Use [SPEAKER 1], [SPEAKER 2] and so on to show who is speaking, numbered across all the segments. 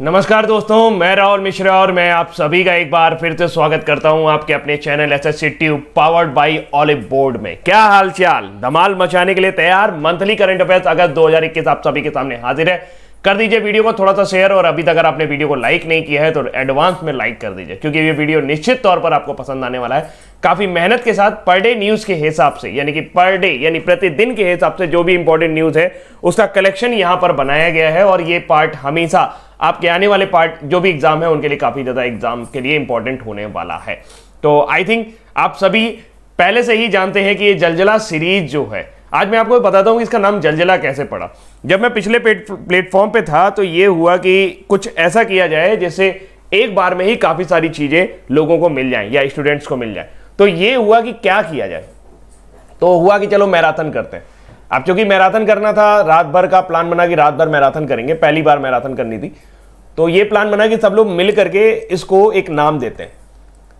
[SPEAKER 1] नमस्कार दोस्तों मैं राहुल मिश्रा और मैं आप सभी का एक बार फिर से स्वागत करता हूं आपके अपने channel S S C tube powered by Oliveboard में क्या हाल चाल धमाल मचाने के लिए तैयार मंथली करंट अफेयर्स अगस्त 2021 आप सभी के सामने हाजिर है कर दीजिए वीडियो को थोड़ा सा शेयर और अभी तक अगर आपने वीडियो को लाइक नहीं किया है तो एडवांस में लाइक कर दीजिए क्योंकि ये वीडियो निश्चित तौर पर आपको पसंद आने वाला है काफी मेहनत के साथ पर डे न्यूज के हिसाब से यानी कि पर डे यानी प्रतिदिन के हिसाब से जो भी इंपॉर्टेंट न्यूज है उसका कलेक्शन यहां पर बनाया गया है और ये पार्ट हमेशा आपके आने वाले पार्ट जो भी एग्जाम है उनके लिए काफ़ी ज़्यादा एग्जाम के लिए इंपॉर्टेंट होने वाला है तो आई थिंक आप सभी पहले से ही जानते हैं कि ये जलजला सीरीज जो है आज मैं आपको बताता हूँ कि इसका नाम जलजला कैसे पड़ा जब मैं पिछले प्लेटफॉर्म पे था तो ये हुआ कि कुछ ऐसा किया जाए जैसे एक बार में ही काफ़ी सारी चीज़ें लोगों को मिल जाएं या स्टूडेंट्स को मिल जाए तो ये हुआ कि क्या किया जाए तो हुआ कि चलो मैराथन करते हैं अब चूंकि मैराथन करना था रात भर का प्लान बना कि रात भर मैराथन करेंगे पहली बार मैराथन करनी थी तो ये प्लान बना कि सब लोग मिल करके इसको एक नाम देते हैं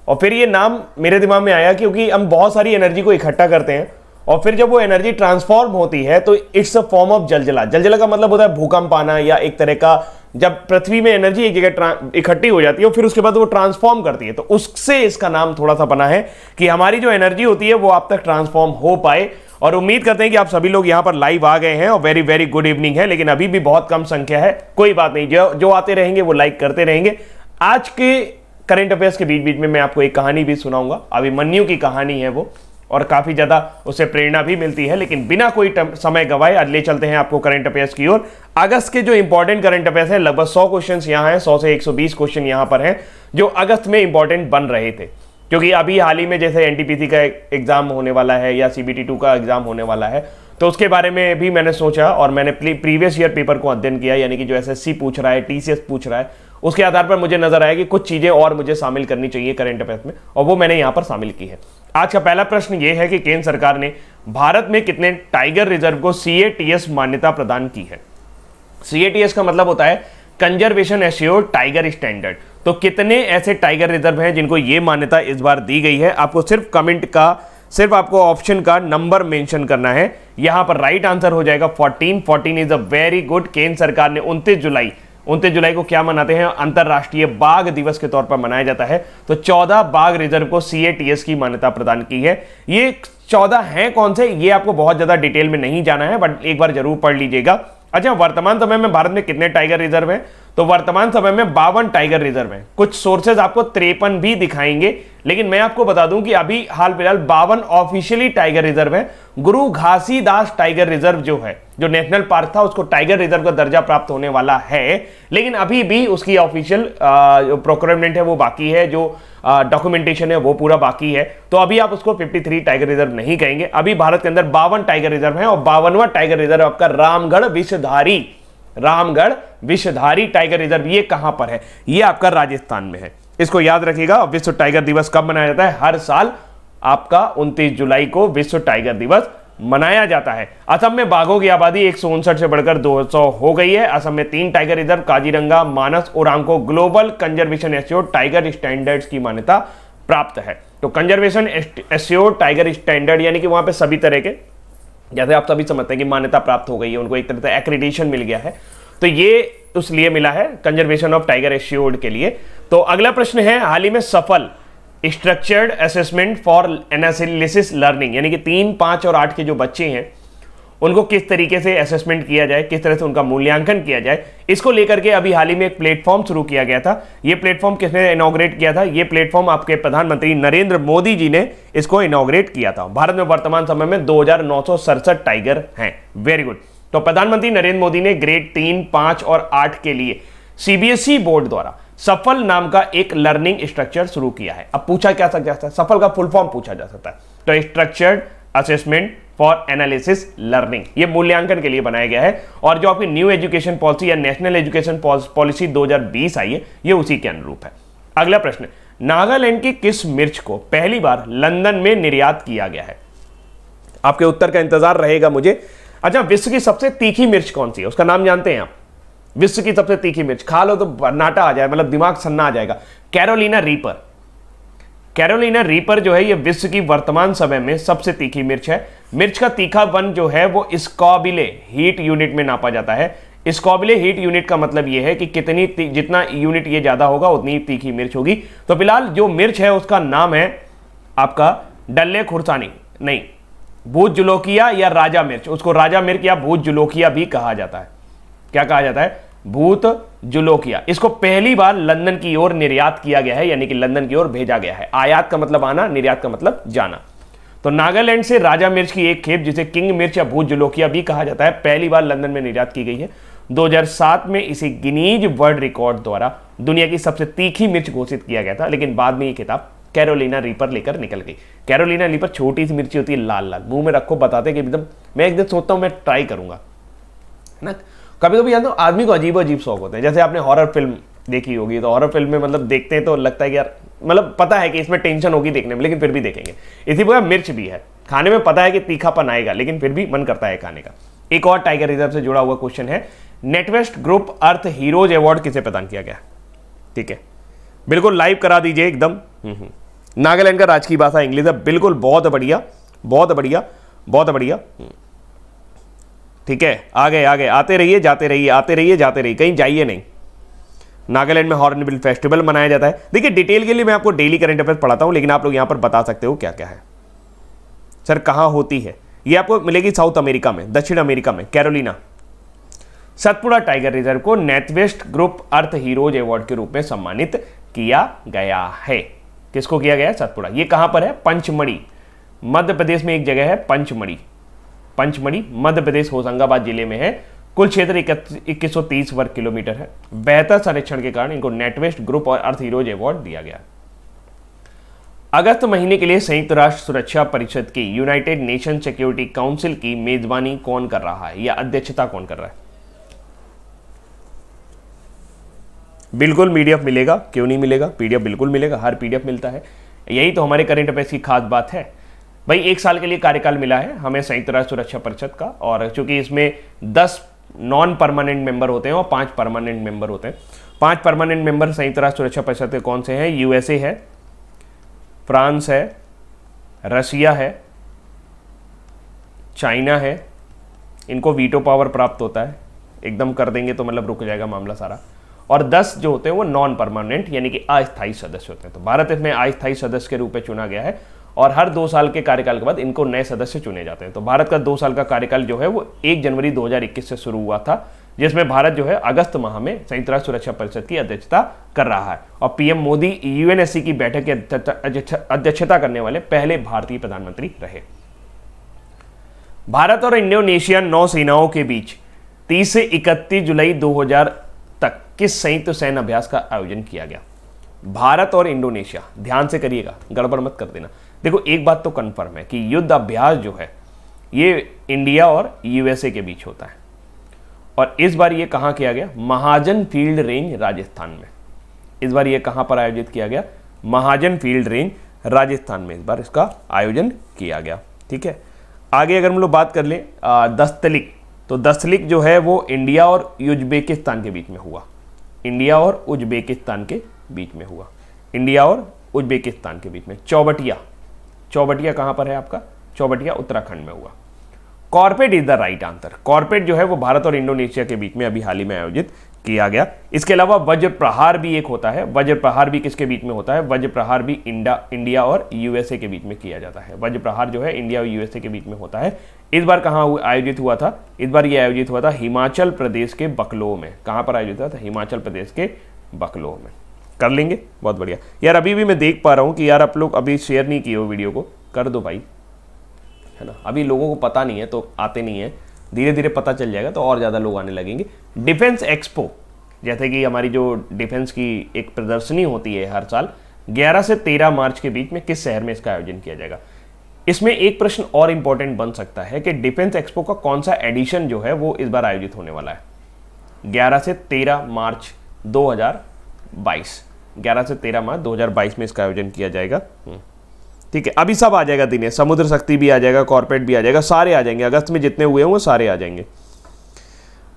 [SPEAKER 1] और फिर ये नाम मेरे दिमाग में आया क्योंकि हम बहुत सारी एनर्जी को इकट्ठा करते हैं और फिर जब वो एनर्जी ट्रांसफॉर्म होती है तो इट्स अ फॉर्म ऑफ जलजला जलजला का मतलब होता है भूकंप आना या एक तरह का जब पृथ्वी में एनर्जी एक जगह इकट्ठी हो जाती है और फिर उसके बाद वो ट्रांसफॉर्म करती है तो उससे इसका नाम थोड़ा सा बना है कि हमारी जो एनर्जी होती है वो आप तक ट्रांसफॉर्म हो पाए और उम्मीद करते हैं कि आप सभी लोग यहां पर लाइव आ गए हैं और वेरी वेरी गुड इवनिंग है लेकिन अभी भी बहुत कम संख्या है कोई बात नहीं जो जो आते रहेंगे वो लाइक करते रहेंगे आज के करंट अफेयर्स के बीच बीच में मैं आपको एक कहानी भी सुनाऊंगा अभिमन्यु की कहानी है वो और काफ़ी ज़्यादा उससे प्रेरणा भी मिलती है लेकिन बिना कोई समय गवाए आज ले चलते हैं आपको करंट अफेयर्स की ओर अगस्त के जो इंपॉर्टेंट करंट अफेयर्स हैं लगभग सौ क्वेश्चन यहां हैं सौ से 120 क्वेश्चन यहां पर हैं जो अगस्त में इंपॉर्टेंट बन रहे थे क्योंकि अभी हाल ही में जैसे एनटीपीसी का एग्जाम होने वाला है या सीबीटी टू का एग्जाम होने वाला है तो उसके बारे में भी मैंने सोचा और मैंने प्रीवियस ईयर पेपर को अध्ययन किया यानी कि जो एसएससी पूछ रहा है टीसीएस पूछ रहा है उसके आधार पर मुझे नजर आया कि कुछ चीज़ें और मुझे शामिल करनी चाहिए करेंट अफेयर्स में और वो मैंने यहां पर शामिल की है आज का पहला प्रश्न यह है कि केंद्र सरकार ने भारत में कितने टाइगर रिजर्व को सीएटीएस मान्यता प्रदान की है सीएटीएस का मतलब होता है कंजर्वेशन एश्योर टाइगर स्टैंडर्ड तो कितने ऐसे टाइगर रिजर्व हैं जिनको यह मान्यता इस बार दी गई है आपको सिर्फ कमेंट का सिर्फ आपको ऑप्शन का नंबर मेंशन करना है यहां पर राइट आंसर हो जाएगा 14 14 इज अ वेरी गुड केंद्र सरकार ने 29 जुलाई उनतीस जुलाई को क्या मनाते हैं अंतर्राष्ट्रीय बाघ दिवस के तौर पर मनाया जाता है तो चौदह बाघ रिजर्व को सी की मान्यता प्रदान की है ये चौदह हैं कौन से ये आपको बहुत ज्यादा डिटेल में नहीं जाना है बट एक बार जरूर पढ़ लीजिएगा अच्छा वर्तमान समय में भारत में कितने टाइगर रिजर्व हैं तो वर्तमान समय में बावन टाइगर रिजर्व हैं कुछ सोर्सेज आपको त्रेपन भी दिखाएंगे लेकिन मैं आपको बता दूं कि अभी हाल फिलहाल बावन ऑफिशियली टाइगर रिजर्व है गुरु घासीदास टाइगर रिजर्व जो है जो नेशनल पार्क था उसको टाइगर रिजर्व का दर्जा प्राप्त होने वाला है लेकिन अभी भी उसकी ऑफिशियल प्रोक्योरमेंट है वो बाकी है जो डॉक्यूमेंटेशन है वो पूरा बाकी है तो अभी आप उसको 53 टाइगर रिजर्व नहीं कहेंगे अभी भारत के अंदर बावन टाइगर रिजर्व है और बावनवा टाइगर रिजर्व आपका रामगढ़ विषधारी रामगढ़ विषधारी टाइगर रिजर्व ये कहां पर है ये आपका राजस्थान में है इसको याद रखिएगा विश्व टाइगर दिवस कब मनाया जाता है हर साल आपका 29 जुलाई को विश्व टाइगर दिवस मनाया जाता है असम में बाघों की आबादी एक से बढ़कर 200 हो गई है असम में तीन टाइगर रिजर्व काजीरंगा मानस और आंको global conservation assured tiger standards की मान्यता प्राप्त है तो कंजर्वेशन एसियो टाइगर स्टैंडर्ड यानी कि वहां पे सभी तरह के जैसे आप सभी समझते हैं कि मान्यता प्राप्त हो गई है उनको एक तरह से एक्रीडेशन मिल गया है तो ये उस लिए मिला है कंजर्वेशन ऑफ टाइगर एशियोड के लिए तो अगला प्रश्न है हाल ही में सफल structured assessment for analysis learning यानी कि तीन पांच और आठ के जो बच्चे हैं उनको किस तरीके से असेसमेंट किया जाए किस तरह से उनका मूल्यांकन किया जाए इसको लेकर के अभी हाल ही में एक प्लेटफॉर्म शुरू किया गया था ये प्लेटफॉर्म किसने इनाग्रेट किया था ये प्लेटफॉर्म आपके प्रधानमंत्री नरेंद्र मोदी जी ने इसको इनाग्रेट किया था भारत में वर्तमान समय में दो टाइगर हैं वेरी गुड तो प्रधानमंत्री नरेंद्र मोदी ने ग्रेड तीन पांच और आठ के लिए सीबीएसई बोर्ड e द्वारा सफल नाम का एक लर्निंग स्ट्रक्चर शुरू किया है अब पूछा क्या सकता है सफल का फुल फॉर्म पूछा जा सकता है तो structured assessment for analysis learning ये मूल्यांकन के लिए बनाया गया है और जो आपकी न्यू एजुकेशन पॉलिसी या नेशनल एजुकेशन पॉलिसी 2020 आई है ये उसी के अनुरूप है अगला प्रश्न नागालैंड की किस मिर्च को पहली बार लंदन में निर्यात किया गया है आपके उत्तर का इंतजार रहेगा मुझे अच्छा विश्व की सबसे तीखी मिर्च कौन सी है उसका नाम जानते हैं आप विश्व की सबसे तीखी मिर्च खा लो तो नाटा आ जाए मतलब दिमाग सन्ना आ जाएगा कैरोलिना रीपर कैरोलिना रीपर जो है ये विश्व की वर्तमान समय में सबसे तीखी मिर्च है मिर्च का तीखा वन जो है वो स्कॉबिले हीट यूनिट में नापा जाता है स्कॉबिले हीट यूनिट का मतलब ये है कि कितनी जितना यूनिट ये ज़्यादा होगा उतनी तीखी मिर्च होगी तो फिलहाल जो मिर्च है उसका नाम है आपका डल्ले खुरसानी नहीं भूत जुलोकिया या राजा मिर्च उसको राजा मिर्च या भूत जुलोकिया भी कहा जाता है क्या कहा जाता है भूत जुलोकिया इसको पहली बार लंदन की ओर निर्यात किया गया है यानी कि लंदन की ओर भेजा गया है आयात का मतलब आना निर्यात का मतलब जाना तो नागालैंड से राजा मिर्च की एक खेप जिसे किंग मिर्च या भूत जुलोकिया भी कहा जाता है पहली बार लंदन में निर्यात की गई है 2007 में इसे गिनीज वर्ल्ड रिकॉर्ड द्वारा दुनिया की सबसे तीखी मिर्च घोषित किया गया था लेकिन बाद में ये किताब कैरोलिना रीपर लेकर निकल गई कैरोलिना रीपर छोटी सी मिर्ची होती है लाल लाल मुंह में रखो बताते कि एकदम मैं एक दिन सोचता हूं मैं ट्राई करूंगा ना कभी कभी याद हो आदमी को अजीब अजीब शौक होते हैं जैसे आपने हॉरर फिल्म देखी होगी तो हॉरर फिल्म में मतलब देखते हैं तो लगता है कि यार मतलब पता है कि इसमें टेंशन होगी देखने में लेकिन फिर भी देखेंगे इसी प्रकार मिर्च भी है खाने में पता है कि तीखापन आएगा लेकिन फिर भी मन करता है खाने का एक और टाइगर रिजर्व से जुड़ा हुआ क्वेश्चन है नेटवेस्ट ग्रुप अर्थ हीरोज अवार्ड किसे प्रदान किया गया ठीक है बिल्कुल लाइव करा दीजिए एकदम हम्म, हम्म। नागालैंड का राजकीय भाषा इंग्लिश है बिल्कुल बहुत बढ़िया बहुत बढ़िया बहुत बढ़िया हम्म। ठीक है आगे आगे आते रहिए जाते रहिए आते रहिए जाते रहिए कहीं जाइए नहीं नागालैंड में हॉर्नबिल फेस्टिवल मनाया जाता है देखिए डिटेल के लिए मैं आपको डेली करंट अफेयर पढ़ाता हूँ लेकिन आप लोग यहाँ पर बता सकते हो क्या क्या है सर कहाँ होती है ये आपको मिलेगी साउथ अमेरिका में दक्षिण अमेरिका में कैरोलिना सतपुड़ा टाइगर रिजर्व को नेथवेस्ट ग्रुप अर्थ हीरोज अवार्ड के रूप में सम्मानित किया गया है किसको किया गया है सतपुड़ा ये कहां पर है पंचमढ़ी मध्य प्रदेश में एक जगह है पंचमढ़ी पंचमढ़ी मध्य प्रदेश होशंगाबाद जिले में है कुल क्षेत्र इक्कीस वर्ग किलोमीटर है बेहतर संरक्षण के कारण इनको नेटवेस्ट ग्रुप और अर्थ हीरोज अवार्ड दिया गया अगस्त महीने के लिए संयुक्त राष्ट्र सुरक्षा परिषद की यूनाइटेड नेशन सिक्योरिटी काउंसिल की मेजबानी कौन कर रहा है या अध्यक्षता कौन कर रहा है बिल्कुल पीडीएफ मिलेगा क्यों नहीं मिलेगा पीडीएफ बिल्कुल मिलेगा हर पीडीएफ मिलता है यही तो हमारे करंट अफेयर्स की खास बात है भाई एक साल के लिए कार्यकाल मिला है हमें संयुक्त राष्ट्र सुरक्षा परिषद का और चूंकि इसमें दस नॉन परमानेंट मेंबर होते हैं और पांच परमानेंट मेंबर होते हैं पांच परमानेंट मेंबर संयुक्त राष्ट्र सुरक्षा परिषद के कौन से हैं यूएसए है फ्रांस है रसिया है चाइना है इनको वीटो पावर प्राप्त होता है एकदम कर देंगे तो मतलब रुक जाएगा मामला सारा और 10 जो होते हैं वो नॉन परमानेंट यानी कि अस्थायी सदस्य होते हैं तो भारत इसमें अस्थायी सदस्य के रूप में चुना गया है और हर दो साल के कार्यकाल के बाद इनको नए सदस्य चुने जाते हैं तो भारत का दो साल का कार्यकाल जो है वो एक जनवरी 2021 से शुरू हुआ था जिसमें भारत जो है अगस्त माह में संयुक्त राष्ट्र सुरक्षा परिषद की अध्यक्षता कर रहा है और पीएम मोदी यूएनएससी की बैठक की अध्यक्षता करने वाले पहले भारतीय प्रधानमंत्री रहे भारत और इंडोनेशिया नौ सेनाओं के बीच 30 से 31 जुलाई 2000 तक किस संयुक्त सैन्य अभ्यास का आयोजन किया गया भारत और इंडोनेशिया ध्यान से करिएगा गड़बड़ मत कर देना देखो एक बात तो कंफर्म है कि युद्ध अभ्यास जो है ये इंडिया और यूएसए के बीच होता है और इस बार ये कहां किया गया महाजन फील्ड रेंज राजस्थान में इस बार ये कहां पर आयोजित किया गया महाजन फील्ड रेंज राजस्थान में इस बार इसका आयोजन किया गया ठीक है आगे अगर हम लोग बात कर लें दस्तलिक तो दस्तलिक जो है वो इंडिया और उज्बेकिस्तान के बीच में हुआ इंडिया और उज्बेकिस्तान के बीच में हुआ इंडिया और उज्बेकिस्तान के बीच में चौबटिया चौबटिया कहां पर है आपका चौबटिया उत्तराखंड में हुआ Corbett is the right answer Corbett जो है वो भारत और इंडोनेशिया के बीच में अभी हाल ही में आयोजित किया गया इसके अलावा वज्र प्रहार भी एक होता है वज्र प्रहार भी किसके बीच में होता है वज्र प्रहार भी इंडा इंडिया और यूएसए के बीच में किया जाता है वज्र प्रहार जो है इंडिया और यूएसए के बीच में होता है इस बार कहाँ आयोजित हुआ था इस बार ये आयोजित हुआ था हिमाचल प्रदेश के बकलो में कहाँ पर आयोजित हुआ था हिमाचल प्रदेश के बकलो में कर लेंगे बहुत बढ़िया यार अभी भी मैं देख पा रहा हूँ कि यार आप लोग अभी शेयर नहीं किए हो वीडियो को कर दो भाई है ना अभी लोगों को पता नहीं है तो आते नहीं है धीरे धीरे पता चल जाएगा तो और ज़्यादा लोग आने लगेंगे डिफेंस एक्सपो जैसे कि हमारी जो डिफेंस की एक प्रदर्शनी होती है हर साल 11 से 13 मार्च के बीच में किस शहर में इसका आयोजन किया जाएगा इसमें एक प्रश्न और इम्पोर्टेंट बन सकता है कि डिफेंस एक्सपो का कौन सा एडिशन जो है वो इस बार आयोजित होने वाला है 11 से 13 मार्च 2022 11 से 13 मार्च 2022 में इसका आयोजन किया जाएगा हम्म। ठीक है अभी सब आ जाएगा दिन समुद्र शक्ति भी आ जाएगा कॉर्पोरेट भी आ जाएगा सारे आ जाएंगे अगस्त में जितने हुए हैं वो सारे आ जाएंगे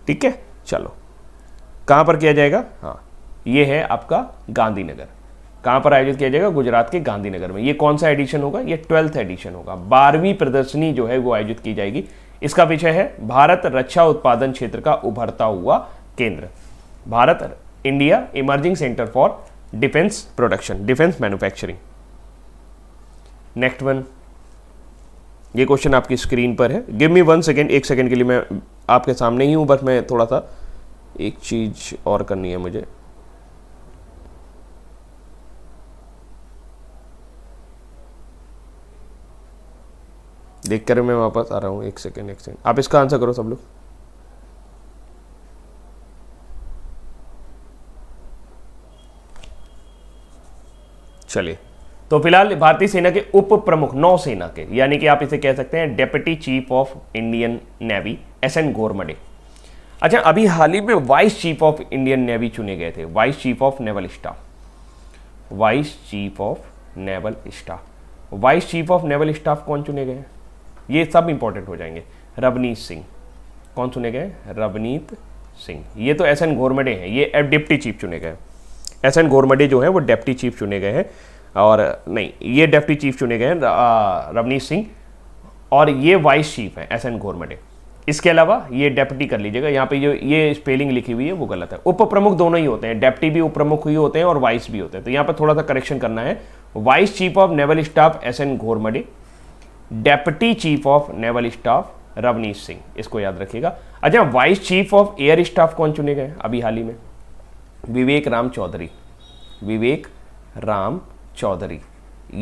[SPEAKER 1] ठीक है चलो कहाँ पर किया जाएगा हाँ ये है आपका गांधीनगर कहाँ पर आयोजित किया जाएगा गुजरात के गांधीनगर में ये कौन सा एडिशन होगा ये ट्वेल्थ एडिशन होगा बारहवीं प्रदर्शनी जो है वो आयोजित की जाएगी इसका विषय है भारत रक्षा उत्पादन क्षेत्र का उभरता हुआ केंद्र Bharat India emerging centre for defence production defence manufacturing next one ये क्वेश्चन आपकी स्क्रीन पर है गिव मी वन सेकेंड एक सेकेंड के लिए मैं आपके सामने ही हूं बट मैं थोड़ा सा एक चीज़ और करनी है मुझे देख कर मैं वापस आ रहा हूँ एक सेकेंड एक सेकेंड आप इसका आंसर करो सब लोग चलिए तो फिलहाल भारतीय सेना के उप प्रमुख नौसेना के यानी कि आप इसे कह सकते हैं deputy chief of Indian navy S N Ghormade अच्छा अभी हाल ही में vice chief of Indian navy चुने गए थे vice chief of naval staff vice chief of naval staff vice chief of naval staff कौन चुने गए ये सब इंपॉर्टेंट हो जाएंगे रवनीत सिंह कौन चुने गए रवनीत सिंह ये तो एस एन गोरमडे हैं ये डिप्टी चीफ चुने गए एस एन गोरमडे जो है वो डेप्टी चीफ चुने गए हैं और नहीं ये डेप्टी चीफ चुने गए हैं रवनीत सिंह और ये वाइस चीफ हैं एस एन गोरमडे इसके अलावा ये डेप्टी कर लीजिएगा यहाँ पे जो ये स्पेलिंग लिखी हुई है वो गलत है उप प्रमुख दोनों ही होते हैं डेप्टी भी उप प्रमुख ही होते हैं और वाइस भी होते हैं तो यहाँ पर थोड़ा सा करेक्शन करना है vice chief of naval staff S N Ghormade deputy chief of naval staff Ravneet Singh इसको याद रखिएगा अच्छा vice chief of air staff कौन चुने गए अभी हाल ही में विवेक राम चौधरी विवेक राम चौधरी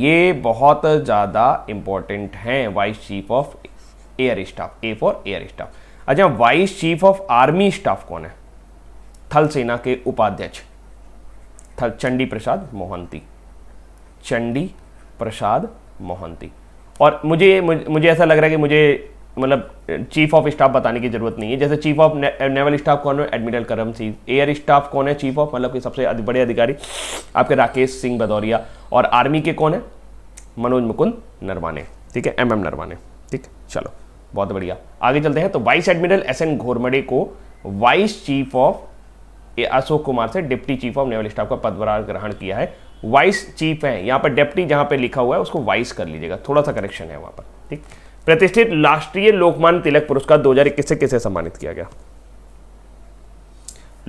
[SPEAKER 1] ये बहुत ज़्यादा इम्पोर्टेंट हैं vice chief of air staff A for air staff अच्छा vice chief of army staff कौन है थल सेना के उपाध्यक्ष थल चंडी प्रसाद मोहंती चंडी प्रसाद मोहंती और मुझे मुझे ऐसा लग रहा है कि मुझे मतलब चीफ ऑफ स्टाफ बताने की जरूरत नहीं है जैसे चीफ ऑफ ने, नेवल स्टाफ कौन है एडमिरल करम सिंह एयर स्टाफ कौन है चीफ ऑफ मतलब के सबसे बड़े अधिकारी आपके राकेश सिंह भदौरिया और आर्मी के कौन है मनोज मुकुंद नरवाने ठीक है एमएम नरवाने ठीक चलो बहुत बढ़िया आगे चलते हैं तो vice admiral S N Ghormade को vice chief of Ashok Kumar से deputy chief of naval staff का पदभार ग्रहण किया है वाइस चीफ है यहाँ पर डिप्टी जहाँ पर लिखा हुआ है उसको वाइस कर लीजिएगा थोड़ा सा करेक्शन है वहाँ पर ठीक प्रतिष्ठित राष्ट्रीय लोकमान्य तिलक पुरस्कार इक्कीस से किसे सम्मानित किया गया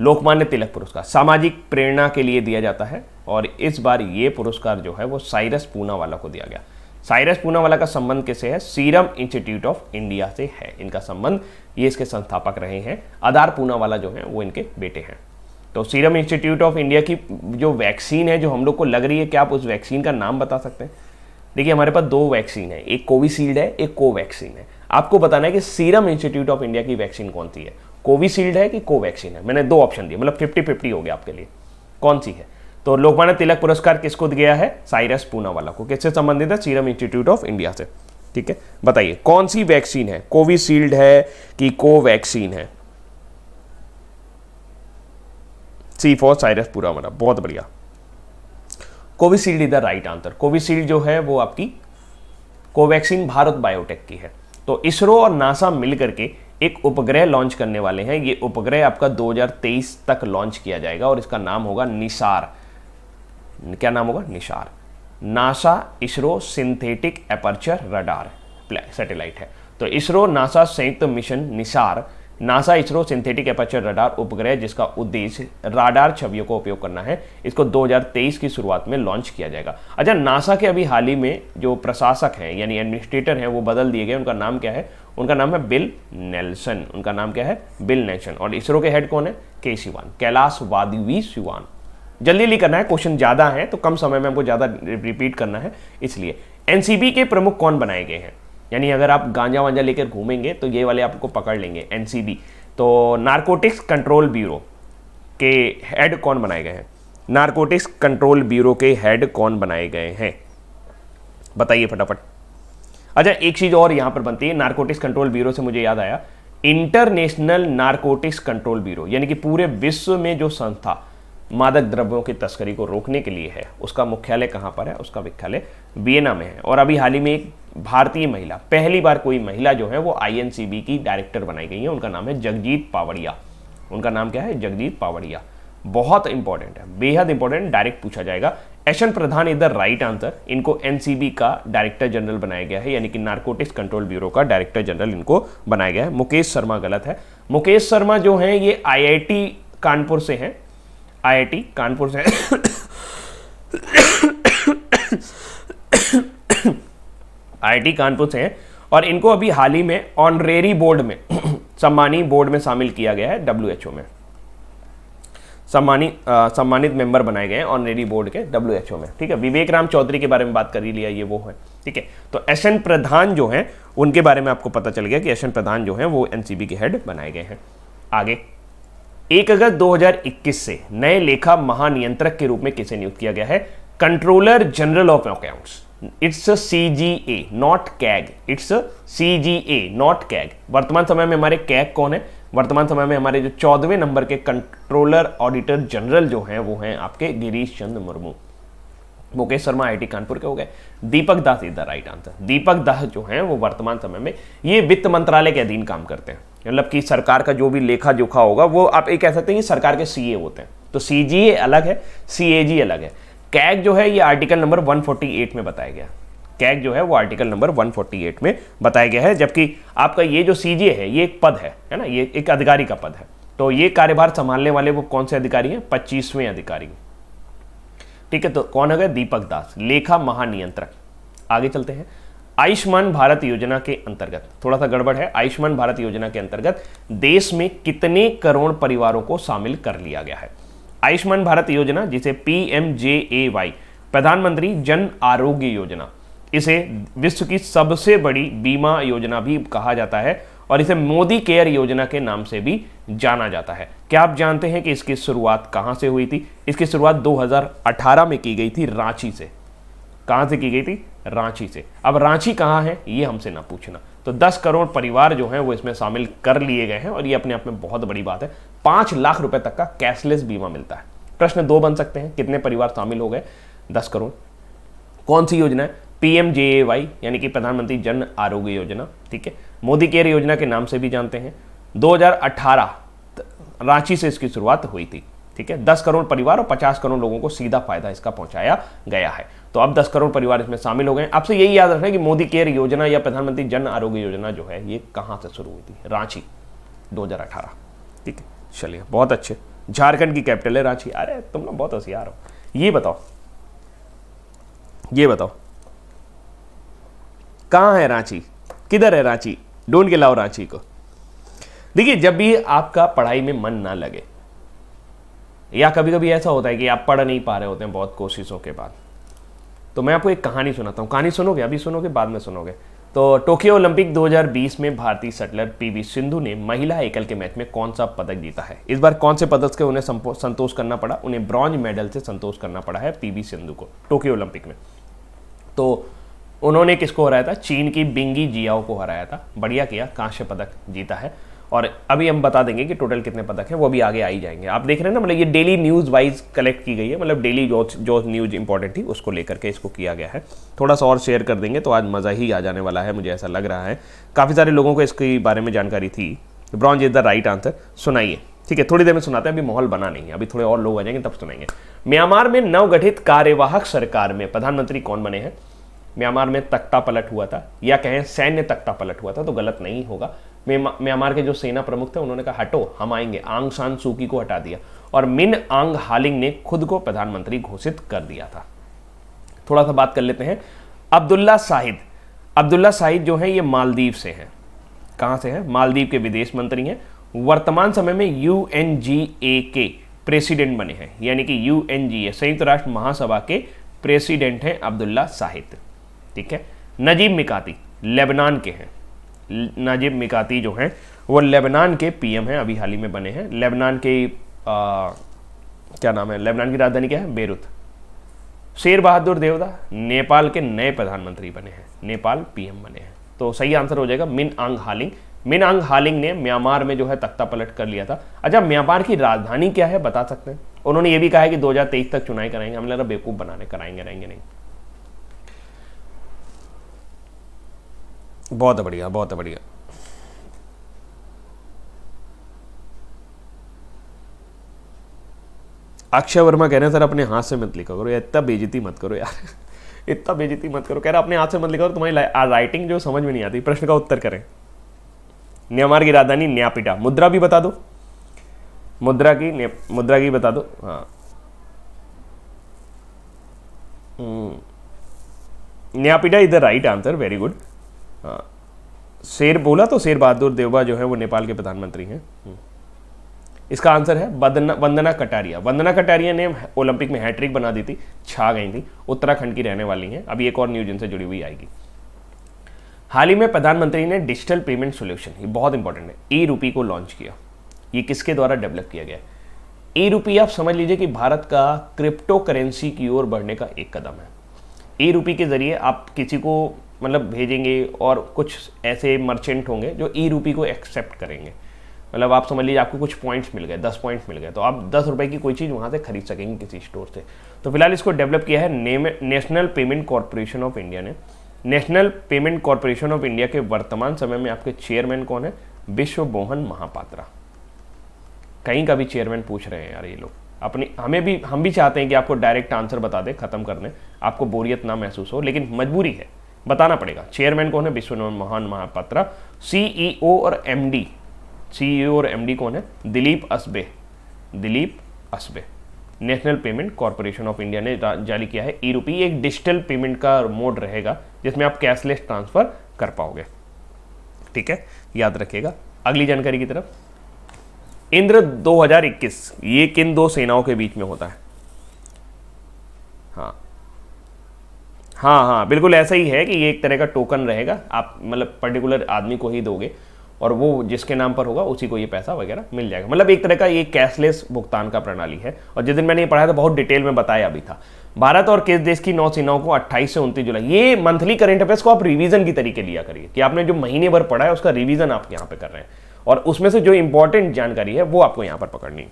[SPEAKER 1] लोकमान्य तिलक पुरस्कार सामाजिक प्रेरणा के लिए दिया जाता है और इस बार ये पुरस्कार जो है वो साइरस पूनावाला को दिया गया साइरस पूनावाला का संबंध किसे है सीरम इंस्टीट्यूट ऑफ इंडिया से है इनका संबंध ये इसके संस्थापक रहे हैं आधार पूनावाला जो है वो इनके बेटे हैं तो सीरम इंस्टीट्यूट ऑफ इंडिया की जो वैक्सीन है जो हम लोग को लग रही है क्या आप उस वैक्सीन का नाम बता सकते हैं देखिए हमारे पास दो वैक्सीन है एक कोविशील्ड है एक कोवैक्सीन है आपको बताना है कि सीरम इंस्टीट्यूट ऑफ इंडिया की वैक्सीन कौन सी है कोविशील्ड है कि कोवैक्सीन है मैंने दो ऑप्शन दिए मतलब फिफ्टी फिफ्टी हो गया आपके लिए कौन सी है तो लोकमान्य तिलक पुरस्कार किसको दिया है साइरस पूनावाला को किससे संबंधित है सीरम इंस्टीट्यूट ऑफ इंडिया से ठीक है बताइए कौन सी वैक्सीन है कोविशील्ड है कि कोवैक्सीन है सी फॉर साइरस वाला बहुत बढ़िया Covishield is the right answer Covishield जो है वो आपकी कोवैक्सीन भारत बायोटेक की है तो इसरो और नासा मिलकर के एक उपग्रह लॉन्च करने वाले हैं ये उपग्रह आपका 2023 तक लॉन्च किया जाएगा और इसका नाम होगा निसार क्या नाम होगा NISAR NASA ISRO synthetic aperture radar satellite है तो इसरो नासा संयुक्त mission NISAR NASA ISRO synthetic aperture radar उपग्रह जिसका उद्देश्य राडार छवियों को उपयोग करना है इसको 2023 की शुरुआत में लॉन्च किया जाएगा अच्छा नासा के अभी हाल ही में जो प्रशासक हैं यानी एडमिनिस्ट्रेटर हैं वो बदल दिए गए उनका नाम क्या है उनका नाम है बिल नेल्सन उनका नाम क्या है बिल नेल्सन और इसरो के हेड कौन है के सिवान कैलाश वादवी सिवान जल्दी जल्दी करना है क्वेश्चन ज़्यादा है तो कम समय में हमको ज़्यादा रिपीट करना है इसलिए एनसीबी के प्रमुख कौन बनाए गए हैं यानी अगर आप गांजा वांजा लेकर घूमेंगे तो ये वाले आपको पकड़ लेंगे एनसीबी तो नारकोटिक्स कंट्रोल ब्यूरो के हेड कौन बनाए गए हैं नारकोटिक्स कंट्रोल ब्यूरो के हेड कौन बनाए गए हैं बताइए फटाफट अच्छा एक चीज़ और यहां पर बनती है नारकोटिक्स कंट्रोल ब्यूरो से मुझे याद आया इंटरनेशनल नारकोटिक्स कंट्रोल ब्यूरो यानी कि पूरे विश्व में जो संस्था मादक द्रव्यों की तस्करी को रोकने के लिए है उसका मुख्यालय कहां पर है उसका मुख्यालय वियना में है और अभी हाल ही में एक भारतीय महिला पहली बार कोई महिला जो है वो आईएनसीबी की डायरेक्टर बनाई गई है उनका नाम है जगजीत पावड़िया उनका नाम क्या है जगजीत पावड़िया बहुत इंपॉर्टेंट है बेहद इंपॉर्टेंट डायरेक्ट पूछा जाएगा एशन प्रधान इधर राइट आंसर इनको एनसीबी का डायरेक्टर जनरल बनाया गया है यानी कि नार्कोटिक्स कंट्रोल ब्यूरो का डायरेक्टर जनरल इनको बनाया गया है मुकेश शर्मा गलत है मुकेश शर्मा जो है ये आई कानपुर से है आई कानपुर से है आईआईटी कानपुर से हैं और इनको अभी हाल ही में ऑनरेरी बोर्ड में सम्मानी बोर्ड में शामिल किया गया है डब्ल्यू में सम्मानी सम्मानित मेंबर बनाए गए हैं ऑनरेरी बोर्ड के डब्ल्यू में ठीक है विवेक राम चौधरी के बारे में बात कर ही लिया ये वो है ठीक है तो एस एन प्रधान जो हैं उनके बारे में आपको पता चल गया कि एस एन प्रधान जो हैं वो एनसीबी के हेड बनाए गए हैं आगे एक अगस्त 2021 से नए लेखा महानियंत्रक के रूप में किसे नियुक्त किया गया है Controller General of Accounts it's C G A not CAG it's C G A not CAG वर्तमान समय में हमारे कैग कौन है वर्तमान समय में हमारे जो चौदहवें नंबर के कंट्रोलर ऑडिटर जनरल जो हैं वो हैं आपके गिरीश चंद मुर्मू मुकेश शर्मा आईटी कानपुर के हो गए Deepak Das is the right answer Deepak Das जो हैं वो वर्तमान समय में ये वित्त मंत्रालय के अधीन काम करते हैं मतलब कि सरकार का जो भी लेखा जोखा होगा वो आप ये कह सकते हैं कि सरकार के सीए होते हैं तो सीजीए अलग है सीएजी अलग है कैग जो है ये आर्टिकल नंबर 148 में बताया गया कैग जो है वो आर्टिकल नंबर 148 में बताया गया है जबकि आपका ये जो सीजे है ये एक पद है है ना ये एक अधिकारी का पद है तो ये कार्यभार संभालने वाले वो कौन से अधिकारी हैं पच्चीसवें अधिकारी ठीक है तो कौन है दीपक दास लेखा महानियंत्रक आगे चलते हैं आयुष्मान भारत योजना के अंतर्गत थोड़ा सा गड़बड़ है आयुष्मान भारत योजना के अंतर्गत देश में कितने करोड़ परिवारों को शामिल कर लिया गया है आयुष्मान भारत योजना जिसे P M J A Y प्रधानमंत्री जन आरोग्य योजना इसे विश्व की सबसे बड़ी बीमा योजना भी कहा जाता है और इसे मोदी केयर योजना के नाम से भी जाना जाता है क्या आप जानते हैं कि इसकी शुरुआत कहां से हुई थी इसकी शुरुआत 2018 में की गई थी रांची से कहां से की गई थी रांची से अब रांची कहां है ये हमसे ना पूछना तो 10 करोड़ परिवार जो हैं वो इसमें शामिल कर लिए गए हैं और ये अपने आप में बहुत बड़ी बात है पांच लाख रुपए तक का कैशलेस बीमा मिलता है प्रश्न दो बन सकते हैं कितने परिवार शामिल हो गए दस करोड़ कौन सी योजना है पीएमजेएवाई यानी कि प्रधानमंत्री जन आरोग्य योजना ठीक है मोदी केयर योजना के नाम से भी जानते हैं 2018 रांची से इसकी शुरुआत हुई थी ठीक है दस करोड़ परिवार और पचास करोड़ लोगों को सीधा फायदा इसका पहुंचाया गया है तो अब दस करोड़ परिवार इसमें शामिल हो गए आपसे यही याद रखना है कि मोदी केयर योजना या प्रधानमंत्री जन आरोग्य योजना जो है ये कहां से शुरू हुई थी रांची 2018 ठीक है चलिए बहुत अच्छे झारखंड की कैपिटल है रांची अरे तुम ना बहुत होशियार हो ये बताओ ये बताओ कहाँ है रांची किधर है रांची डोंट के लाओ रांची को देखिए जब भी आपका पढ़ाई में मन ना लगे या कभी कभी ऐसा होता है कि आप पढ़ नहीं पा रहे होते हैं बहुत कोशिशों के बाद तो मैं आपको एक कहानी सुनाता हूँ कहानी सुनोगे अभी सुनोगे बाद में सुनोगे तो टोक्यो ओलंपिक 2020 में भारतीय सटलर पीवी सिंधु ने महिला एकल के मैच में कौन सा पदक जीता है इस बार कौन से पदक से उन्हें संतोष करना पड़ा उन्हें ब्रॉन्ज मेडल से संतोष करना पड़ा है पीवी सिंधु को टोक्यो ओलंपिक में तो उन्होंने किसको हराया था चीन की बिंगी जियाओ को हराया था बढ़िया किया कांस्य पदक जीता है और अभी हम बता देंगे कि टोटल कितने पदक हैं वो भी आगे आई जाएंगे आप देख रहे हैं ना मतलब ये डेली न्यूज़ वाइज कलेक्ट की गई है मतलब डेली जो जो न्यूज़ इंपॉर्टेंट थी उसको लेकर के इसको किया गया है थोड़ा सा और शेयर कर देंगे तो आज मज़ा ही आ जाने वाला है मुझे ऐसा लग रहा है काफ़ी सारे लोगों को इसके बारे में जानकारी थी bronze is the right answer सुनाइए ठीक है थोड़ी देर में सुनाते हैं अभी माहौल बना नहीं है अभी थोड़े और लोग आ जाएंगे तब सुनाएंगे म्यांमार में नवगठित कार्यवाहक सरकार में प्रधानमंत्री कौन बने हैं म्यांमार में तख्ता पलट हुआ था या कहें सैन्य तख्ता पलट हुआ था तो गलत नहीं होगा म्यांमार के जो सेना प्रमुख थे उन्होंने कहा हटो हम आएंगे आंग सान सूकी को हटा दिया और मिन आंग हालिंग ने खुद को प्रधानमंत्री घोषित कर दिया था थोड़ा सा बात कर लेते हैं अब्दुल्ला साहिद अब्दुल्ला साहिद जो है ये मालदीव से हैं कहां से हैं मालदीव के विदेश मंत्री हैं वर्तमान समय में यू के प्रेसिडेंट बने हैं यानी कि यू संयुक्त राष्ट्र महासभा के प्रेसिडेंट हैं अब्दुल्ला साहिद ठीक है नजीब मिकाती लेबनान के हैं नाजिब मिकाती जो हैं वो लेबनान के पीएम हैं अभी हाल ही में बने हैं लेबनान के आ, क्या नाम है लेबनान की राजधानी क्या है बेरुत शेर बहादुर देवदा नेपाल के नए प्रधानमंत्री बने हैं नेपाल पीएम बने हैं तो सही आंसर हो जाएगा मिन आंग हालिंग मिन आंग हालिंग ने म्यांमार में जो है तख्ता पलट कर लिया था अच्छा म्यांमार की राजधानी क्या है बता सकते हैं उन्होंने ये भी कहा है कि 2023 तक चुनाव कराएंगे हमें लग रहा बेवकूफ़ बनाने कराएंगे रहेंगे नहीं बहुत बढ़िया बहुत बढ़िया अक्षय वर्मा कह रहे हैं सर अपने हाथ से मत लिखा करो इतना बेजती मत करो यार इतना बेजती मत करो कह रहे अपने हाथ से मत लिखा करो तुम्हारी राइटिंग जो समझ में नहीं आती प्रश्न का उत्तर करें न्यामार की राजधानी न्यापिटा मुद्रा भी बता दो मुद्रा की मुद्रा की बता दो हाँ न्यापिटा is the right answer very good शेर बोला तो शेर बहादुर देवबा जो है वो नेपाल के प्रधानमंत्री हैं हम्म। इसका आंसर है बदना वंदना कटारिया वंदना कटारिया ने ओलंपिक में हैट्रिक बना दी थी छा गई थी उत्तराखंड की रहने वाली हैं अभी एक और न्यूज इनसे जुड़ी हुई आएगी हाल ही में प्रधानमंत्री ने डिजिटल पेमेंट सोल्यूशन ये बहुत इंपॉर्टेंट है ई रूपी को लॉन्च किया ये किसके द्वारा डेवलप किया गया ई रूपी आप समझ लीजिए कि भारत का क्रिप्टो करेंसी की ओर बढ़ने का एक कदम है ई रूपी के जरिए आप किसी को मतलब भेजेंगे और कुछ ऐसे मर्चेंट होंगे जो ई रूपी को एक्सेप्ट करेंगे मतलब आप समझ लीजिए आपको कुछ पॉइंट्स मिल गए दस पॉइंट्स मिल गए तो आप दस रुपये की कोई चीज़ वहाँ से खरीद सकेंगे किसी स्टोर से तो फिलहाल इसको डेवलप किया है National Payment Corporation of India ने National Payment Corporation of India के वर्तमान समय में आपके चेयरमैन कौन है विश्व मोहन महापात्रा कहीं का भी चेयरमैन पूछ रहे हैं यार ये लोग अपनी हमें भी हम भी चाहते हैं कि आपको डायरेक्ट आंसर बता दें खत्म कर दें आपको बोरियत ना महसूस हो लेकिन मजबूरी है बताना पड़ेगा चेयरमैन कौन है विश्वनाथ महान महापात्रा सीईओ e और एमडी सीईओ e और एमडी कौन है Dilip Asbe Dilip Asbe National Payment Corporation of India ने जारी किया है ई रूपी एक डिजिटल पेमेंट का मोड रहेगा जिसमें आप कैशलेस ट्रांसफर कर पाओगे ठीक है याद रखिएगा अगली जानकारी की तरफ इंद्र 2021 ये किन दो सेनाओं के बीच में होता है हाँ हाँ हाँ बिल्कुल ऐसा ही है कि ये एक तरह का टोकन रहेगा आप मतलब पर्टिकुलर आदमी को ही दोगे और वो जिसके नाम पर होगा उसी को ये पैसा वगैरह मिल जाएगा मतलब एक तरह का ये कैशलेस भुगतान का प्रणाली है और जिस दिन मैंने ये पढ़ा था बहुत डिटेल में बताया अभी था भारत और किस देश की नौसेनाओं को 28 से उनतीस जुलाई ये मंथली करेंट अफेयर्स को आप रिवीजन की तरीके लिया करिए कि आपने जो महीने भर पढ़ा है उसका रिविजन आप यहाँ पे कर रहे हैं और उसमें से जो इंपॉर्टेंट जानकारी है वो आपको यहाँ पर पकड़नी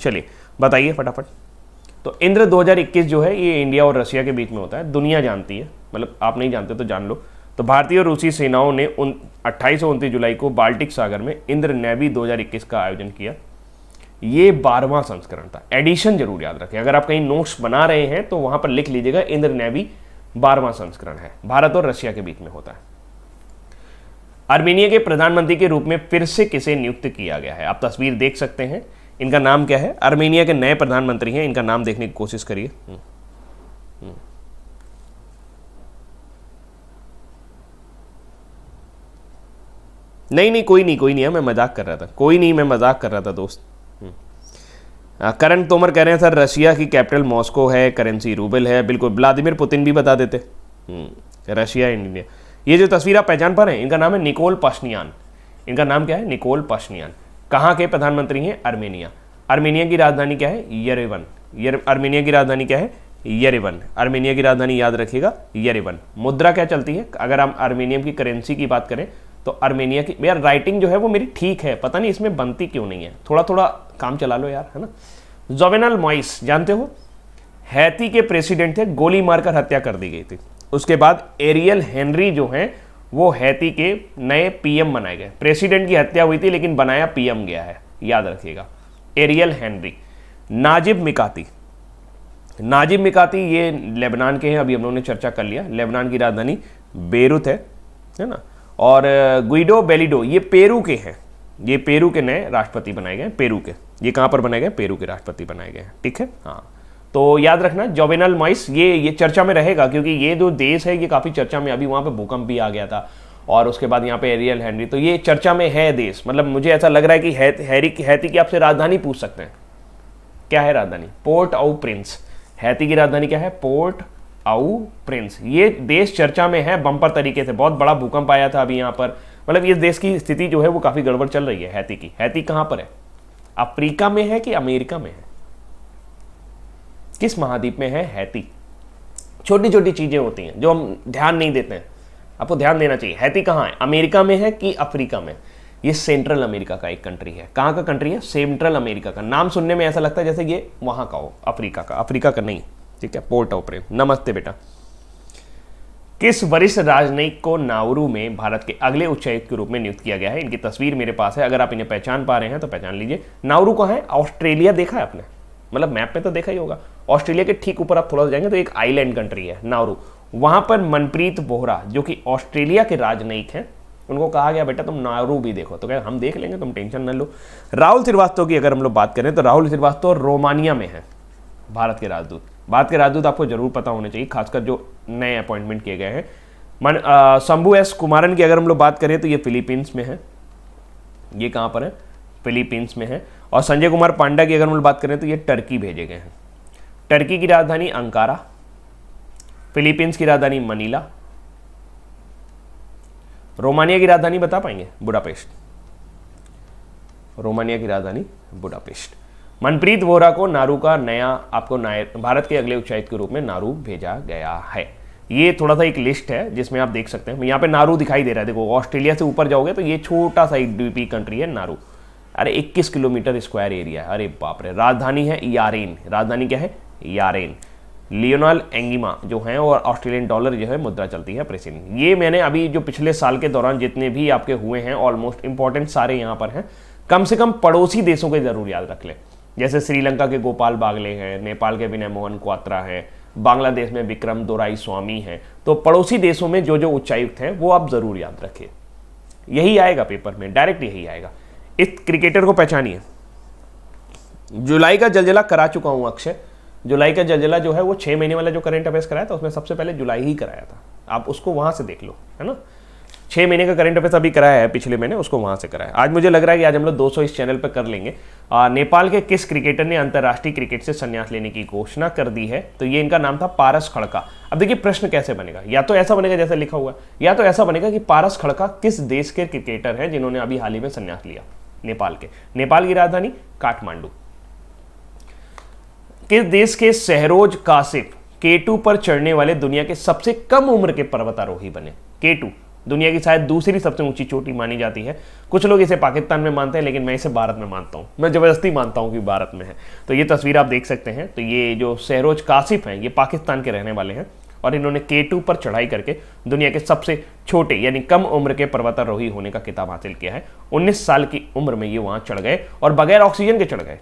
[SPEAKER 1] चलिए बताइए फटाफट तो इंद्र 2021 जो है ये इंडिया और रशिया के बीच में होता है दुनिया जानती है मतलब आप नहीं जानते तो जान लो तो भारतीय और रूसी सेनाओं ने उन अट्ठाईस और जुलाई को बाल्टिक सागर में इंद्र नेवी 2021 का आयोजन किया ये बारहवां संस्करण था एडिशन जरूर याद रखें अगर आप कहीं नोट्स बना रहे हैं तो वहां पर लिख लीजिएगा इंद्र नेवी बारहवां संस्करण है भारत और रशिया के बीच में होता है आर्मेनिया के प्रधानमंत्री के रूप में फिर से किसे नियुक्त किया गया है आप तस्वीर देख सकते हैं इनका नाम क्या है आर्मेनिया के नए प्रधानमंत्री हैं इनका नाम देखने की कोशिश करिए हम्म। हम्म। नहीं नहीं कोई नहीं कोई नहीं है हाँ, मैं मजाक कर रहा था कोई नहीं मैं मजाक कर रहा था दोस्त हम्म। करण तोमर कह रहे हैं सर रशिया की कैपिटल मॉस्को है करेंसी रूबल है बिल्कुल व्लादिमिर पुतिन भी बता देते रशिया इंडिया ये जो तस्वीर आप पहचान पा रहे हैं इनका नाम है निकोल पाशनियान इनका नाम क्या है निकोल पाशनियान कहां के प्रधानमंत्री हैं आर्मेनिया आर्मेनिया की राजधानी क्या है यरेवन यर आर्मेनिया की राजधानी क्या है यरेवन आर्मेनिया की राजधानी याद रखिएगा यरेवन मुद्रा क्या चलती है अगर हम आर्मेनियम की करेंसी की बात करें तो आर्मेनिया की यार राइटिंग जो है वो मेरी ठीक है पता नहीं इसमें बनती क्यों नहीं है थोड़ा थोड़ा काम चला लो यार है ना जोवेनल मॉइस जानते हो हैती के प्रेसिडेंट थे गोली मारकर हत्या कर दी गई थी उसके बाद एरियल हेनरी जो हैं वो हैती के नए पीएम बनाए गए प्रेसिडेंट की हत्या हुई थी लेकिन बनाया पीएम गया है याद रखिएगा Ariel Henry Najib Mikati Najib Mikati ये लेबनान के हैं अभी हम लोगों ने चर्चा कर लिया लेबनान की राजधानी बेरुत है है ना और गुइडो बेलिडो ये पेरू के हैं ये पेरू के नए राष्ट्रपति बनाए गए पेरू के ये कहाँ पर बनाए गए पेरू के राष्ट्रपति बनाए गए ठीक है हाँ तो याद रखना जोबेनल मॉइस ये ये चर्चा में रहेगा क्योंकि ये जो देश है ये काफ़ी चर्चा में अभी वहाँ पे भूकंप भी आ गया था और उसके बाद यहाँ पे एरियल हैनरी तो ये चर्चा में है देश मतलब मुझे ऐसा लग रहा है कि है, हैरी की हैती की आपसे राजधानी पूछ सकते हैं क्या है राजधानी पोर्ट आउ प्रिंस हैती की राजधानी क्या है पोर्ट आउ प्रिंस ये देश चर्चा में है बम्पर तरीके से बहुत बड़ा भूकंप आया था अभी यहाँ पर मतलब ये देश की स्थिति जो है वो काफ़ी गड़बड़ चल रही है हैती की हैती कहाँ पर है अफ्रीका में है कि अमेरिका में है किस महाद्वीप में है हैती छोटी छोटी चीज़ें होती हैं जो हम ध्यान नहीं देते हैं आपको ध्यान देना चाहिए हैती कहाँ है अमेरिका में है कि अफ्रीका में ये सेंट्रल अमेरिका का एक कंट्री है कहाँ का कंट्री है सेंट्रल अमेरिका का नाम सुनने में ऐसा लगता है जैसे ये वहाँ का हो अफ्रीका का अफ्रीका का नहीं ठीक है पोर्ट ऑफ प्रेम नमस्ते बेटा किस वरिष्ठ राजनयिक को नाउरू में भारत के अगले उच्चायुक्त के रूप में नियुक्त किया गया है इनकी तस्वीर मेरे पास है अगर आप इन्हें पहचान पा रहे हैं तो पहचान लीजिए नाउरू कहाँ है ऑस्ट्रेलिया देखा है आपने मतलब मैप में तो देखा ही होगा ऑस्ट्रेलिया के ठीक ऊपर आप थोड़ा सा जाएंगे तो एक आइलैंड कंट्री है नारू वहां पर मनप्रीत बोहरा जो कि ऑस्ट्रेलिया के राजनयिक हैं उनको कहा गया बेटा तुम नारू भी देखो तो क्या हम देख लेंगे तुम टेंशन न लो राहुल श्रीवास्तव की अगर हम लोग बात करें तो राहुल श्रीवास्तव रोमानिया में है भारत के राजदूत भारत के राजदूत आपको जरूर पता होने चाहिए खासकर जो नए अपॉइंटमेंट किए गए हैं मन शंभू एस कुमारन की अगर हम लोग बात करें तो ये फिलीपींस में है ये कहाँ पर है फिलीपींस में है और संजय कुमार पांडा की अगर हम बात करें तो ये टर्की भेजे गए हैं टर्की की राजधानी अंकारा फिलीपींस की राजधानी मनीला रोमानिया की राजधानी बता पाएंगे बुडापेस्ट रोमानिया की राजधानी बुडापेस्ट मनप्रीत वोरा को नारू का नया आपको भारत के अगले उच्चायुक्त के रूप में नारू भेजा गया है ये थोड़ा सा एक लिस्ट है जिसमें आप देख सकते हैं यहां पे नारू दिखाई दे रहा है देखो ऑस्ट्रेलिया से ऊपर जाओगे तो ये छोटा सा एक डीपी कंट्री है नारू अरे 21 किलोमीटर स्क्वायर एरिया है अरे बाप रे राजधानी है यारेन राजधानी क्या है यारेन लियोनाल एंगिमा जो हैं और ऑस्ट्रेलियन डॉलर जो है मुद्रा चलती है प्रेसिन ये मैंने अभी जो पिछले साल के दौरान जितने भी आपके हुए हैं ऑलमोस्ट इंपॉर्टेंट सारे यहाँ पर हैं कम से कम पड़ोसी देशों के ज़रूर याद रख लें जैसे श्रीलंका के गोपाल बागले हैं नेपाल के विनय मोहन क्वात्रा है बांग्लादेश में विक्रम दोराई स्वामी हैं तो पड़ोसी देशों में जो जो उच्चायुक्त हैं वो आप ज़रूर याद रखें यही आएगा पेपर में डायरेक्ट यही आएगा इस क्रिकेटर को पहचानिए जुलाई का जलजला करा चुका हूं अक्षय जुलाई का जलजला जो है वो छह महीने वाला जो करंट अफेयर्स कराया था उसमें सबसे पहले जुलाई ही कराया था आप उसको वहां से देख लो है ना छह महीने का करंट अफेयर्स अभी कराया है पिछले महीने उसको वहां से कराया आज मुझे लग रहा है कि आज हम लोग दो इस चैनल पर कर लेंगे आ, नेपाल के किस क्रिकेटर ने अंतर्राष्ट्रीय क्रिकेट से संन्यास लेने की घोषणा कर दी है तो ये इनका नाम था पारस खड़का अब देखिए प्रश्न कैसे बनेगा या तो ऐसा बनेगा जैसा लिखा हुआ या तो ऐसा बनेगा कि पारस खड़का किस देश के क्रिकेटर है जिन्होंने अभी हाल ही में संन्यास लिया नेपाल के नेपाल की राजधानी काठमांडू किस देश के सहरोज कासिफ केटू पर चढ़ने वाले दुनिया के सबसे कम उम्र के पर्वतारोही बने केटू दुनिया की शायद दूसरी सबसे ऊंची चोटी मानी जाती है कुछ लोग इसे पाकिस्तान में मानते हैं लेकिन मैं इसे भारत में मानता हूं मैं जबरदस्ती मानता हूं कि भारत में है तो ये तस्वीर आप देख सकते हैं तो ये जो सहरोज कासिफ हैं ये पाकिस्तान के रहने वाले हैं और इन्होंने के पर चढ़ाई करके दुनिया के सबसे छोटे यानी कम उम्र के पर्वतारोही होने का किताब हासिल किया है उन्नीस साल की उम्र में ये वहाँ चढ़ गए और बगैर ऑक्सीजन के चढ़ गए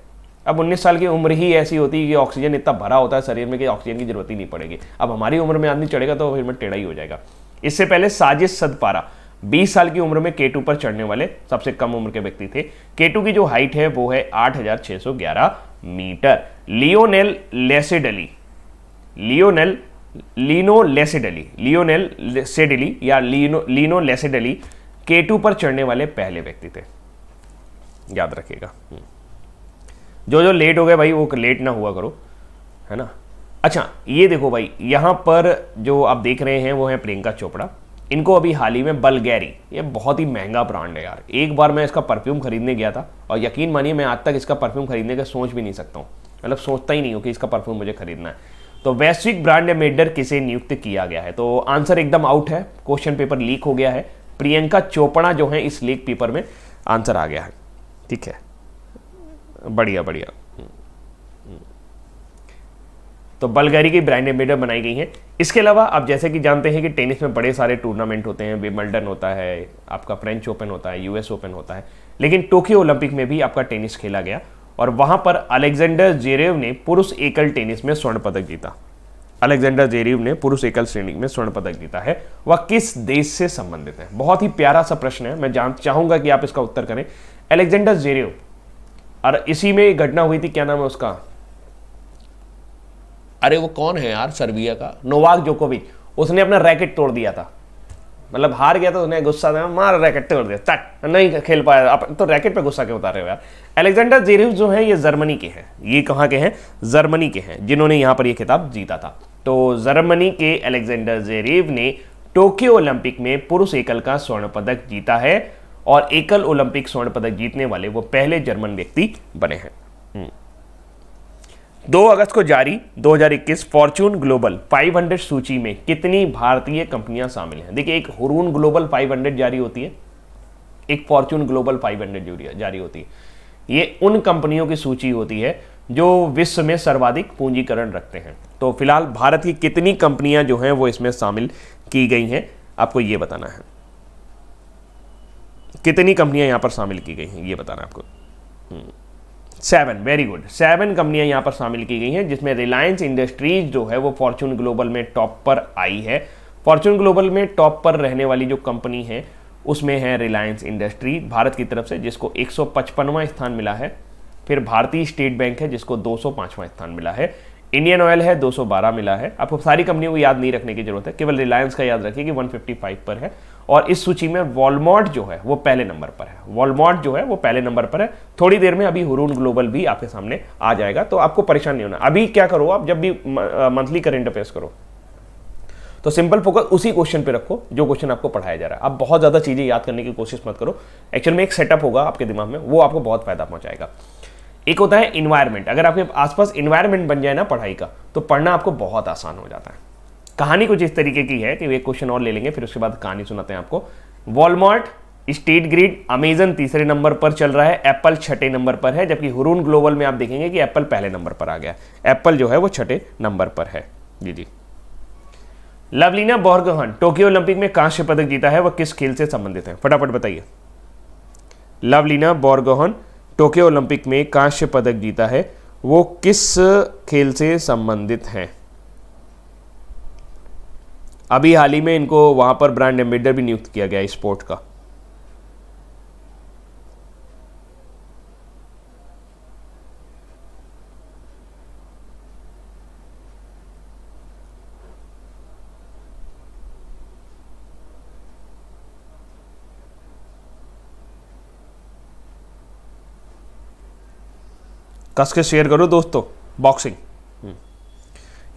[SPEAKER 1] अब 19 साल की उम्र ही ऐसी होती है कि ऑक्सीजन इतना भरा होता है शरीर में कि ऑक्सीजन की जरूरत ही नहीं पड़ेगी अब हमारी उम्र में आदमी चढ़ेगा तो फिर में टेढ़ा ही हो जाएगा इससे पहले साजिश सदपारा 20 साल की उम्र में केटू पर चढ़ने वाले सबसे कम उम्र के व्यक्ति थे केटू की जो हाइट है वो है 8,611 मीटर लियोनेल लेसेडली लियोनेल लीनो लेसेडली लियोनेल सेडली या लीनो लेसेडली के टू पर चढ़ने वाले पहले व्यक्ति थे याद रखिएगा हम्म। जो जो लेट हो गए भाई वो लेट ना हुआ करो है ना अच्छा ये देखो भाई यहाँ पर जो आप देख रहे हैं वो है प्रियंका चोपड़ा इनको अभी हाल ही में बलगैरी ये बहुत ही महंगा ब्रांड है यार एक बार मैं इसका परफ्यूम खरीदने गया था और यकीन मानिए मैं आज तक इसका परफ्यूम खरीदने का सोच भी नहीं सकता हूँ मतलब सोचता ही नहीं हूँ कि इसका परफ्यूम मुझे खरीदना है तो वैश्विक ब्रांड एम्बेडर किसे नियुक्त किया गया है तो आंसर एकदम आउट है क्वेश्चन पेपर लीक हो गया है प्रियंका चोपड़ा जो है इस लीक पेपर में आंसर आ गया है ठीक है बढ़िया बढ़िया तो बल्गारी की ब्रांड एम्बेडर बनाई गई है इसके अलावा आप जैसे कि जानते हैं कि टेनिस में बड़े सारे टूर्नामेंट होते हैं विमल्डन होता है आपका फ्रेंच ओपन होता है यूएस ओपन होता है लेकिन टोक्यो ओलंपिक में भी आपका टेनिस खेला गया और वहां पर अलेक्जेंडर जेरेव ने पुरुष एकल टेनिस में स्वर्ण पदक जीता अलेक्जेंडर जेरेव ने पुरुष एकल श्रेणी में स्वर्ण पदक जीता है वह किस देश से संबंधित है बहुत ही प्यारा सा प्रश्न है मैं जान चाहूंगा कि आप इसका उत्तर करें अलेक्जेंडर जेरेव और इसी में घटना हुई थी क्या नाम है उसका अरे वो कौन है यार सर्बिया का नोवाक जोकोविच उसने अपना रैकेट तोड़ दिया था मतलब हार गया तो उन्हें गुस्सा था मार रैकेट तोड़ दिया तट नहीं खेल पाया आप तो रैकेट पे गुस्सा क्यों उतार रहे हो यार एलेक्जेंडर जेरिव जो है ये जर्मनी के हैं ये कहाँ के हैं जर्मनी के हैं जिन्होंने यहाँ पर ये खिताब जीता था तो जर्मनी के एलेक्जेंडर जेरेव ने टोक्यो ओलंपिक में पुरुष एकल का स्वर्ण पदक जीता है और एकल ओलंपिक स्वर्ण पदक जीतने वाले वो पहले जर्मन व्यक्ति बने हैं हम्म। दो अगस्त को जारी 2021 फॉर्च्यून ग्लोबल 500 सूची में कितनी भारतीय कंपनियां शामिल हैं देखिए एक हुरून ग्लोबल 500 जारी होती है एक फॉर्च्यून ग्लोबल 500 जारी होती है ये उन कंपनियों की सूची होती है जो विश्व में सर्वाधिक पूंजीकरण रखते हैं तो फिलहाल भारत की कितनी कंपनियां जो हैं वो इसमें शामिल की गई हैं आपको ये बताना है कितनी कंपनियां यहां पर शामिल की गई हैं ये बताना आपको हम्म। सेवन वेरी गुड सेवन कंपनियां यहां पर शामिल की गई हैं जिसमें रिलायंस इंडस्ट्रीज जो है वो फॉर्च्यून ग्लोबल में टॉप पर आई है फॉर्चून ग्लोबल में टॉप पर रहने वाली जो कंपनी है उसमें है रिलायंस इंडस्ट्री भारत की तरफ से जिसको एक स्थान मिला है फिर भारतीय स्टेट बैंक है जिसको दो स्थान मिला है इंडियन ऑयल है 212 मिला है आपको सारी कंपनियों को याद नहीं रखने की जरूरत है केवल रिलायंस का याद रखिए कि 155 पर है और इस सूची में वॉलमॉट जो है वो पहले नंबर पर है वॉलमॉट जो है वो पहले नंबर पर है थोड़ी देर में अभी हुरून ग्लोबल भी आपके सामने आ जाएगा तो आपको परेशान नहीं होना अभी क्या करो आप जब भी मंथली करेंट अफेयर्स करो तो सिंपल फोकस उसी क्वेश्चन पे रखो जो क्वेश्चन आपको पढ़ाया जा रहा है आप बहुत ज़्यादा चीज़ें याद करने की कोशिश मत करो एक्चुअल में एक सेटअप होगा आपके दिमाग में वो आपको बहुत फायदा पहुंचाएगा एक होता है इन्वायरमेंट अगर आपके आसपास इन्वायरमेंट बन जाए ना पढ़ाई का तो पढ़ना आपको बहुत आसान हो जाता है कहानी कुछ इस तरीके की है कि एक क्वेश्चन और ले लेंगे फिर उसके बाद कहानी सुनाते हैं आपको वॉलमार्ट स्टेट ग्रिड अमेजन तीसरे नंबर पर चल रहा है एप्पल छठे नंबर पर है जबकि हुरून ग्लोबल में आप देखेंगे कि एप्पल पहले नंबर पर आ गया एप्पल जो है वो छठे नंबर पर है जी जी लवलीना बोर्गहन टोक्यो ओलंपिक में कांस्य पदक जीता है वह किस खेल से संबंधित है फटाफट बताइए लवलीना बोर्गहन टोक्यो ओलंपिक में कांस्य पदक जीता है वो किस खेल से संबंधित हैं अभी हाल ही में इनको वहां पर ब्रांड एम्बेडर भी नियुक्त किया गया है स्पोर्ट का कस के शेयर करो दोस्तों बॉक्सिंग हम्म।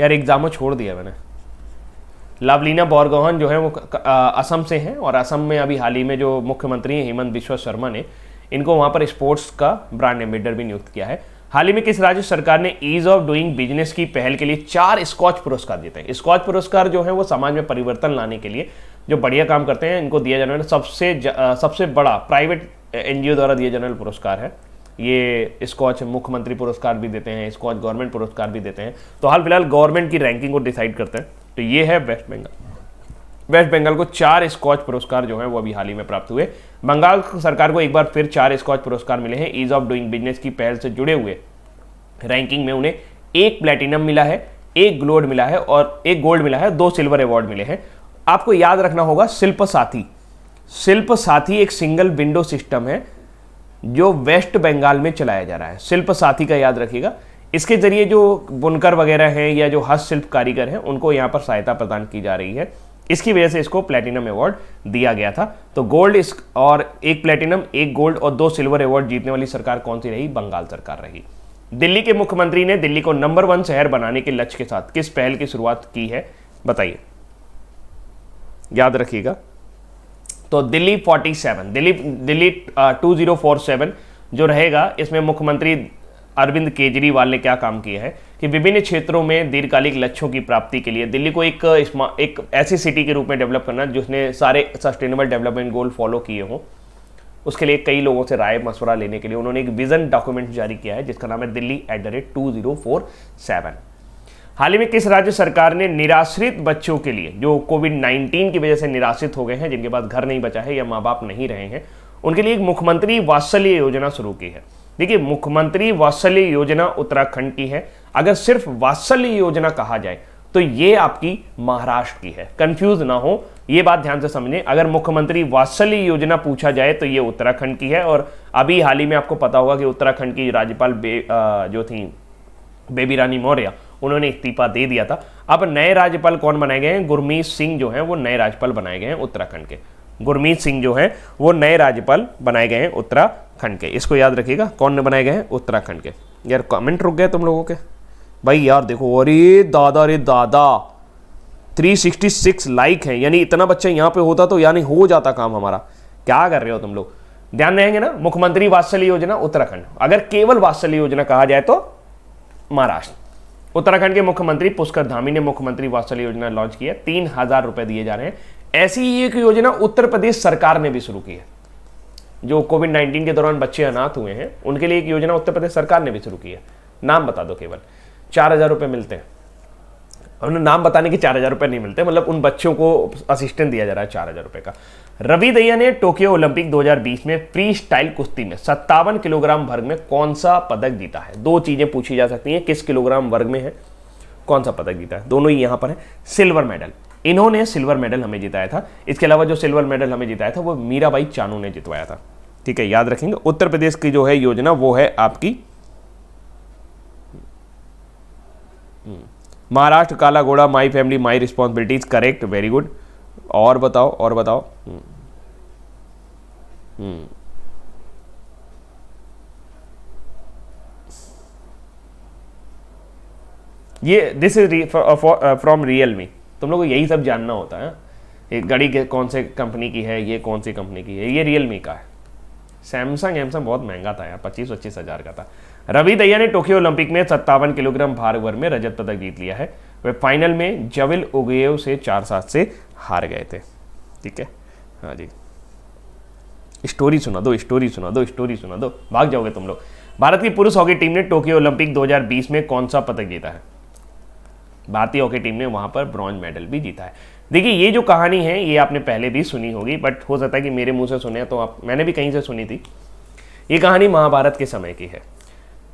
[SPEAKER 1] यार एग्ज़ाम छोड़ दिया मैंने लावलीना बोरगोहन जो है वो असम से हैं और असम में अभी हाल ही में जो मुख्यमंत्री हैं हेमंत बिश्व शर्मा ने इनको वहाँ पर स्पोर्ट्स का ब्रांड एम्बेडर भी नियुक्त किया है हाल ही में किस राज्य सरकार ने ईज ऑफ डूइंग बिजनेस की पहल के लिए चार स्कॉच पुरस्कार देते हैं स्कॉच पुरस्कार जो है वो समाज में परिवर्तन लाने के लिए जो बढ़िया काम करते हैं इनको दिया जाने वाला सबसे सबसे बड़ा प्राइवेट एनजीओ द्वारा दिया जाने वाला पुरस्कार है ये स्कॉच मुख्यमंत्री पुरस्कार भी देते हैं स्कॉच गवर्नमेंट पुरस्कार भी देते हैं तो हाल फिलहाल गवर्नमेंट की रैंकिंग को डिसाइड करते हैं तो ये है वेस्ट बंगाल वेस्ट बंगाल को चार स्कॉच पुरस्कार जो है वो अभी हाल ही में प्राप्त हुए बंगाल सरकार को एक बार फिर चार स्कॉच पुरस्कार मिले हैं ईज ऑफ डूइंग बिजनेस की पहल से जुड़े हुए रैंकिंग में उन्हें एक प्लेटिनम मिला है एक ग्लोड मिला है और एक गोल्ड मिला है दो सिल्वर अवार्ड मिले हैं आपको याद रखना होगा शिल्प साथी शिल्प साथी एक सिंगल विंडो सिस्टम है जो वेस्ट बंगाल में चलाया जा रहा है शिल्प साथी का याद रखिएगा इसके जरिए जो बुनकर वगैरह हैं या जो हस्तशिल्प कारीगर हैं उनको यहाँ पर सहायता प्रदान की जा रही है इसकी वजह से इसको प्लेटिनम अवार्ड दिया गया था तो गोल्ड इस और एक प्लेटिनम एक गोल्ड और दो सिल्वर अवार्ड जीतने वाली सरकार कौन सी रही बंगाल सरकार रही दिल्ली के मुख्यमंत्री ने दिल्ली को नंबर वन शहर बनाने के लक्ष्य के साथ किस पहल की शुरुआत की है बताइए याद रखिएगा तो दिल्ली 47 दिल्ली दिल्ली 2047 जो रहेगा इसमें मुख्यमंत्री अरविंद केजरीवाल ने क्या काम किया है कि विभिन्न क्षेत्रों में दीर्घकालिक लक्ष्यों की प्राप्ति के लिए दिल्ली को एक एक ऐसी सिटी के रूप में डेवलप करना जिसने सारे सस्टेनेबल डेवलपमेंट गोल फॉलो किए हों उसके लिए कई लोगों से राय मशवरा लेने के लिए उन्होंने एक विजन डॉक्यूमेंट जारी किया है जिसका नाम है Delhi at the rate two zero four seven हाल ही में किस राज्य सरकार ने निराश्रित बच्चों के लिए जो कोविड 19 की वजह से निराश्रित हो गए हैं जिनके पास घर नहीं बचा है या माँ बाप नहीं रहे हैं उनके लिए एक मुख्यमंत्री वात्सल्य योजना शुरू की है देखिए मुख्यमंत्री वात्सल्य योजना उत्तराखंड की है अगर सिर्फ वात्सल्य योजना कहा जाए तो ये आपकी महाराष्ट्र की है कंफ्यूज ना हो ये बात ध्यान से समझें अगर मुख्यमंत्री वात्सल्य योजना पूछा जाए तो ये उत्तराखंड की है और अभी हाल ही में आपको पता होगा कि उत्तराखंड की राज्यपाल जो थी बेबी रानी मौर्य उन्होंने इस्तीफा दे दिया था अब नए राज्यपाल कौन बनाए गए हैं गुरमीत सिंह जो है वो नए राज्यपाल बनाए गए हैं उत्तराखंड के गुरमीत सिंह जो है वो नए राज्यपाल बनाए गए हैं उत्तराखंड उत्तराखंड के इसको याद रखिएगा कौन ने बनाए गए हैं उत्तराखंड के यार कमेंट रुक गए तुम लोगों के भाई यार देखो अरे दादा अरे दादा 366 लाइक हैं यानी इतना बच्चा यहाँ पे होता तो यानी हो जाता काम हमारा क्या कर रहे हो तुम लोग ध्यान रहेंगे ना मुख्यमंत्री वात्सल्य योजना उत्तराखंड अगर केवल वात्सल्य योजना कहा जाए तो महाराष्ट्र उत्तराखंड के मुख्यमंत्री पुष्कर धामी ने मुख्यमंत्री वात्सल्य योजना लॉन्च किया तीन हजार रुपए दिए जा रहे हैं ऐसी ही एक योजना उत्तर प्रदेश सरकार ने भी शुरू की है जो कोविड नाइन्टीन के दौरान बच्चे अनाथ हुए हैं उनके लिए एक योजना उत्तर प्रदेश सरकार ने भी शुरू की है नाम बता दो केवल चार हज़ार रुपये मिलते हैं उन्हें नाम बताने के चार हज़ार रुपये नहीं मिलते मतलब उन बच्चों को असिस्टेंट दिया जा रहा है चार हज़ार रुपये का रवि दैया ने टोक्यो ओलंपिक 2020 में फ्री स्टाइल कुश्ती में सत्तावन किलोग्राम वर्ग में कौन सा पदक जीता है दो चीज़ें पूछी जा सकती हैं किस किलोग्राम वर्ग में है कौन सा पदक जीता है दोनों ही यहाँ पर है सिल्वर मेडल इन्होंने सिल्वर मेडल हमें जिताया था इसके अलावा जो सिल्वर मेडल हमें जिताया था वो मीराबाई चानू ने जितवाया था ठीक है याद रखेंगे उत्तर प्रदेश की जो है योजना वो है आपकी हम्म, Maharashtra Kala Ghoda my family my responsibilities correct very good और बताओ और बताओ हम्म, हम्म। ये this is from real me तुम लोग को यही सब जानना होता है हाँ। ये गाड़ी कौन से कंपनी की है ये कौन सी कंपनी की है ये रियल मी का है सैमसंग एमसंग बहुत महंगा था यार पच्चीस पच्चीस हज़ार का था रवि दैया ने टोक्यो ओलंपिक में सत्तावन किलोग्राम भार वर्ग में रजत पदक जीत लिया है वे फाइनल में जविल ओगेव से चार सात से हार गए थे ठीक है हाँ जी स्टोरी सुना दो स्टोरी सुना दो स्टोरी सुना दो भाग जाओगे तुम लोग भारत की पुरुष हॉकी टीम ने टोक्यो ओलंपिक 2020 में कौन सा पदक जीता है भारतीय हॉकी टीम ने वहां पर ब्रॉन्ज मेडल भी जीता है देखिए ये जो कहानी है ये आपने पहले भी सुनी होगी बट हो सकता है कि मेरे मुंह से सुने तो आप मैंने भी कहीं से सुनी थी ये कहानी महाभारत के समय की है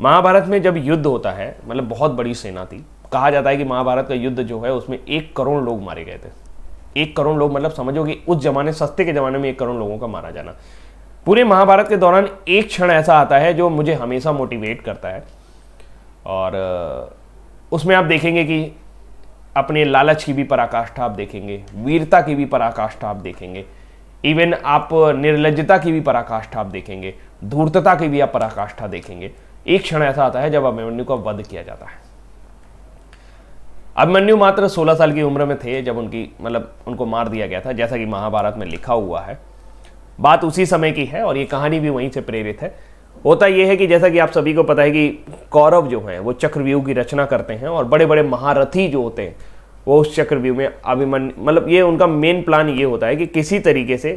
[SPEAKER 1] महाभारत में जब युद्ध होता है मतलब बहुत बड़ी सेना थी कहा जाता है कि महाभारत का युद्ध जो है उसमें एक करोड़ लोग मारे गए थे एक करोड़ लोग मतलब समझो कि उस जमाने सस्ते के ज़माने में एक करोड़ लोगों का मारा जाना पूरे महाभारत के दौरान एक क्षण ऐसा आता है जो मुझे हमेशा मोटिवेट करता है और उसमें आप देखेंगे कि अपने लालच की भी पराकाष्ठा आप देखेंगे वीरता की भी पराकाष्ठा आप देखेंगे इवन आप निर्लजता की भी पराकाष्ठा आप देखेंगे धूर्तता की भी आप पराकाष्ठा देखेंगे एक क्षण ऐसा आता है जब अभिमन्यु का वध किया जाता है अभिमन्यु मात्र 16 साल की उम्र में थे जब उनकी मतलब उनको मार दिया गया था जैसा कि महाभारत में लिखा हुआ है बात उसी समय की है और ये कहानी भी वहीं से प्रेरित है होता यह है कि जैसा कि आप सभी को पता है कि कौरव जो हैं वो चक्रव्यूह की रचना करते हैं और बड़े बड़े महारथी जो होते हैं वो उस चक्रव्यूह में अभिमन मतलब ये उनका मेन प्लान ये होता है कि किसी तरीके से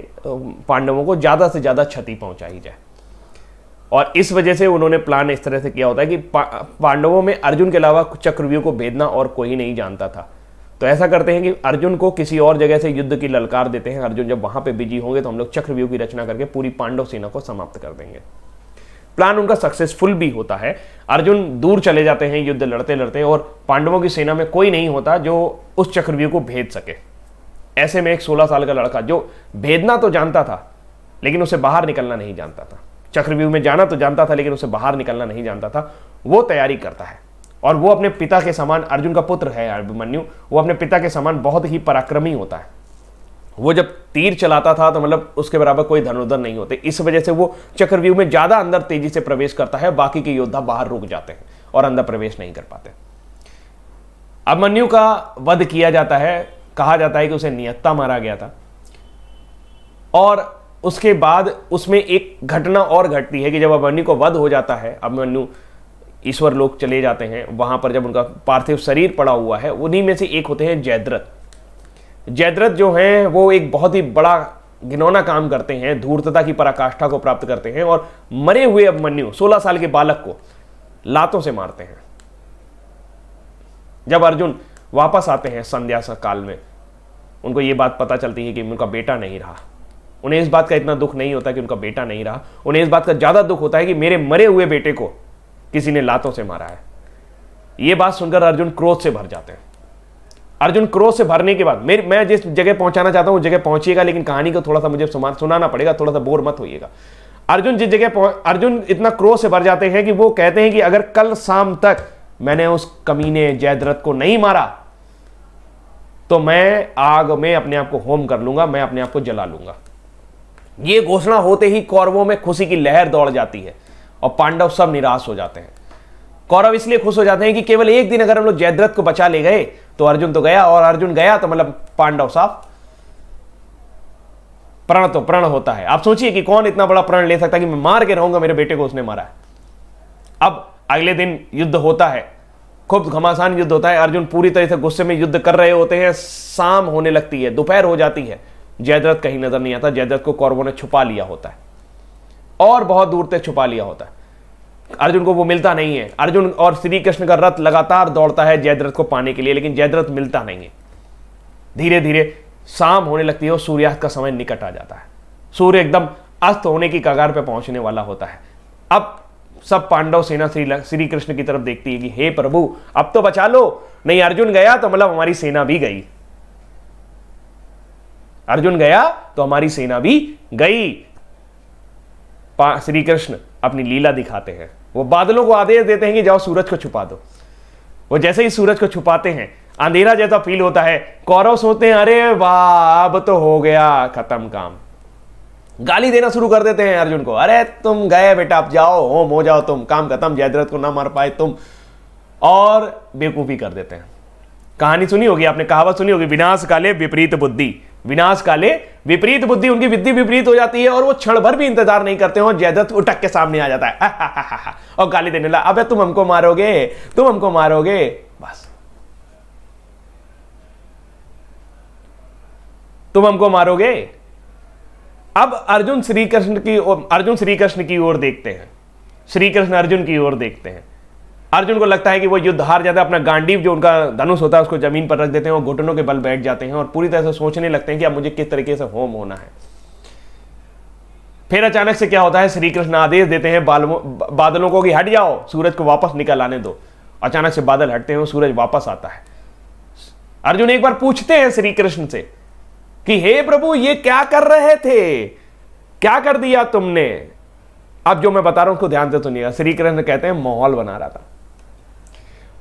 [SPEAKER 1] पांडवों को ज़्यादा से ज़्यादा क्षति पहुँचाई जाए और इस वजह से उन्होंने प्लान इस तरह से किया होता है कि पा, पांडवों में अर्जुन के अलावा चक्रव्यूह को भेदना और कोई नहीं जानता था तो ऐसा करते हैं कि अर्जुन को किसी और जगह से युद्ध की ललकार देते हैं अर्जुन जब वहाँ पे बिजी होंगे तो हम लोग चक्रव्यूह की रचना करके पूरी पांडव सेना को समाप्त कर देंगे प्लान उनका सक्सेसफुल भी होता है अर्जुन दूर चले जाते हैं युद्ध लड़ते लड़ते और पांडवों की सेना में कोई नहीं होता जो उस चक्रव्यूह को भेद सके ऐसे में एक 16 साल का लड़का जो भेदना तो जानता था लेकिन उसे बाहर निकलना नहीं जानता था चक्रव्यूह में जाना तो जानता था लेकिन उसे बाहर निकलना नहीं जानता था वो तैयारी करता है और वो अपने पिता के समान अर्जुन का पुत्र है अभिमन्यु वो अपने पिता के समान बहुत ही पराक्रमी होता है वो जब तीर चलाता था तो मतलब उसके बराबर कोई धनुर्धर नहीं होते इस वजह से वो चक्रव्यूह में ज़्यादा अंदर तेजी से प्रवेश करता है बाकी के योद्धा बाहर रुक जाते हैं और अंदर प्रवेश नहीं कर पाते अमन्यु का वध किया जाता है कहा जाता है कि उसे नियत्ता मारा गया था और उसके बाद उसमें एक घटना और घटती है कि जब अभिमन्यु को वध हो जाता है अभिमन्यु ईश्वर लोग चले जाते हैं वहां पर जब उनका पार्थिव शरीर पड़ा हुआ है उन्हीं में से एक होते हैं जयद्रथ जयद्रथ जो है वो एक बहुत ही बड़ा घिनौना काम करते हैं धूर्तता की पराकाष्ठा को प्राप्त करते हैं और मरे हुए अभिमन्यु 16 साल के बालक को लातों से मारते हैं जब अर्जुन वापस आते हैं संध्या काल में उनको ये बात पता चलती है कि उनका बेटा नहीं रहा उन्हें इस बात का इतना दुख नहीं होता कि उनका बेटा नहीं रहा उन्हें इस बात का ज़्यादा दुख होता है कि मेरे मरे हुए बेटे को किसी ने लातों से मारा है ये बात सुनकर अर्जुन क्रोध से भर जाते हैं अर्जुन क्रोध से भरने के बाद मेरे मैं जिस जगह पहुंचाना चाहता हूं उस जगह पहुंचिएगा लेकिन कहानी को थोड़ा सा मुझे सुनाना पड़ेगा थोड़ा सा बोर मत होइएगा अर्जुन जिस जगह अर्जुन इतना क्रोध से भर जाते हैं कि वो कहते हैं कि अगर कल शाम तक मैंने उस कमीने जयद्रथ को नहीं मारा तो मैं आग में अपने आप को होम कर लूंगा मैं अपने आप को जला लूंगा यह घोषणा होते ही कौरवों में खुशी की लहर दौड़ जाती है और पांडव सब निराश हो जाते हैं कौरव इसलिए खुश हो जाते हैं कि केवल एक दिन अगर हम लोग जयद्रथ को बचा ले गए तो अर्जुन तो गया और अर्जुन गया तो मतलब पांडव साफ प्रण तो प्रण होता है आप सोचिए कि कौन इतना बड़ा प्रण ले सकता है कि मैं मार के रहूंगा मेरे बेटे को उसने मारा है अब अगले दिन युद्ध होता है खूब घमासान युद्ध होता है अर्जुन पूरी तरह से गुस्से में युद्ध कर रहे होते हैं शाम होने लगती है दोपहर हो जाती है जयद्रथ कहीं नजर नहीं आता जयद्रथ को कौरवों ने छुपा लिया होता है और बहुत दूर तक छुपा लिया होता है अर्जुन को वो मिलता नहीं है अर्जुन और श्री कृष्ण का रथ लगातार दौड़ता है जयद्रथ को पाने के लिए लेकिन जयद्रथ मिलता नहीं है धीरे धीरे शाम होने लगती है और सूर्यास्त का समय निकट आ जाता है सूर्य एकदम अस्त होने की कगार पर पहुंचने वाला होता है अब सब पांडव सेना श्री श्री कृष्ण की तरफ देखती है कि हे प्रभु अब तो बचा लो नहीं अर्जुन गया तो मतलब हमारी सेना भी गई अर्जुन गया तो हमारी सेना भी गई श्री कृष्ण अपनी लीला दिखाते हैं वो बादलों को आदेश देते हैं कि जाओ सूरज को छुपा दो वो जैसे ही सूरज को छुपाते हैं अंधेरा जैसा फील होता है कौरव सोचते हैं अरे वाह अब तो हो गया खत्म काम गाली देना शुरू कर देते हैं अर्जुन को अरे तुम गए बेटा आप जाओ होम हो जाओ तुम काम खत्म जयद्रथ को ना मार पाए तुम और बेवकूफ़ी कर देते हैं कहानी सुनी होगी आपने कहावत सुनी होगी विनाश काले विपरीत बुद्धि विनाश काले विपरीत बुद्धि उनकी विद्धि विपरीत हो जाती है और वो क्षण भर भी इंतजार नहीं करते हो जयदत्त उठक के सामने आ जाता है हा, हा, हा, और गाली देने लगा अबे तुम हमको मारोगे तुम हमको मारोगे बस तुम हमको मारोगे अब अर्जुन श्री कृष्ण की अर्जुन श्री कृष्ण की ओर देखते हैं श्री कृष्ण अर्जुन की ओर देखते हैं अर्जुन को लगता है कि वो युद्ध हार जाता है अपना गांडीव जो उनका धनुष होता है उसको जमीन पर रख देते हैं और घुटनों के बल बैठ जाते हैं और पूरी तरह से सोचने लगते हैं कि अब मुझे किस तरीके से होम होना है फिर अचानक से क्या होता है श्री कृष्ण आदेश देते हैं बादलों को कि हट जाओ सूरज को वापस निकल आने दो अचानक से बादल हटते हैं और सूरज वापस आता है अर्जुन एक बार पूछते हैं श्री कृष्ण से कि हे प्रभु ये क्या कर रहे थे क्या कर दिया तुमने अब जो मैं बता रहा हूं उसको ध्यान से सुनिएगा श्री कृष्ण कहते हैं माहौल बना रहा था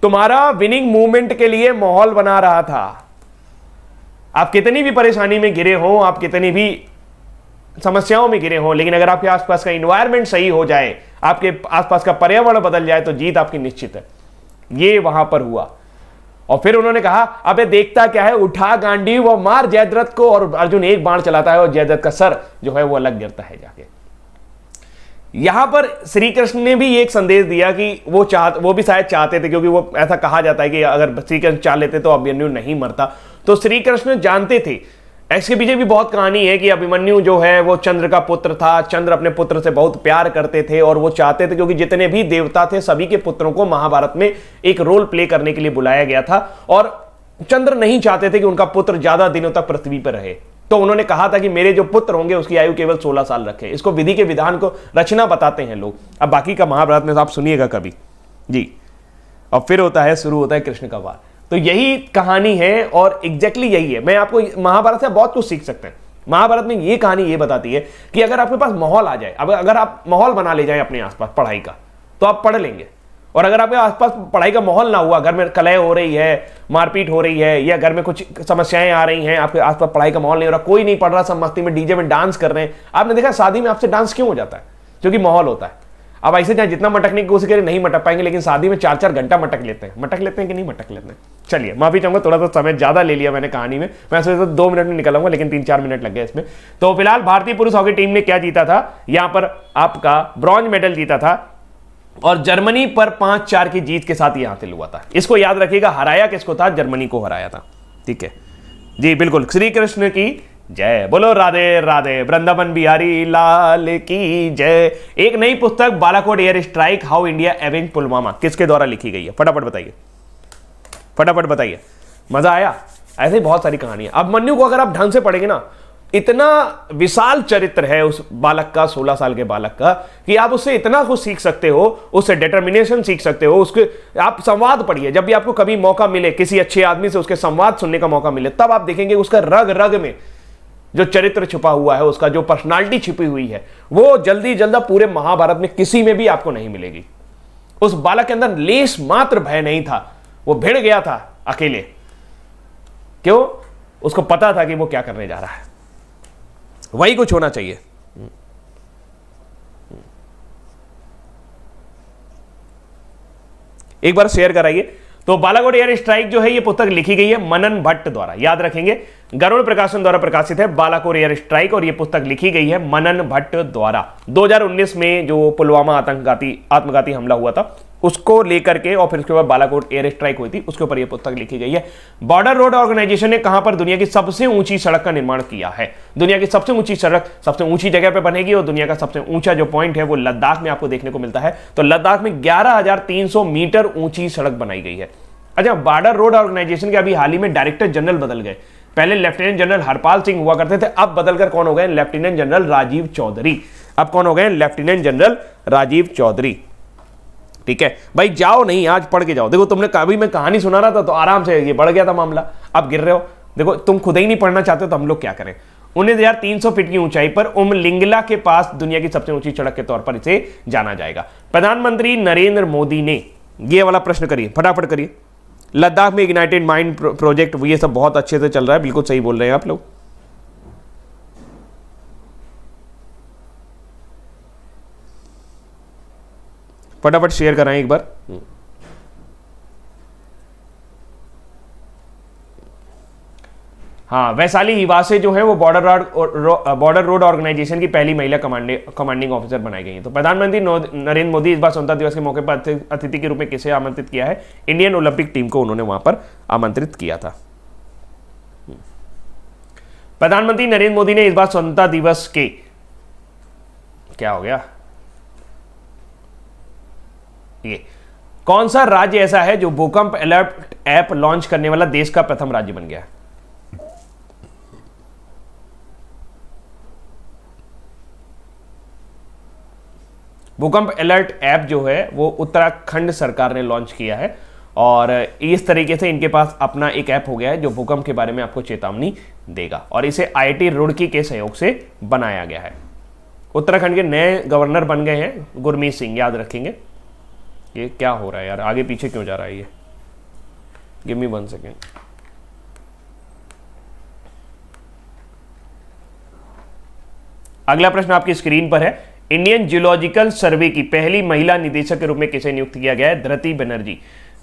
[SPEAKER 1] तुम्हारा विनिंग मूवमेंट के लिए माहौल बना रहा था आप कितनी भी परेशानी में गिरे हो आप कितनी भी समस्याओं में गिरे हो लेकिन अगर आपके आसपास का इन्वायरमेंट सही हो जाए आपके आसपास का पर्यावरण बदल जाए तो जीत आपकी निश्चित है ये वहां पर हुआ और फिर उन्होंने कहा ये देखता क्या है उठा गांडी व मार जयद्रथ को और अर्जुन एक बाण चलाता है और जयद्रथ का सर जो है वो अलग गिरता है जाके यहां पर श्री कृष्ण ने भी एक संदेश दिया कि वो चाह वो भी शायद चाहते थे क्योंकि वो ऐसा कहा जाता है कि अगर श्री कृष्ण चाह लेते तो अभिमन्यु नहीं मरता तो श्री कृष्ण जानते थे इसके पीछे भी बहुत कहानी है कि अभिमन्यु जो है वो चंद्र का पुत्र था चंद्र अपने पुत्र से बहुत प्यार करते थे और वो चाहते थे क्योंकि जितने भी देवता थे सभी के पुत्रों को महाभारत में एक रोल प्ले करने के लिए बुलाया गया था और चंद्र नहीं चाहते थे कि उनका पुत्र ज्यादा दिनों तक पृथ्वी पर रहे तो उन्होंने कहा था कि मेरे जो पुत्र होंगे उसकी आयु केवल 16 साल रखे इसको विधि के विधान को रचना बताते हैं लोग अब बाकी का महाभारत में तो आप सुनिएगा कभी जी और फिर होता है शुरू होता है कृष्ण का वार तो यही कहानी है और एग्जैक्टली यही है मैं आपको महाभारत से बहुत कुछ सीख सकते हैं महाभारत में ये कहानी ये बताती है कि अगर आपके पास माहौल आ जाए अब अगर आप माहौल बना ले जाए अपने आसपास पढ़ाई का तो आप पढ़ लेंगे और अगर आपके आसपास पढ़ाई का माहौल ना हुआ घर में कलह हो रही है मारपीट हो रही है या घर में कुछ समस्याएं आ रही हैं आपके आसपास पढ़ाई का माहौल नहीं हो रहा कोई नहीं पढ़ रहा सब मस्ती में डीजे में डांस कर रहे हैं आपने देखा शादी में आपसे डांस क्यों हो जाता है क्योंकि माहौल होता है आप ऐसे चाहे जितना मटकने की कोशिश करें नहीं मटक पाएंगे लेकिन शादी में चार चार घंटा मटक लेते हैं मटक लेते हैं कि नहीं मटक लेते हैं चलिए माफी चाहूंगा थोड़ा सा समय ज्यादा ले लिया मैंने कहानी में मैं सोचता दो मिनट में निकलूंगा लेकिन तीन चार मिनट लग गए इसमें तो फिलहाल भारतीय पुरुष हॉकी टीम ने क्या जीता था यहाँ पर आपका ब्रॉन्ज मेडल जीता था और जर्मनी पर पांच चार की जीत के साथ यहां हासिल हुआ था इसको याद रखिएगा हराया किसको था जर्मनी को हराया था ठीक है जी बिल्कुल श्री कृष्ण की जय बोलो राधे राधे वृंदावन बिहारी लाल की जय एक नई पुस्तक Balakot air strike how India avenge Pulwama किसके द्वारा लिखी गई है फटाफट बताइए फटाफट बताइए मजा आया ऐसे बहुत सारी कहानियां अब मन्यू को अगर आप ढंग से पढ़ेंगे ना इतना विशाल चरित्र है उस बालक का 16 साल के बालक का कि आप उससे इतना कुछ सीख सकते हो उससे डिटर्मिनेशन सीख सकते हो उसके आप संवाद पढ़िए जब भी आपको कभी मौका मिले किसी अच्छे आदमी से उसके संवाद सुनने का मौका मिले तब आप देखेंगे उसका रग रग में जो चरित्र छुपा हुआ है उसका जो पर्सनालिटी छिपी हुई है वो जल्दी जल्दा पूरे महाभारत में किसी में भी आपको नहीं मिलेगी उस बालक के अंदर लेस मात्र भय नहीं था वो भिड़ गया था अकेले क्यों उसको पता था कि वो क्या करने जा रहा है वही कुछ होना चाहिए एक बार शेयर कराइए तो बालाकोट एयर स्ट्राइक जो है ये पुस्तक लिखी गई है मनन भट्ट द्वारा याद रखेंगे गरुड़ प्रकाशन द्वारा प्रकाशित है बालाकोट एयर स्ट्राइक और ये पुस्तक लिखी गई है मनन भट्ट द्वारा 2019 में जो पुलवामा आतंकघाती आत्मघाती हमला हुआ था उसको लेकर के और फिर उसके बाद बालाकोट एयर स्ट्राइक हुई थी उसके ऊपर यह पुस्तक लिखी गई है बॉर्डर रोड ऑर्गेनाइजेशन ने कहां पर दुनिया की सबसे ऊंची सड़क का निर्माण किया है दुनिया की सबसे ऊंची सड़क सबसे ऊंची जगह पर बनेगी और दुनिया का सबसे ऊंचा जो पॉइंट है वो लद्दाख में आपको देखने को मिलता है तो लद्दाख में ग्यारह मीटर ऊंची सड़क बनाई गई है अच्छा बॉर्डर रोड ऑर्गेनाइजेशन के अभी हाल ही में डायरेक्टर जनरल बदल गए पहले लेफ्टिनेंट जनरल हरपाल सिंह हुआ करते थे अब बदलकर कौन हो गए लेफ्टिनेंट जनरल राजीव चौधरी अब कौन हो गए लेफ्टिनेंट जनरल राजीव चौधरी ठीक है भाई जाओ नहीं आज पढ़ के जाओ देखो तुमने कभी मैं कहानी सुना रहा था तो आराम से ये बढ़ गया था मामला अब गिर रहे हो देखो तुम खुद ही नहीं पढ़ना चाहते तो हम लोग क्या करें उन्नीस हजार तीन सौ फीट की ऊंचाई पर उमलिंगला के पास दुनिया की सबसे ऊंची सड़क के तौर पर इसे जाना जाएगा प्रधानमंत्री नरेंद्र मोदी ने यह वाला प्रश्न करिए फटाफट करिए लद्दाख में यूनाइटेड माइंड प्रोजेक्ट ये सब बहुत अच्छे से चल रहा है बिल्कुल सही बोल रहे हैं आप लोग फटाफट शेयर कराएं एक बार हाँ वैशाली हिवासे जो है वो border road border road organisation की पहली महिला कमांडिंग ऑफिसर बनाई गई है तो प्रधानमंत्री नरेंद्र मोदी इस बार स्वतंत्रता दिवस के मौके पर अतिथि के रूप में किसे आमंत्रित किया है इंडियन ओलंपिक टीम को उन्होंने वहां पर आमंत्रित किया था प्रधानमंत्री नरेंद्र मोदी ने इस बार स्वतंत्रता दिवस के क्या हो गया ये कौन सा राज्य ऐसा है जो भूकंप अलर्ट ऐप लॉन्च करने वाला देश का प्रथम राज्य बन गया भूकंप अलर्ट ऐप जो है वो उत्तराखंड सरकार ने लॉन्च किया है और इस तरीके से इनके पास अपना एक ऐप हो गया है जो भूकंप के बारे में आपको चेतावनी देगा और इसे आईटी रुड़की के सहयोग से बनाया गया है उत्तराखंड के नए गवर्नर बन गए हैं गुरमीत सिंह याद रखेंगे ये क्या हो रहा है यार आगे पीछे क्यों जा रहा है ये गिव मी वन सेकेंड अगला प्रश्न आपकी स्क्रीन पर है इंडियन जियोलॉजिकल सर्वे की पहली महिला निदेशक के रूप में किसे नियुक्त किया गया है Dhriti Banerjee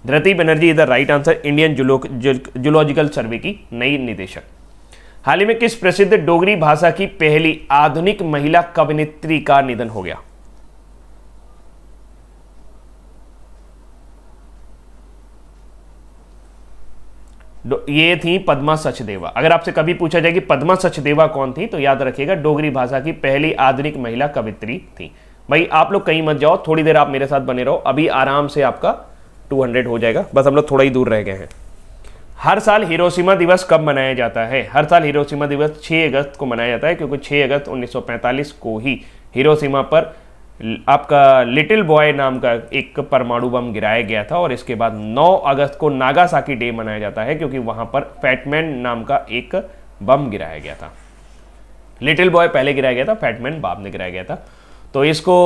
[SPEAKER 1] Dhriti Banerjee is the right answer Indian geological survey की नई निदेशक हाल ही में किस प्रसिद्ध डोगरी भाषा की पहली आधुनिक महिला कवयित्री का निधन हो गया ये थी पद्मा सचदेवा अगर आपसे कभी पूछा जाए कि पद्मा सचदेवा कौन थी तो याद रखिएगा डोगरी भाषा की पहली आधुनिक महिला कवित्री थी भाई आप लोग कहीं मत जाओ थोड़ी देर आप मेरे साथ बने रहो अभी आराम से आपका 200 हो जाएगा बस हम लोग थोड़ा ही दूर रह गए हैं हर साल हिरोशिमा दिवस कब मनाया जाता है हर साल हिरोशिमा दिवस 6 अगस्त को मनाया जाता है क्योंकि 6 अगस्त 1945 को ही हिरोशिमा पर आपका लिटिल बॉय नाम का एक परमाणु बम गिराया गया था और इसके बाद 9 अगस्त को नागासाकी डे मनाया जाता है क्योंकि वहां पर फैटमैन नाम का एक बम गिराया गया था लिटिल बॉय पहले गिराया गया था फैटमैन बाद में गिराया गया था तो इसको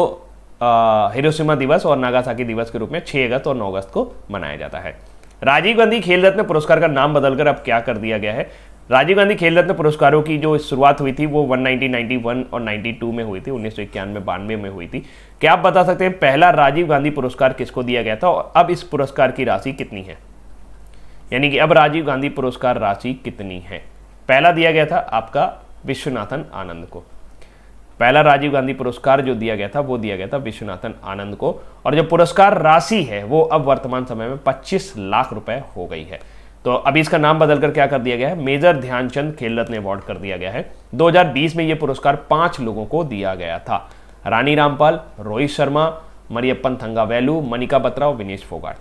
[SPEAKER 1] हिरोशिमा दिवस और नागासाकी दिवस के रूप में 6 अगस्त और 9 अगस्त को मनाया जाता है राजीव गांधी खेल रत्न पुरस्कार का नाम बदलकर अब क्या कर दिया गया है राजीव गांधी खेल रत्न पुरस्कारों की जो शुरुआत हुई थी वो 1990, 91 और 92 में हुई थी उन्नीस सौ इक्यानवे बानवे में हुई थी क्या आप बता सकते हैं पहला राजीव गांधी पुरस्कार किसको दिया गया था और अब इस पुरस्कार की राशि कितनी है यानी कि अब राजीव गांधी पुरस्कार राशि कितनी है पहला दिया गया था आपका विश्वनाथन आनंद को पहला राजीव गांधी पुरस्कार जो दिया गया था वो दिया गया था विश्वनाथन आनंद को और जो पुरस्कार राशि है वो अब वर्तमान समय में 25 लाख रुपए हो गई है तो अभी इसका नाम बदलकर क्या कर दिया गया है मेजर ध्यानचंद खेल रत्न अवार्ड कर दिया गया है 2020 में यह पुरस्कार पांच लोगों को दिया गया था रानी रामपाल रोहित शर्मा मरियप्पन थंगावेलू मनिका बत्रा और विनेश फोगाट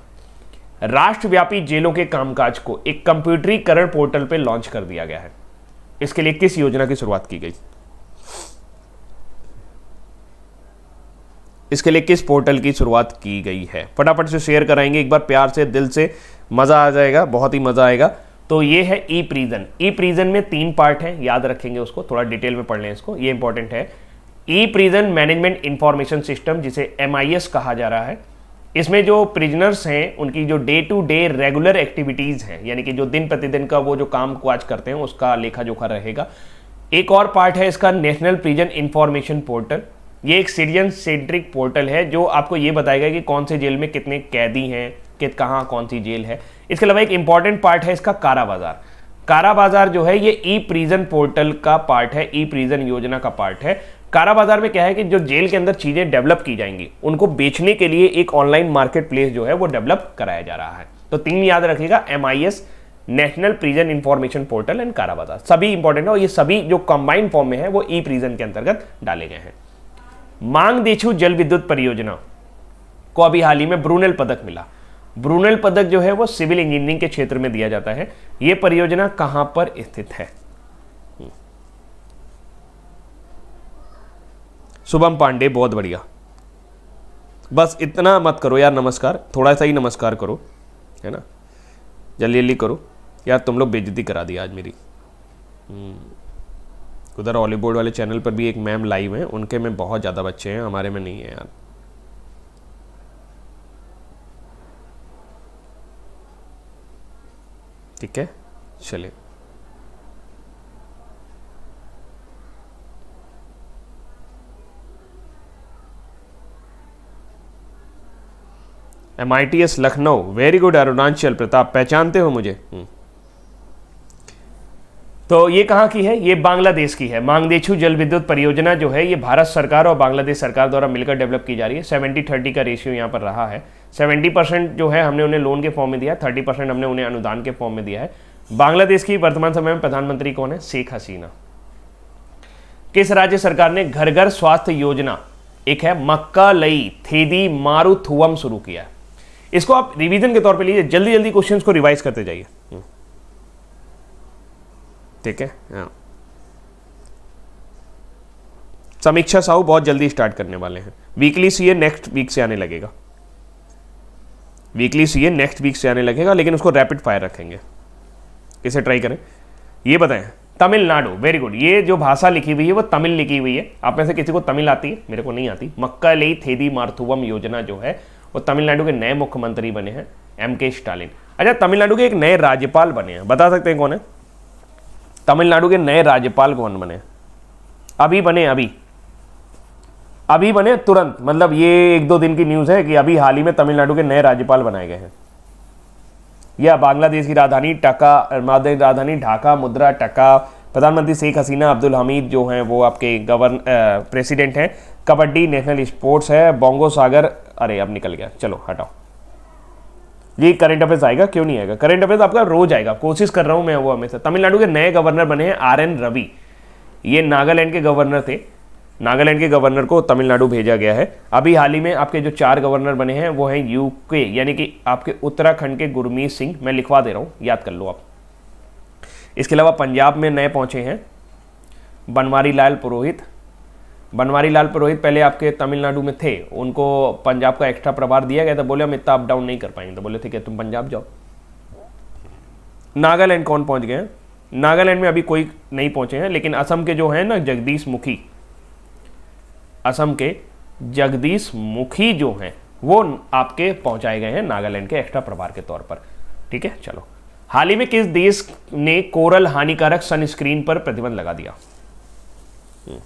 [SPEAKER 1] राष्ट्रव्यापी जेलों के कामकाज को एक कंप्यूटरीकरण पोर्टल पर लॉन्च कर दिया गया है इसके लिए किस योजना की शुरुआत की गई इसके लिए किस पोर्टल की शुरुआत की गई है फटाफट से शेयर कराएंगे एक बार प्यार से दिल से मज़ा आ जाएगा बहुत ही मज़ा आएगा तो ये है ई प्रीजन ई प्रीजन में तीन पार्ट हैं याद रखेंगे उसको थोड़ा डिटेल में पढ़ लें इसको ये इंपॉर्टेंट है E prison management information system जिसे एम कहा जा रहा है इसमें जो प्रिजनर्स हैं उनकी जो day to day regular activities हैं यानी कि जो दिन प्रतिदिन का वो जो काम को आज करते हैं उसका लेखा जोखा रहेगा एक और पार्ट है इसका नेशनल प्रिजन इंफॉर्मेशन पोर्टल ये एक सिटीजन सेंट्रिक पोर्टल है जो आपको ये बताएगा कि कौन से जेल में कितने कैदी हैं कि कहाँ कौन सी जेल है इसके अलावा एक इंपॉर्टेंट पार्ट है इसका कारा बाजार कारा बाजार जो है ये ई प्रीजन पोर्टल का पार्ट है ई प्रीजन योजना का पार्ट है कारा बाजार में क्या है कि जो जेल के अंदर चीजें डेवलप की जाएंगी उनको बेचने के लिए एक ऑनलाइन मार्केट प्लेस जो है वो डेवलप कराया जा रहा है तो तीन याद रखिएगा M national prison information portal and Kara Bazaar सभी इंपॉर्टेंट है और ये सभी जो कंबाइंड फॉर्म में है वो ई प्रीजन के अंतर्गत डाले गए हैं मांग देछू जल विद्युत परियोजना को अभी हाल ही में ब्रूनेल पदक मिला ब्रूनल पदक जो है वो सिविल इंजीनियरिंग के क्षेत्र में दिया जाता है यह परियोजना कहां पर स्थित है शुभम पांडे बहुत बढ़िया बस इतना मत करो यार नमस्कार थोड़ा सा ही नमस्कार करो है ना जल्दी जल्दी करो यार तुम लोग बेजती करा दी आज मेरी हम्म। उधर हॉलीवुड वाले चैनल पर भी एक मैम लाइव है उनके में बहुत ज़्यादा बच्चे हैं हमारे में नहीं है यार ठीक है चलिए M I T S Lucknow very good Arunachal Pratap पहचानते हो मुझे हम्म। तो ये कहाँ की है ये बांग्लादेश की है मांगदेछू जल विद्युत परियोजना जो है ये भारत सरकार और बांग्लादेश सरकार द्वारा मिलकर डेवलप की जा रही है सेवेंटी थर्टी का रेशियो यहाँ पर रहा है सेवेंटी परसेंट जो है हमने उन्हें लोन के फॉर्म में दिया थर्टी परसेंट हमने उन्हें अनुदान के फॉर्म में दिया है बांग्लादेश की वर्तमान समय में प्रधानमंत्री कौन है शेख हसीना किस राज्य सरकार ने घर घर स्वास्थ्य योजना एक है मक्का लई थेदी मारुथुवम शुरू किया इसको आप रिवीजन के तौर पे लीजिए जल्दी जल्दी क्वेश्चन को रिवाइज करते जाइए हम्म। ठीक है हाँ। समीक्षा साहू बहुत जल्दी स्टार्ट करने वाले हैं वीकली सी नेक्स्ट वीक से आने लगेगा वीकली सी नेक्स्ट वीक से आने लगेगा लेकिन उसको रैपिड फायर रखेंगे इसे ट्राई करें ये बताएं तमिलनाडु वेरी गुड ये जो भाषा लिखी हुई है वो तमिल लिखी हुई है आप में से किसी को तमिल आती है मेरे को नहीं आती मक्का लई थेदी मार्थुवम योजना जो है वो तमिलनाडु के नए मुख्यमंत्री बने हैं एम के स्टालिन अच्छा तमिलनाडु के एक नए राज्यपाल बने हैं बता सकते हैं कौन है तमिलनाडु के नए राज्यपाल कौन बने अभी बने अभी अभी बने तुरंत मतलब ये एक दो दिन की न्यूज़ है कि अभी हाल ही में तमिलनाडु के नए राज्यपाल बनाए गए हैं या बांग्लादेश की राजधानी टका राजधानी ढाका मुद्रा टका प्रधानमंत्री शेख हसीना अब्दुल हमीद जो हैं वो आपके गवर्न प्रेसिडेंट हैं कबड्डी नेशनल स्पोर्ट्स है बोंगो सागर अरे अब निकल गया चलो हटाओ ये करंट अफेयर्स आएगा क्यों नहीं आएगा करंट अफेयर्स आपका रोज आएगा कोशिश कर रहा हूं मैं वो हमेशा तमिलनाडु के नए गवर्नर बने हैं आर एन रवि ये नागालैंड के गवर्नर थे नागालैंड के गवर्नर को तमिलनाडु भेजा गया है अभी हाल ही में आपके जो चार गवर्नर बने हैं वो हैं यूके यानी कि आपके उत्तराखंड के गुरमीत सिंह मैं लिखवा दे रहा हूँ याद कर लो आप इसके अलावा पंजाब में नए पहुँचे हैं बनवारी लाल पुरोहित बनवारी लाल पुरोहित पहले आपके तमिलनाडु में थे उनको पंजाब का एक्स्ट्रा प्रभार दिया गया था बोले हम इतना अप डाउन नहीं कर पाएंगे तो बोले थे कि तुम पंजाब जाओ नागालैंड कौन पहुंच गए नागालैंड में अभी कोई नहीं पहुंचे हैं लेकिन असम के जो हैं ना जगदीश मुखी असम के जगदीश मुखी जो हैं वो आपके पहुंचाए गए हैं नागालैंड के एक्स्ट्रा प्रभार के तौर पर ठीक है चलो हाल ही में किस देश ने कोरल हानिकारक सनस्क्रीन पर प्रतिबंध लगा दिया हम्म।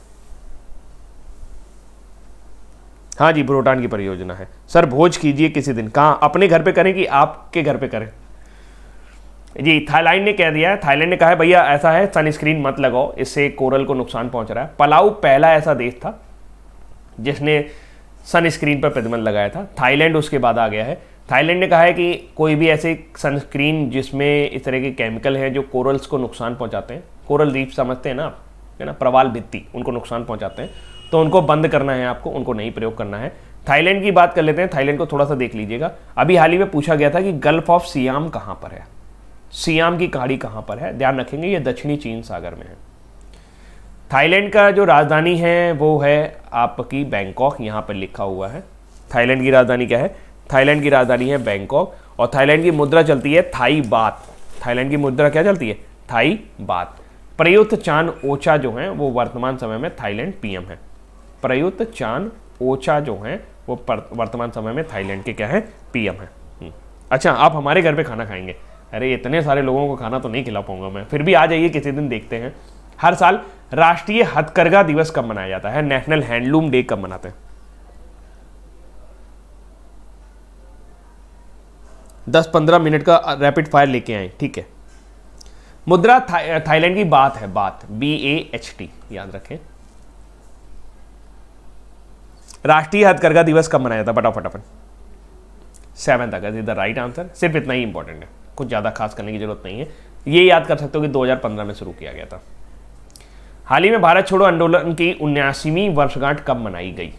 [SPEAKER 1] हाँ जी ब्रोटान की परियोजना है सर भोज कीजिए किसी दिन कहां अपने घर पे करें कि आपके घर पे करें जी थाईलैंड ने कह दिया है थाईलैंड ने कहा है भैया ऐसा है सनस्क्रीन मत लगाओ इससे कोरल को नुकसान पहुंच रहा है पलाऊ पहला ऐसा देश था जिसने सनस्क्रीन पर प्रतिबंध लगाया था थाईलैंड उसके बाद आ गया है थाईलैंड ने कहा है कि कोई भी ऐसे सनस्क्रीन जिसमें इस तरह के केमिकल हैं जो कोरल्स को नुकसान पहुंचाते हैं कोरल रीफ समझते हैं ना आप है ना प्रवाल भित्ती उनको नुकसान पहुंचाते हैं तो उनको बंद करना है आपको उनको नहीं प्रयोग करना है थाईलैंड की बात कर लेते हैं थाईलैंड को थोड़ा सा देख लीजिएगा अभी हाल ही में पूछा गया था कि गल्फ ऑफ सियाम कहाँ पर है सियाम की खाड़ी कहाँ पर है ध्यान रखेंगे ये दक्षिणी चीन सागर में है थाईलैंड का जो राजधानी है वो है आपकी बैंकॉक यहाँ पर लिखा हुआ है थाईलैंड की राजधानी क्या है थाईलैंड की राजधानी है बैंकॉक और थाईलैंड की मुद्रा चलती है थाई बात थाईलैंड की मुद्रा क्या चलती है थाई बात प्रयुत चान ओचा जो है वो वर्तमान समय में थाईलैंड पीएम है प्रयुत चान ओचा जो है वो वर्तमान समय में थाईलैंड के क्या है पीएम है हम्म। अच्छा आप हमारे घर पे खाना खाएंगे अरे इतने सारे लोगों को खाना तो नहीं खिला पाऊंगा मैं फिर भी आ जाइए किसी दिन देखते हैं हर साल राष्ट्रीय हथकरघा दिवस कब मनाया जाता है नेशनल हैंडलूम डे कब मनाते हैं दस पंद्रह मिनट का रैपिड फायर लेके आए ठीक है मुद्रा थाईलैंड की बात है बात बी ए एच टी याद रखें राष्ट्रीय हथकरघा दिवस कब मनाया जाता है फटाफट अपन seven August is the right answer सिर्फ इतना ही इंपॉर्टेंट है कुछ ज़्यादा खास करने की जरूरत नहीं है ये याद कर सकते हो कि 2015 में शुरू किया गया था हाल ही में भारत छोड़ो आंदोलन की उन्यासीवीं वर्षगांठ कब मनाई गई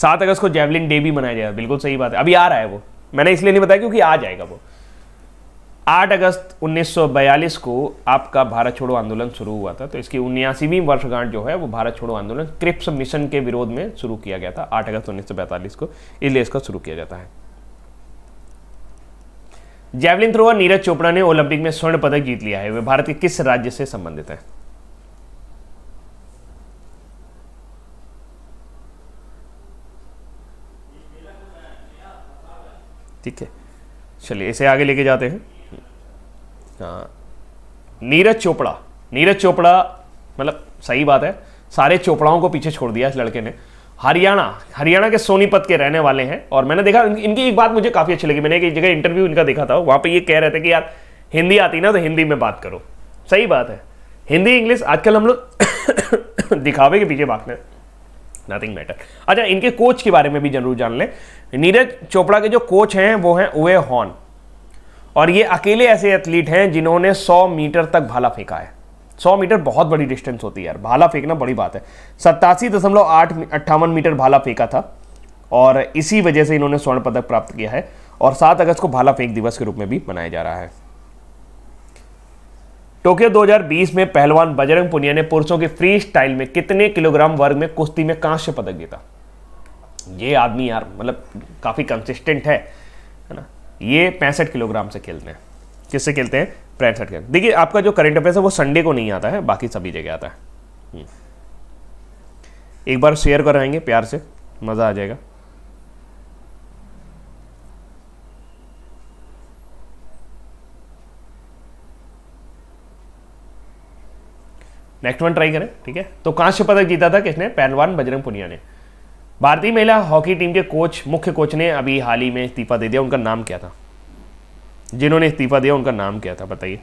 [SPEAKER 1] सात अगस्त को जेवलिन डे भी मनाया जाएगा बिल्कुल सही बात है अभी आ रहा है वो मैंने इसलिए नहीं बताया क्योंकि आ जाएगा वो 8 अगस्त 1942 को आपका भारत छोड़ो आंदोलन शुरू हुआ था तो इसकी उन्यासीवीं वर्षगांठ जो है वो भारत छोड़ो आंदोलन क्रिप्स मिशन के विरोध में शुरू किया गया था 8 अगस्त 1942 को इसलिए इसका शुरू किया जाता है जैवलिन थ्रोअर नीरज चोपड़ा ने ओलंपिक में स्वर्ण पदक जीत लिया है वे भारत के किस राज्य से संबंधित हैं ठीक है चलिए इसे आगे लेके जाते हैं हाँ। नीरज चोपड़ा नीरज चोपड़ा मतलब सही बात है सारे चोपड़ाओं को पीछे छोड़ दिया इस लड़के ने हरियाणा हरियाणा के सोनीपत के रहने वाले हैं और मैंने देखा इनकी एक बात मुझे काफ़ी अच्छी लगी मैंने एक जगह इंटरव्यू इनका देखा था वहां पर ये कह रहे थे कि यार हिंदी आती ना तो हिंदी में बात करो सही बात है हिंदी इंग्लिश आजकल हम लोग दिखावे के पीछे बात नथिंग मैटर अच्छा इनके कोच के बारे में भी जरूर जान लें नीरज चोपड़ा के जो कोच हैं वो हैं ओए हॉर्न और ये अकेले ऐसे एथलीट हैं जिन्होंने 100 मीटर तक भाला फेंका है सौ मीटर बहुत बड़ी डिस्टेंस होती है यार भाला फेंकना बड़ी बात है सत्तासी दशमलव आठ अट्ठावन मीटर भाला फेंका था और इसी वजह से इन्होंने स्वर्ण पदक प्राप्त किया है और सात अगस्त को भाला फेंक दिवस के रूप में भी मनाया जा रहा है टोक्यो 2020 में पहलवान बजरंग पुनिया ने पुरुषों के फ्री स्टाइल में कितने किलोग्राम वर्ग में कुश्ती में कांस्य पदक जीता ये आदमी यार मतलब काफ़ी कंसिस्टेंट है है ना ये पैंसठ किलोग्राम से खेलते हैं किससे खेलते हैं सेट गेम देखिए आपका जो करंट अफेयर है वो संडे को नहीं आता है बाकी सभी जगह आता है हम्म। एक बार शेयर कराएंगे प्यार से मज़ा आ जाएगा नेक्स्ट वन ट्राई करें ठीक है तो कांस्य पदक जीता था किसने पहलवान बजरंग पुनिया ने भारतीय महिला हॉकी टीम के कोच मुख्य कोच ने अभी हाल ही में इस्तीफा दे दिया उनका नाम क्या था जिन्होंने इस्तीफ़ा दिया उनका नाम क्या था बताइए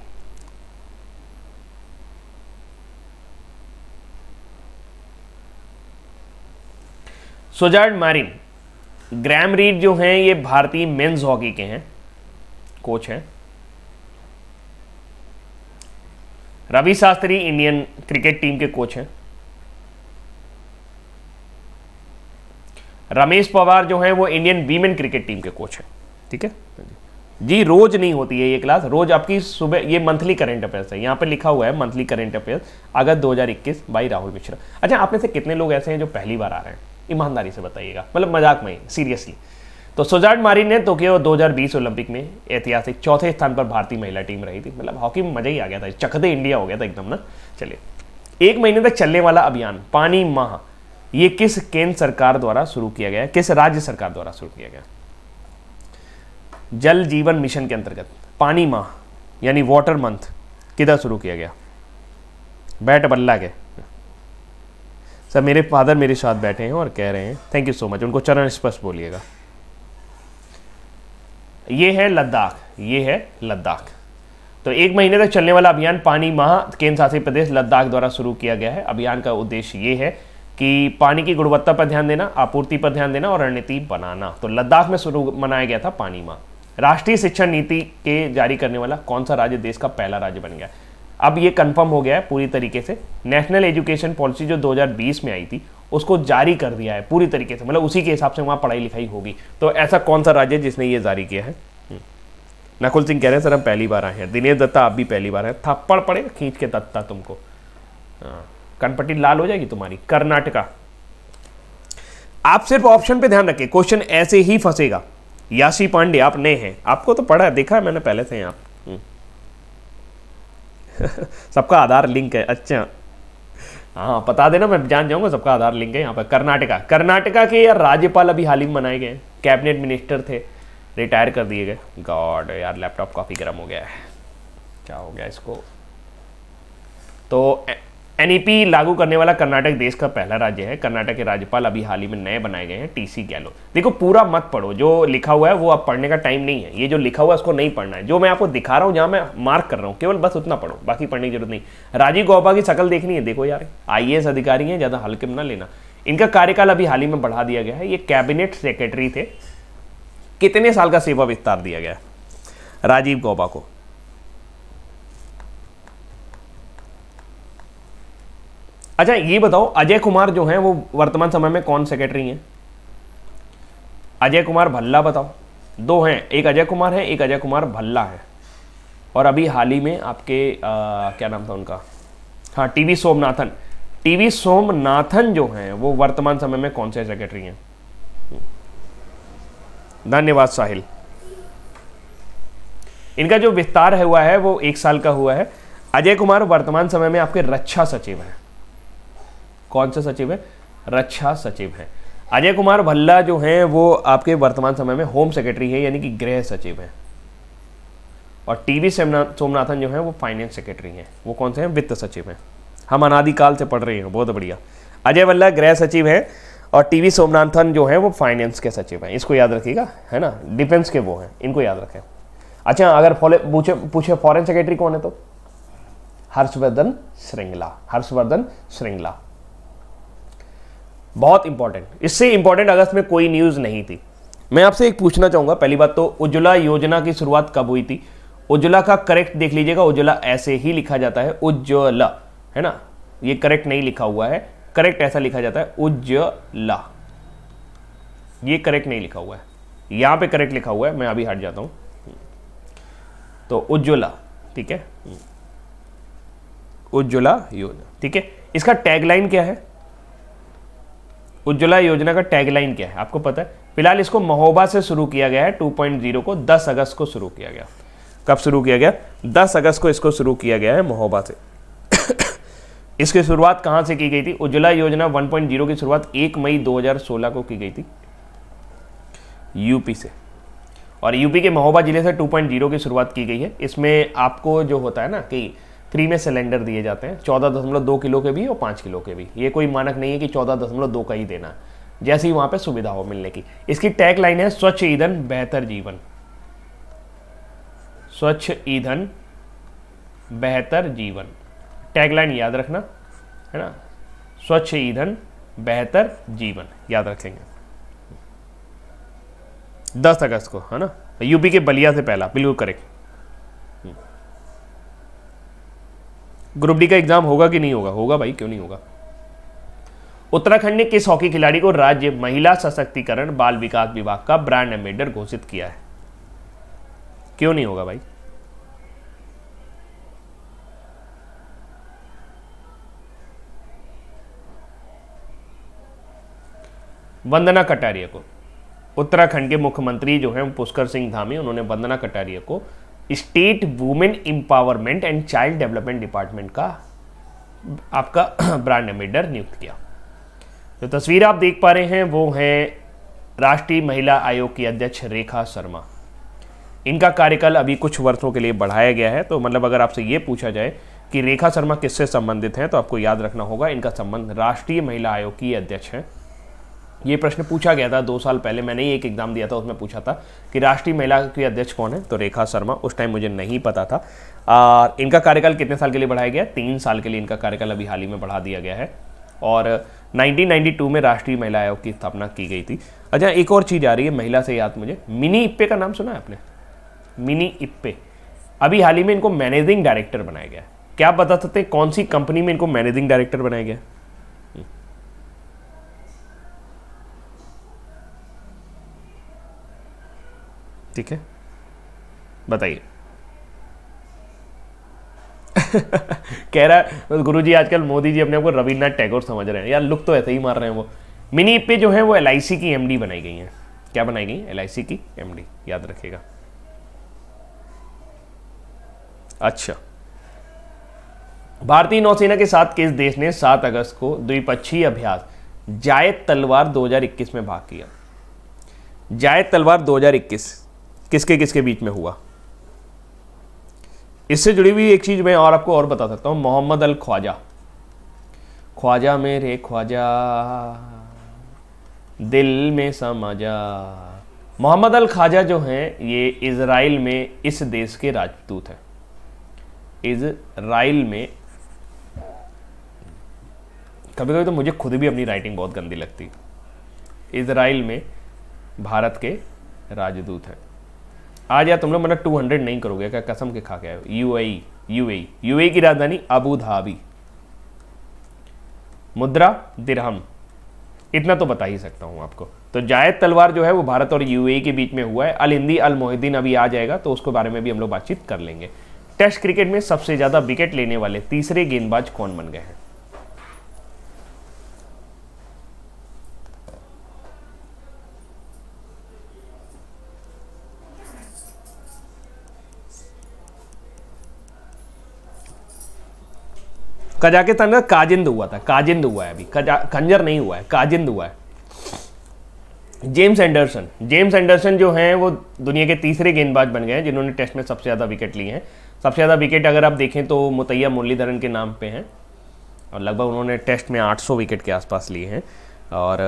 [SPEAKER 1] सुजार्ड मारिन ग्रैम रीड जो हैं ये भारतीय मेंस हॉकी के हैं कोच हैं Ravi Shastri Indian cricket team के कोच हैं रमेश पवार जो हैं वो इंडियन वीमेन क्रिकेट टीम के कोच हैं ठीक है हाँ जी रोज नहीं होती है ये क्लास रोज आपकी सुबह ये मंथली करंट अफेयर्स है यहाँ पे लिखा हुआ है monthly current affairs August 2021 by Rahul Mishra अच्छा आप में से कितने लोग ऐसे हैं जो पहली बार आ रहे हैं ईमानदारी से बताइएगा मतलब मजाक में सीरियसली तो सुजाट मारी ने टोक्यो 2020 ओलंपिक में ऐतिहासिक चौथे स्थान पर भारतीय महिला टीम रही थी मतलब हॉकी में मजा ही आ गया था चखदे इंडिया हो गया था एकदम ना चलिए एक महीने तक चलने वाला अभियान पानी माह ये किस केंद्र सरकार द्वारा शुरू किया गया किस राज्य सरकार द्वारा शुरू किया गया जल जीवन मिशन के अंतर्गत पानी माह यानी वाटर मंथ किधर शुरू किया गया बैट बल्ला के सर मेरे फादर मेरे साथ बैठे हैं और कह रहे हैं थैंक यू सो मच उनको चरण स्पर्श बोलिएगा ये है लद्दाख ये है लद्दाख तो एक महीने तक चलने वाला अभियान पानी माह केंद्र शासित प्रदेश लद्दाख द्वारा शुरू किया गया है अभियान का उद्देश्य ये है कि पानी की गुणवत्ता पर ध्यान देना आपूर्ति पर ध्यान देना और रणनीति बनाना तो लद्दाख में शुरू मनाया गया था पानी माह राष्ट्रीय शिक्षा नीति के जारी करने वाला कौन सा राज्य देश का पहला राज्य बन गया अब ये कंफर्म हो गया है पूरी तरीके से नेशनल एजुकेशन पॉलिसी जो 2020 में आई थी उसको जारी कर दिया है पूरी तरीके से मतलब उसी के हिसाब से वहाँ पढ़ाई लिखाई होगी तो ऐसा कौन सा राज्य जिसने ये जारी किया है हम्म। नकुल सिंह कह रहे हैं सर हम पहली बार आए हैं दिनेश दत्ता आप भी पहली बार हैं थप्पड़ पड़े खींच के दत्ता तुमको हाँ। कनपट्टी लाल हो जाएगी तुम्हारी कर्नाटका आप सिर्फ ऑप्शन पे ध्यान रखें क्वेश्चन ऐसे ही फंसेगा यासी पांडे आप नए हैं आपको तो पढ़ा देखा है मैंने पहले से आप हम्म। सबका आधार लिंक है अच्छा हाँ बता देना मैं जान जाऊंगा सबका आधार लिंक है यहाँ पर कर्नाटका कर्नाटका के यार राज्यपाल अभी हाल ही में बनाए गए कैबिनेट मिनिस्टर थे रिटायर कर दिए गए गॉड यार लैपटॉप काफ़ी गर्म हो गया है क्या हो गया इसको तो एनईपी e लागू करने वाला कर्नाटक देश का पहला राज्य है कर्नाटक के राज्यपाल अभी हाल ही में नए बनाए गए हैं टीसी गहलोत देखो पूरा मत पढ़ो जो लिखा हुआ है वो अब पढ़ने का टाइम नहीं है ये जो लिखा हुआ है उसको नहीं पढ़ना है जो मैं आपको दिखा रहा हूं जहां मैं मार्क कर रहा हूँ केवल बस उतना पढ़ो बाकी पढ़ने की जरूरत नहीं राजीव गौबा की शकल देखनी है देखो यार आई अधिकारी है ज़्यादा हल्के में ना लेना इनका कार्यकाल अभी हाल ही में बढ़ा दिया गया है ये कैबिनेट सेक्रेटरी थे कितने साल का सेवा विस्तार दिया गया राजीव गौबा को अच्छा ये बताओ अजय कुमार जो है वो वर्तमान समय में कौन सेक्रेटरी है अजय कुमार भल्ला बताओ दो हैं एक अजय कुमार है एक अजय कुमार भल्ला है और अभी हाल ही में आपके आ, क्या नाम था उनका हाँ टीवी सोमनाथन टीवी सोमनाथन जो हैं वो वर्तमान समय में कौन से सेक्रेटरी हैं धन्यवाद साहिल इनका जो विस्तार हुआ है वो एक साल का हुआ है अजय कुमार वर्तमान समय में आपके रक्षा सचिव हैं कौन सा सचिव है रक्षा सचिव है अजय कुमार भल्ला जो है वो आपके वर्तमान समय में होम सेक्रेटरी है यानी कि गृह सचिव है और टीवी सोमनाथन जो है वो फाइनेंस सेक्रेटरी है वो कौन से हैं वित्त सचिव हैं हम अनादिकाल से पढ़ रहे हैं बहुत बढ़िया अजय भल्ला गृह सचिव हैं और टीवी सोमनाथन जो है वो फाइनेंस के सचिव हैं इसको याद रखिएगा है ना डिफेंस के वो हैं इनको याद रखें अच्छा अगर पूछे पूछे फॉरेन सेक्रेटरी कौन है तो हर्षवर्धन श्रृंगला हर्षवर्धन श्रृंगला बहुत इंपॉर्टेंट इससे इंपॉर्टेंट अगस्त में कोई न्यूज़ नहीं थी मैं आपसे एक पूछना चाहूंगा पहली बात तो उज्ज्वला योजना की शुरुआत कब हुई थी उज्ज्वला का करेक्ट देख लीजिएगा उज्ज्वला ऐसे ही लिखा जाता है उज्ज्वला है ना ये करेक्ट नहीं लिखा हुआ है करेक्ट ऐसा लिखा जाता है उज्ज्वला ये करेक्ट नहीं लिखा हुआ है यहां पे करेक्ट लिखा हुआ है मैं अभी हट जाता हूं तो उज्ज्वला ठीक है उज्ज्वला योजना ठीक है इसका टैगलाइन क्या है उज्ज्वला योजना का टैगलाइन क्या है आपको पता है फिलहाल इसको महोबा से शुरू किया गया है 2.0 को 10 अगस्त को शुरू किया गया कब शुरू किया गया 10 अगस्त को इसको शुरू किया गया है महोबा से इसकी शुरुआत कहां से की गई थी उज्ज्वला योजना 1.0 की शुरुआत 1 मई 2016 को की गई थी यूपी से और यूपी के महोबा जिले से 2.0 की शुरुआत की गई है इसमें आपको जो होता है ना कि थ्री में सिलेंडर दिए जाते हैं चौदह दशमलव दो किलो के भी और पाँच किलो के भी ये कोई मानक नहीं है कि चौदह दशमलव दो का ही देना जैसे ही वहाँ पे सुविधा हो मिलने की इसकी टैग लाइन है स्वच्छ ईंधन बेहतर जीवन स्वच्छ ईंधन बेहतर जीवन लाइन याद रखना है ना स्वच्छ ईंधन बेहतर जीवन याद रखेंगे दस अगस्त को है ना यूपी के बलिया से पहला बिल्कुल करेक्ट ग्रुप डी का एग्जाम होगा कि नहीं होगा होगा भाई क्यों नहीं होगा उत्तराखंड ने किस हॉकी खिलाड़ी को राज्य महिला सशक्तिकरण बाल विकास विभाग का ब्रांड एम्बेडर घोषित किया है क्यों नहीं होगा भाई वंदना कटारिया को उत्तराखंड के मुख्यमंत्री जो है पुष्कर सिंह धामी उन्होंने वंदना कटारिया को state women empowerment and child development department का आपका ब्रांड एम्बेडर नियुक्त किया जो तस्वीर आप देख पा रहे हैं वो है राष्ट्रीय महिला आयोग की अध्यक्ष रेखा शर्मा इनका कार्यकाल अभी कुछ वर्षों के लिए बढ़ाया गया है तो मतलब अगर आपसे ये पूछा जाए कि रेखा शर्मा किससे संबंधित हैं तो आपको याद रखना होगा इनका संबंध राष्ट्रीय महिला आयोग की अध्यक्ष हैं ये प्रश्न पूछा गया था दो साल पहले मैंने ही एक एग्ज़ाम दिया था उसमें पूछा था कि राष्ट्रीय महिला की अध्यक्ष कौन है तो रेखा शर्मा उस टाइम मुझे नहीं पता था और इनका कार्यकाल कितने साल के लिए बढ़ाया गया तीन साल के लिए इनका कार्यकाल अभी हाल ही में बढ़ा दिया गया है और 1992 में राष्ट्रीय महिला आयोग की स्थापना की गई थी अच्छा एक और चीज़ आ रही है महिला से याद मुझे मिनी इप्पे का नाम सुना है आपने मिनी इप्पे अभी हाल ही में इनको मैनेजिंग डायरेक्टर बनाया गया है क्या आप बता सकते हैं कौन सी कंपनी में इनको मैनेजिंग डायरेक्टर बनाया गया है ठीक है बताइए कह रहा है मतलब गुरु जी आजकल मोदी जी अपने आपको रविन्द्रनाथ टैगोर समझ रहे हैं यार लुक तो ऐसे ही मार रहे हैं वो मिनी पे जो है वो एल की एमडी बनाई गई है क्या बनाई गई एल की एमडी याद रखेगा अच्छा भारतीय नौसेना के साथ किस देश ने 7 अगस्त को द्विपक्षीय अभ्यास जायद तलवार 2021 में भाग किया जायद तलवार 2021 किसके किसके बीच में हुआ इससे जुड़ी हुई एक चीज़ मैं और आपको और बता सकता हूं मोहम्मद अल ख्वाजा ख्वाजा मेरे ख्वाजा दिल में समाजा मोहम्मद अल ख्वाजा जो हैं ये इसराइल में इस देश के राजदूत हैं इसराइल में कभी कभी तो मुझे खुद भी अपनी राइटिंग बहुत गंदी लगती इसराइल में भारत के राजदूत हैं आज यार तुम लोग मतलब 200 नहीं करोगे क्या कसम के खा के आए यूएई यूएई यूएई की राजधानी अबू धाबी मुद्रा दिरहम इतना तो बता ही सकता हूँ आपको तो जायद तलवार जो है वो भारत और यूएई e के बीच में हुआ है अल हिंदी अल मोहिद्दीन अभी आ जाएगा तो उसके बारे में भी हम लोग बातचीत कर लेंगे टेस्ट क्रिकेट में सबसे ज़्यादा विकेट लेने वाले तीसरे गेंदबाज कौन बन गए हैं कजाकिस्तान तो का काजिंद हुआ था काजिंद हुआ है अभी कजा खंजर नहीं हुआ है काजिंद हुआ है जेम्स एंडरसन जेम्स एंडरसन जो हैं वो दुनिया के तीसरे गेंदबाज बन गए हैं जिन्होंने टेस्ट में सबसे ज़्यादा विकेट लिए हैं सबसे ज़्यादा विकेट अगर आप देखें तो मुतैया मुरलीधरन के नाम पे हैं और लगभग उन्होंने टेस्ट में 800 विकेट के आसपास लिए हैं और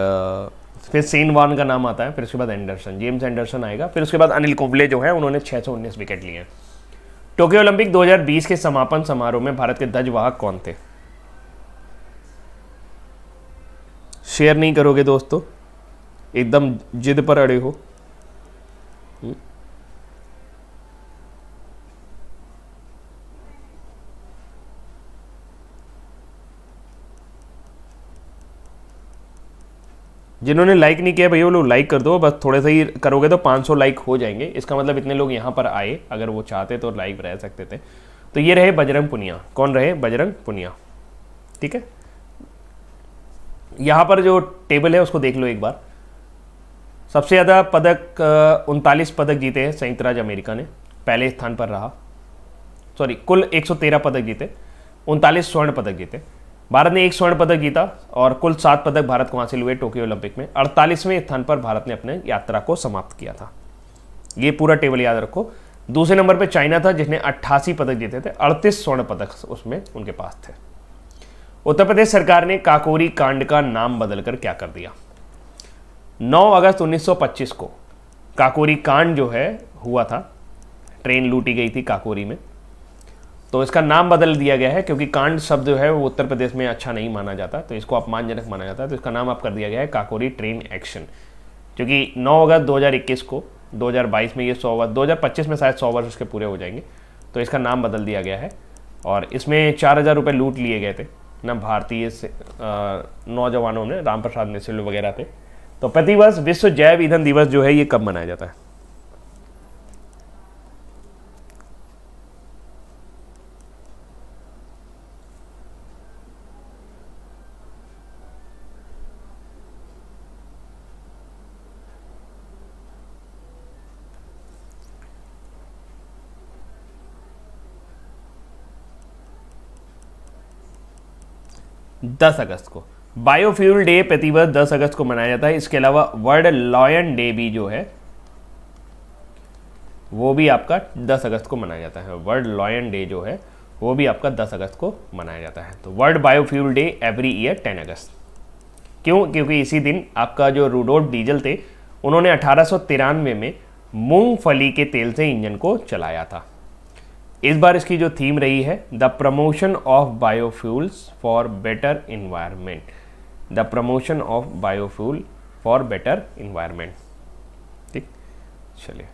[SPEAKER 1] फिर सेन वान का नाम आता है फिर उसके बाद एंडरसन जेम्स एंडरसन आएगा फिर उसके बाद अनिल कुंबले जो है उन्होंने छः विकेट लिए हैं टोक्यो ओलंपिक 2020 के समापन समारोह में भारत के ध्वजवाहक कौन थे शेयर नहीं करोगे दोस्तों एकदम जिद पर अड़े हो जिन्होंने लाइक नहीं किया भैया वो लोग लाइक कर दो बस थोड़े से ही करोगे तो 500 लाइक हो जाएंगे इसका मतलब इतने लोग यहाँ पर आए अगर वो चाहते तो लाइव रह सकते थे तो ये रहे बजरंग पुनिया कौन रहे बजरंग पुनिया ठीक है यहाँ पर जो टेबल है उसको देख लो एक बार सबसे ज़्यादा पदक उनतालीस पदक जीते हैं संयुक्त राज्य अमेरिका ने पहले स्थान पर रहा सॉरी कुल 113 पदक जीते उनतालीस स्वर्ण पदक जीते भारत ने एक स्वर्ण पदक जीता और कुल सात पदक भारत को हासिल हुए टोक्यो ओलंपिक में अड़तालीसवें स्थान पर भारत ने अपने यात्रा को समाप्त किया था ये पूरा टेबल याद रखो दूसरे नंबर पे चाइना था जिसने 88 पदक जीते थे अड़तीस स्वर्ण पदक उसमें उनके पास थे उत्तर प्रदेश सरकार ने काकोरी कांड का नाम बदलकर क्या कर दिया 9 अगस्त 1925 को काकोरी कांड जो है हुआ था ट्रेन लूटी गई थी काकोरी में तो इसका नाम बदल दिया गया है क्योंकि कांड शब्द जो है वो उत्तर प्रदेश में अच्छा नहीं माना जाता तो इसको अपमानजनक माना जाता है तो इसका नाम अब कर दिया गया है काकोरी ट्रेन एक्शन क्योंकि 9 अगस्त 2021 को 2022 में ये 100 वर्ष 2025 में शायद 100 वर्ष उसके पूरे हो जाएंगे तो इसका नाम बदल दिया गया है और इसमें चार हज़ार रुपये लूट लिए गए थे न भारतीय नौजवानों ने राम प्रसाद वगैरह पे तो प्रतिवर्ष विश्व जैव ईंधन दिवस जो है ये कब मनाया जाता है दस अगस्त को बायोफ्यूल डे प्रतिवर्ष दस अगस्त को मनाया जाता है इसके अलावा वर्ल्ड लॉयन डे भी जो है वो भी आपका दस अगस्त को मनाया जाता है वर्ल्ड लॉयन डे जो है वो भी आपका दस अगस्त को मनाया जाता है तो world biofuel day every year ten August क्यों क्योंकि इसी दिन आपका जो रूडोट डीजल थे उन्होंने अठारह में मूंगफली के तेल से इंजन को चलाया था इस बार इसकी जो थीम रही है the promotion of biofuels for better environment the promotion of biofuel for better environment ठीक चलिए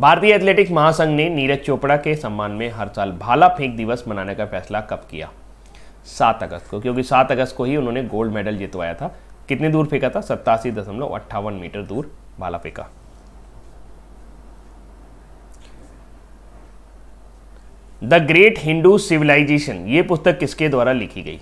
[SPEAKER 1] भारतीय एथलेटिक्स महासंघ ने नीरज चोपड़ा के सम्मान में हर साल भाला फेंक दिवस मनाने का फैसला कब किया सात अगस्त को क्योंकि सात अगस्त को ही उन्होंने गोल्ड मेडल जितवाया था कितने दूर फेंका था सत्तासी दशमलव अट्ठावन मीटर दूर भाला फेंका द ग्रेट हिंदू सिविलाइजेशन ये पुस्तक किसके द्वारा लिखी गई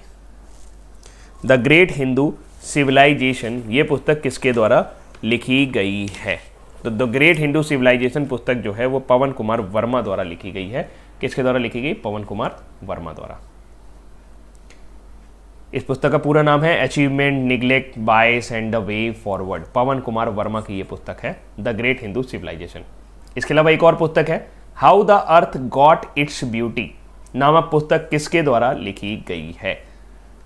[SPEAKER 1] द ग्रेट हिंदू सिविलाइजेशन ये पुस्तक किसके द्वारा लिखी गई है तो द ग्रेट हिंदू सिविलाइजेशन पुस्तक जो है वो पवन कुमार वर्मा द्वारा लिखी गई है किसके द्वारा लिखी गई पवन कुमार वर्मा द्वारा इस पुस्तक का पूरा नाम है achievement neglect bias and the way forward Pawan Kumar Verma की यह पुस्तक है द ग्रेट हिंदू सिविलाइजेशन इसके अलावा एक और पुस्तक है how the earth got its beauty नामक पुस्तक किसके द्वारा लिखी गई है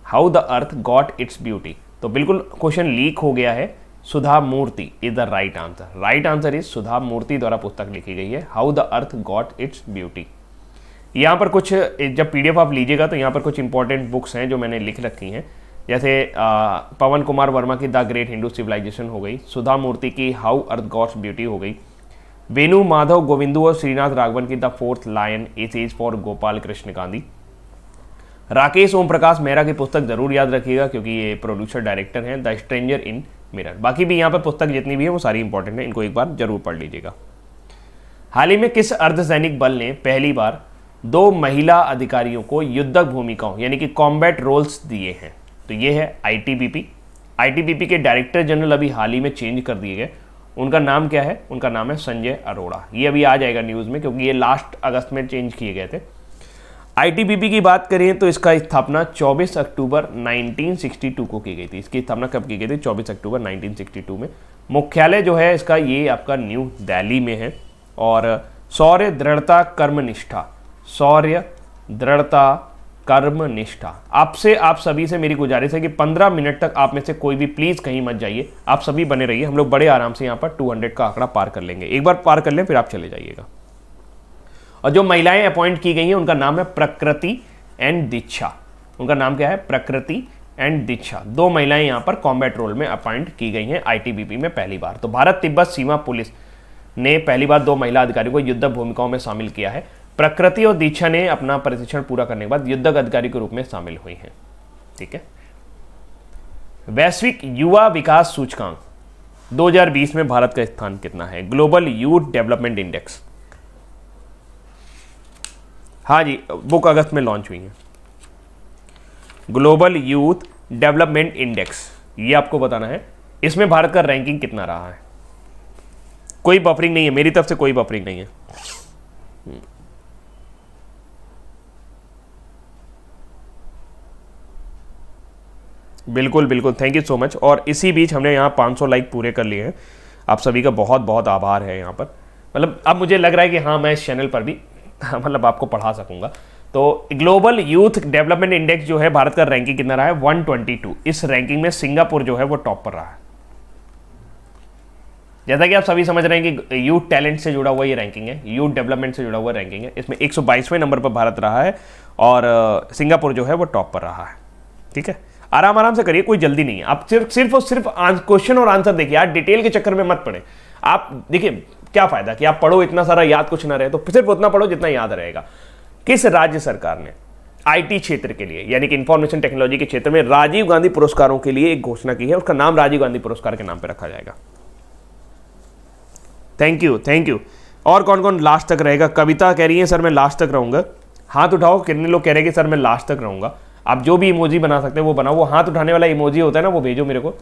[SPEAKER 1] how the earth got its beauty तो बिल्कुल क्वेश्चन लीक हो गया है Sudha Murty is the right answer right answer is Sudha Murty द्वारा पुस्तक लिखी गई है how the earth got its beauty यहाँ पर कुछ जब पीडीएफ आप लीजिएगा तो यहाँ पर कुछ इंपॉर्टेंट बुक्स हैं जो मैंने लिख रखी हैं जैसे आ, पवन कुमार वर्मा की द ग्रेट हिंदू सिविलाइजेशन हो गई सुधा मूर्ति की हाउ अर्थ गॉड्स ब्यूटी हो गई वेनु माधव गोविंदू और श्रीनाथ राघवन की the fourth lion essays for Gopal Krishna Gandhi Rakesh Om Prakash Mehra की पुस्तक जरूर याद रखिएगा क्योंकि ये प्रोड्यूसर डायरेक्टर हैं द स्ट्रेंजर इन मिरर बाकी भी यहाँ पर पुस्तक जितनी भी है वो सारी इंपॉर्टेंट है इनको एक बार जरूर पढ़ लीजिएगा हाल ही में किस अर्धसैनिक बल ने पहली बार दो महिला अधिकारियों को युद्धक भूमिकाओं यानी कि कॉम्बैट रोल्स दिए हैं तो ये है आई आईटीबीपी के डायरेक्टर जनरल अभी हाल ही में चेंज कर दिए गए उनका नाम क्या है उनका नाम है संजय अरोड़ा ये अभी आ जाएगा न्यूज़ में क्योंकि ये लास्ट अगस्त में चेंज किए गए थे आईटीबीपी की बात करें तो इसका स्थापना 24 अक्टूबर 1962 को की गई थी इसकी स्थापना कब की गई थी 24 अक्टूबर 1962 में मुख्यालय जो है इसका ये आपका न्यू दिल्ली में है और सौर्य दृढ़ता कर्मनिष्ठा सौर्य दृढ़ता कर्म निष्ठा आपसे आप सभी से मेरी गुजारिश है कि 15 मिनट तक आप में से कोई भी प्लीज़ कहीं मत जाइए आप सभी बने रहिए हम लोग बड़े आराम से यहां पर 200 का आंकड़ा पार कर लेंगे एक बार पार कर लें फिर आप चले जाइएगा और जो महिलाएं अपॉइंट की गई हैं उनका नाम है प्रकृति एंड दीक्षा उनका नाम क्या है प्रकृति एंड दीक्षा दो महिलाएं यहां पर कॉम्बैट रोल में अपॉइंट की गई हैं आईटीबीपी में पहली बार तो भारत तिब्बत सीमा पुलिस ने पहली बार दो महिला अधिकारियों को युद्ध भूमिकाओं में शामिल किया है प्रकृति और दीक्षा ने अपना प्रशिक्षण पूरा करने के बाद युद्धक अधिकारी के रूप में शामिल हुई हैं ठीक है वैश्विक युवा विकास सूचकांक 2020 में भारत का स्थान कितना है ग्लोबल यूथ डेवलपमेंट इंडेक्स हाँ जी बुक अगस्त में लॉन्च हुई है ग्लोबल यूथ डेवलपमेंट इंडेक्स ये आपको बताना है इसमें भारत का रैंकिंग कितना रहा है कोई बफरिंग नहीं है मेरी तरफ से कोई बफरिंग नहीं है बिल्कुल बिल्कुल थैंक यू सो मच और इसी बीच हमने यहाँ 500 लाइक पूरे कर लिए हैं आप सभी का बहुत बहुत आभार है यहाँ पर मतलब अब मुझे लग रहा है कि हाँ मैं इस चैनल पर भी मतलब आपको पढ़ा सकूँगा तो ग्लोबल यूथ डेवलपमेंट इंडेक्स जो है भारत का रैंकिंग कितना रहा है 122 इस रैंकिंग में सिंगापुर जो है वो टॉप पर रहा है जैसा कि आप सभी समझ रहे हैं कि यूथ टैलेंट से जुड़ा हुआ ये रैंकिंग है यूथ डेवलपमेंट से जुड़ा हुआ रैंकिंग है इसमें 122वें नंबर पर भारत रहा है और सिंगापुर जो है वो टॉप पर रहा है ठीक है आराम आराम से करिए कोई जल्दी नहीं है आप सिर्फ सिर्फ और सिर्फ क्वेश्चन और आंसर देखिए आप डिटेल के चक्कर में मत पड़े आप देखिए क्या फायदा कि आप पढ़ो इतना सारा याद कुछ ना रहे तो सिर्फ उतना पढ़ो जितना याद रहेगा किस राज्य सरकार ने आईटी क्षेत्र के लिए यानी कि इंफॉर्मेशन टेक्नोलॉजी के क्षेत्र में राजीव गांधी पुरस्कारों के लिए एक घोषणा की है उसका नाम राजीव गांधी पुरस्कार के नाम पर रखा जाएगा थैंक यू थैंक यू और कौन कौन लास्ट तक रहेगा कविता कह रही है सर मैं लास्ट तक रहूंगा हाथ उठाओ कितने लोग कह रहे हैं कि सर मैं लास्ट तक रहूंगा आप जो भी इमोजी बना सकते हैं वो बनाओ वो हाथ उठाने वाला इमोजी होता है ना वो भेजो मेरे को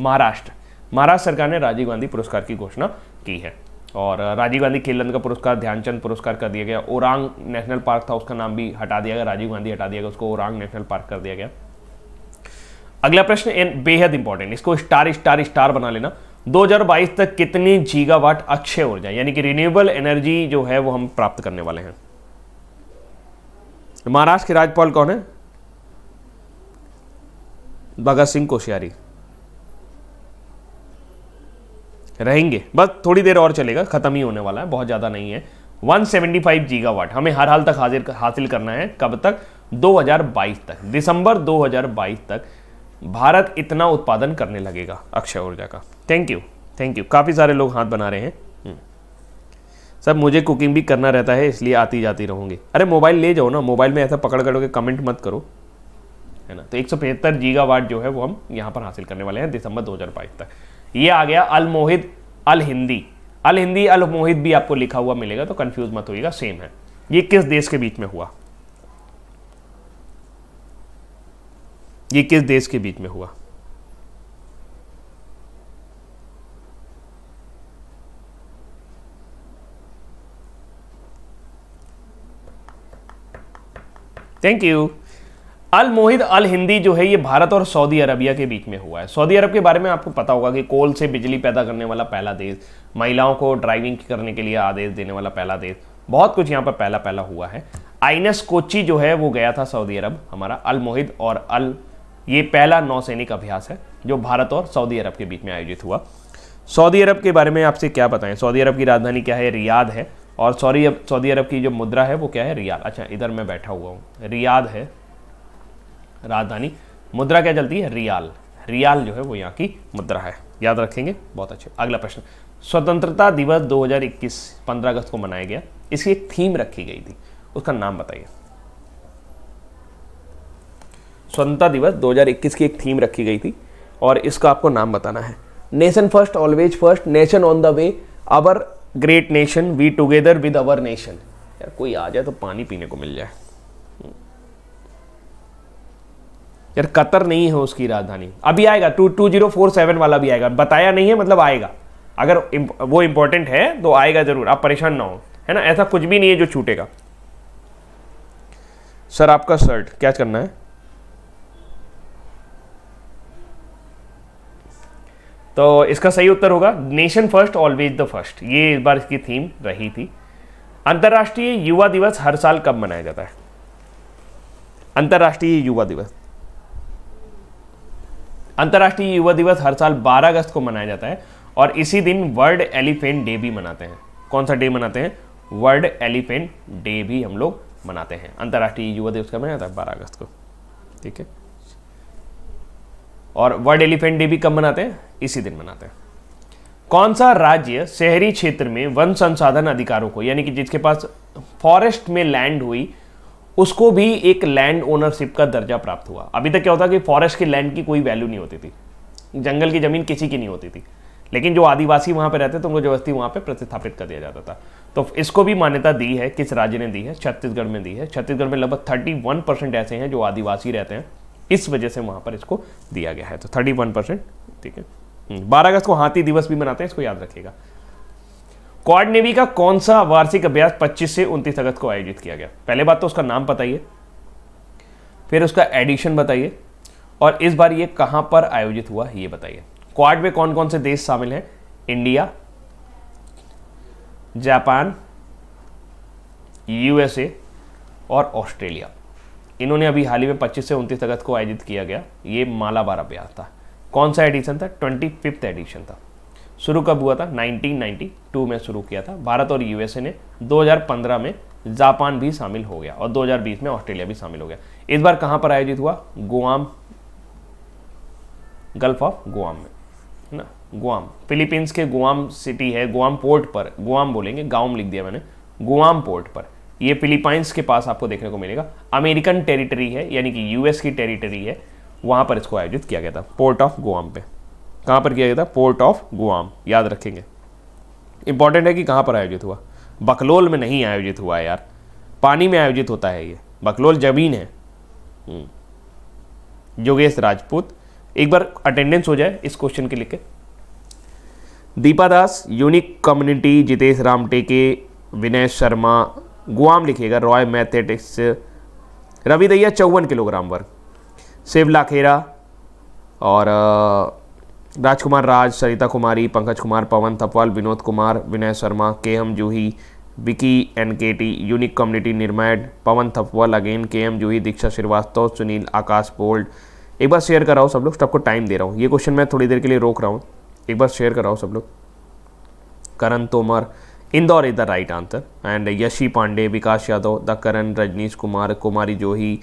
[SPEAKER 1] महाराष्ट्र महाराष्ट्र सरकार ने राजीव गांधी पुरस्कार की घोषणा की है और राजीव गांधी खेल का पुरस्कार ध्यानचंद पुरस्कार कर दिया गया ओरांग नेशनल पार्क था उसका नाम भी हटा दिया गया राजीव गांधी हटा दिया गया उसको ओरांग नेशनल पार्क कर दिया गया अगला प्रश्न बेहद इंपॉर्टेंट इसको स्टार स्टार स्टार बना लेना 2022 तक कितनी जीगावाट अक्षय ऊर्जा यानी कि रिन्यूएबल एनर्जी जो है वो हम प्राप्त करने वाले हैं महाराष्ट्र के राज्यपाल कौन है भगत सिंह कोश्यारी रहेंगे बस थोड़ी देर और चलेगा खत्म ही होने वाला है बहुत ज़्यादा नहीं है 175 सेवेंटी हमें हर हाल तक हाजिर हासिल करना है कब तक 2022 तक दिसंबर 2022 तक भारत इतना उत्पादन करने लगेगा अक्षय ऊर्जा का थैंक यू थैंक यू काफ़ी सारे लोग हाथ बना रहे हैं हम्म। सर मुझे कुकिंग भी करना रहता है इसलिए आती जाती रहूंगी अरे मोबाइल ले जाओ ना मोबाइल में ऐसा पकड़ करोगे कमेंट मत करो है ना तो एक सौ जो है वो हम यहाँ पर हासिल करने वाले हैं दिसंबर दो तक ये आ गया अलमोहित अल हिंदी अल हिंदी अल मोहित भी आपको लिखा हुआ मिलेगा तो कंफ्यूज मत होगा सेम है ये किस देश के बीच में हुआ ये किस देश के बीच में हुआ thank you Al Mohed Al Hindi जो है ये भारत और सऊदी अरबिया के बीच में हुआ है सऊदी अरब के बारे में आपको पता होगा कि कोल से बिजली पैदा करने वाला पहला देश महिलाओं को ड्राइविंग करने के लिए आदेश देने वाला पहला देश बहुत कुछ यहाँ पर पहला पहला हुआ है आइनस कोची जो है वो गया था सऊदी अरब हमारा अल मोहिद और अल ये पहला नौसैनिक अभ्यास है जो भारत और सऊदी अरब के बीच में आयोजित हुआ सऊदी अरब के बारे में आपसे क्या बताएं सऊदी अरब की राजधानी क्या है रियाद है और सॉरी सऊदी अरब की जो मुद्रा है वो क्या है रियाद अच्छा इधर मैं बैठा हुआ हूँ रियाद है राजधानी मुद्रा क्या चलती है रियाल रियाल जो है वो यहाँ की मुद्रा है याद रखेंगे बहुत अच्छे अगला प्रश्न स्वतंत्रता दिवस 2021 पंद्रह अगस्त को मनाया गया इसकी एक थीम रखी गई थी उसका नाम बताइए स्वतंत्रता दिवस 2021 की एक थीम रखी गई थी और इसका आपको नाम बताना है nation first always first nation on the way our great nation we together with our nation यार कोई आ जाए तो पानी पीने को मिल जाए यार कतर नहीं है उसकी राजधानी अभी आएगा two two zero four seven वाला भी आएगा बताया नहीं है मतलब आएगा अगर वो इंपॉर्टेंट है तो आएगा ज़रूर आप परेशान ना हो है ना ऐसा कुछ भी नहीं है जो छूटेगा सर आपका शर्ट क्या करना है तो इसका सही उत्तर होगा nation first always the first ये इस बार इसकी थीम रही थी अंतर्राष्ट्रीय युवा दिवस हर साल कब मनाया जाता है अंतर्राष्ट्रीय युवा दिवस अंतर्राष्ट्रीय युवा दिवस हर साल 12 अगस्त को मनाया जाता है और इसी दिन वर्ल्ड एलिफेंट डे भी मनाते हैं कौन सा डे मनाते हैं वर्ल्ड एलिफेंट डे भी हम लोग मनाते हैं अंतर्राष्ट्रीय युवा दिवस का मनाया जाता है बारह अगस्त को ठीक है और वर्ल्ड एलिफेंट डे भी कब मनाते हैं इसी दिन मनाते हैं कौन सा राज्य शहरी क्षेत्र में वन संसाधन अधिकारों को यानी कि जिसके पास फॉरेस्ट में लैंड हुई उसको भी एक लैंड ओनरशिप का दर्जा प्राप्त हुआ अभी तक क्या होता कि फॉरेस्ट के लैंड की कोई वैल्यू नहीं होती थी जंगल की ज़मीन किसी की नहीं होती थी लेकिन जो आदिवासी वहां पर रहते थे तो उनको जबरदस्ती वहां पर प्रतिस्थापित कर दिया जाता था तो इसको भी मान्यता दी है किस राज्य ने दी है छत्तीसगढ़ में दी है छत्तीसगढ़ में लगभग थर्टी वन परसेंट ऐसे हैं जो आदिवासी रहते हैं इस वजह से वहां पर इसको दिया गया है तो थर्टी वन परसेंट ठीक है हम्म, बारह अगस्त को हाथी दिवस भी मनाते हैं इसको याद रखिएगा क्वाड नेवी का कौन सा वार्षिक अभ्यास 25 से 29 अगस्त को आयोजित किया गया पहले बात तो उसका नाम बताइए फिर उसका एडिशन बताइए और इस बार ये कहां पर आयोजित हुआ ये बताइए क्वाड में कौन कौन से देश शामिल हैं इंडिया जापान यूएसए और ऑस्ट्रेलिया इन्होंने अभी हाल ही में 25 से 29 अगस्त को आयोजित किया गया ये मालाबार अभ्यास था कौन सा एडिशन था ट्वेंटी एडिशन था शुरू कब हुआ था 1992 में शुरू किया था भारत और यूएसए ने 2015 में जापान भी शामिल हो गया और 2020 में ऑस्ट्रेलिया भी शामिल हो गया इस बार कहां पर आयोजित हुआ गुआम गल्फ ऑफ गोआम में है ना गोआम फिलीपींस के गुआम सिटी है गुआम पोर्ट पर गुआम बोलेंगे गाँव लिख दिया मैंने गुआम पोर्ट पर ये फिलीपाइंस के पास आपको देखने को मिलेगा अमेरिकन टेरिटरी है यानी कि यूएस की टेरिटरी है वहां पर इसको आयोजित किया गया था पोर्ट ऑफ गोआम पे कहाँ पर किया गया था पोर्ट ऑफ गुआम याद रखेंगे इंपॉर्टेंट है कि कहाँ पर आयोजित हुआ बकलोल में नहीं आयोजित हुआ यार पानी में आयोजित होता है ये बकलोल जमीन है हम्म। योगेश राजपूत एक बार अटेंडेंस हो जाए इस क्वेश्चन के लिखे दीपा दास यूनिक कम्युनिटी जितेश राम टेके विनय शर्मा गुआम लिखिएगा रॉय मैथेटिक्स रवि दैया चौवन किलोग्राम वर्ग शिवला खेरा और राजकुमार राज सरिता कुमारी पंकज कुमार पवन थपवाल Vinod Kumar Vinay Sharma K M Juhi Vicky N K T unique community निर्मैड Pawan Thapwal again K M Juhi Diksha Srivastava Sunil Akash bold एक बार शेयर कराओ सब लोग सबको टाइम दे रहा हूँ ये क्वेश्चन मैं थोड़ी देर के लिए रोक रहा हूँ एक बार शेयर कराओ सब लोग Karan Tomar Indore is the right answer and Yashi Pandey Vikas Yadav the Karan Rajnish Kumar Kumari Juhi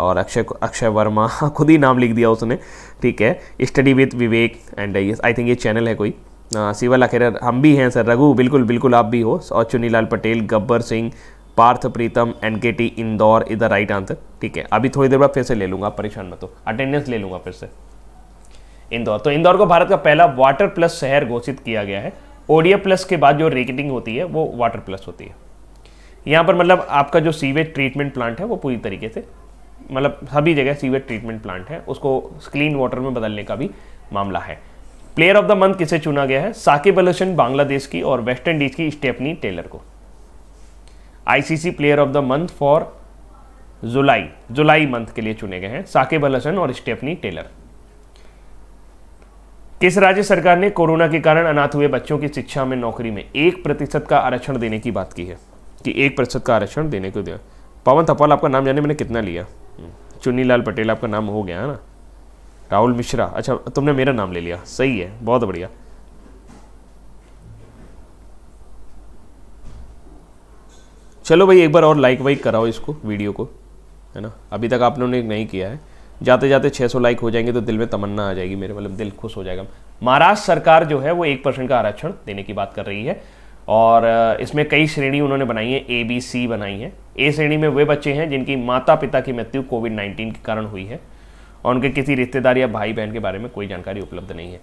[SPEAKER 1] और अक्षय अक्षय वर्मा खुद ही नाम लिख दिया उसने ठीक है study with Vivek and I think ये चैनल है कोई uh, सिवल लखेर हम भी हैं सर रघु बिल्कुल बिल्कुल आप भी हो और Chunilal Patel Gabbar Singh Parth Pritam N K T Indore इधर राइट आंसर ठीक है अभी थोड़ी देर बाद फिर से ले लूँगा परेशान मत हो अटेंडेंस ले लूँगा फिर से इंदौर तो इंदौर को भारत का पहला वाटर प्लस शहर घोषित किया गया है ओडिया प्लस के बाद जो रेटिंग होती है वो वाटर प्लस होती है यहाँ पर मतलब आपका जो सीवेज ट्रीटमेंट प्लांट है वो पूरी तरीके से मतलब सभी जगह सीवेज ट्रीटमेंट प्लांट है उसको क्लीन वाटर में बदलने का भी मामला है प्लेयर ऑफ द मंथ किसे चुना गया है साकिब अल हसन बांग्लादेश की और वेस्ट इंडीज की स्टेपनी टेलर को ICC player of the month for July July month के लिए चुने गए हैं साकिब अल हसन और स्टेपनी टेलर किस राज्य सरकार ने कोरोना के कारण अनाथ हुए बच्चों की शिक्षा में नौकरी में एक प्रतिशत का आरक्षण देने की बात की है कि एक प्रतिशत का आरक्षण देने को दिया पवन थपाल आपका नाम जाने मैंने कितना लिया चुन्नी लाल पटेल आपका नाम हो गया है ना राहुल मिश्रा अच्छा तुमने मेरा नाम ले लिया सही है बहुत बढ़िया चलो भाई एक बार और लाइक वाइक कराओ इसको वीडियो को है ना अभी तक आप लोगों ने नहीं किया है जाते जाते 600 लाइक हो जाएंगे तो दिल में तमन्ना आ जाएगी मेरे मतलब दिल खुश हो जाएगा महाराष्ट्र सरकार जो है वो एक परसेंट का आरक्षण देने की बात कर रही है और इसमें कई श्रेणी उन्होंने बनाई है ए बी सी बनाई है ए श्रेणी में वे बच्चे हैं जिनकी माता पिता की मृत्यु कोविड नाइन्टीन के कारण हुई है और उनके किसी रिश्तेदार या भाई बहन के बारे में कोई जानकारी उपलब्ध नहीं है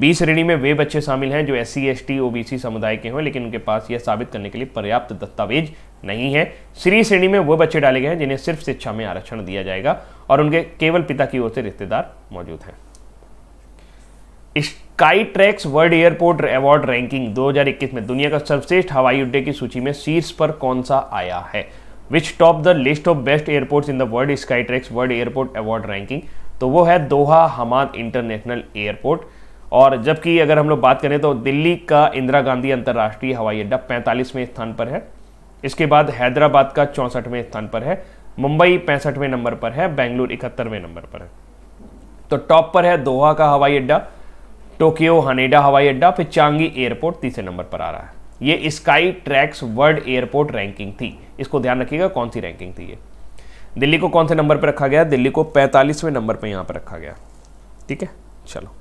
[SPEAKER 1] बी श्रेणी में वे बच्चे शामिल हैं जो S C S T O B C समुदाय के हों लेकिन उनके पास यह साबित करने के लिए पर्याप्त दस्तावेज नहीं है श्री श्रेणी में वो बच्चे डाले गए हैं जिन्हें सिर्फ शिक्षा में आरक्षण दिया जाएगा और उनके केवल पिता की ओर से रिश्तेदार मौजूद हैं Skytrax world airport award ranking 2021 में दुनिया का सर्वश्रेष्ठ हवाई अड्डे की सूची में शीर्ष पर कौन सा आया है which top the list of best airports in the world Skytrax world airport award ranking तो वो है दोहा हमाद इंटरनेशनल एयरपोर्ट और जबकि अगर हम लोग बात करें तो दिल्ली का इंदिरा गांधी अंतर्राष्ट्रीय हवाई अड्डा पैंतालीसवें स्थान पर है इसके बाद हैदराबाद का चौंसठवें स्थान पर है मुंबई पैंसठवें नंबर पर है बेंगलुरु इकहत्तरवें नंबर पर है तो टॉप पर है दोहा का हवाई अड्डा टोक्यो हनेडा हवाई अड्डा फिर चांगी एयरपोर्ट तीसरे नंबर पर आ रहा है ये Skytrax world airport ranking थी इसको ध्यान रखिएगा कौन सी रैंकिंग थी ये दिल्ली को कौन से नंबर पर रखा गया दिल्ली को पैंतालीसवें नंबर पर यहाँ पर रखा गया ठीक है चलो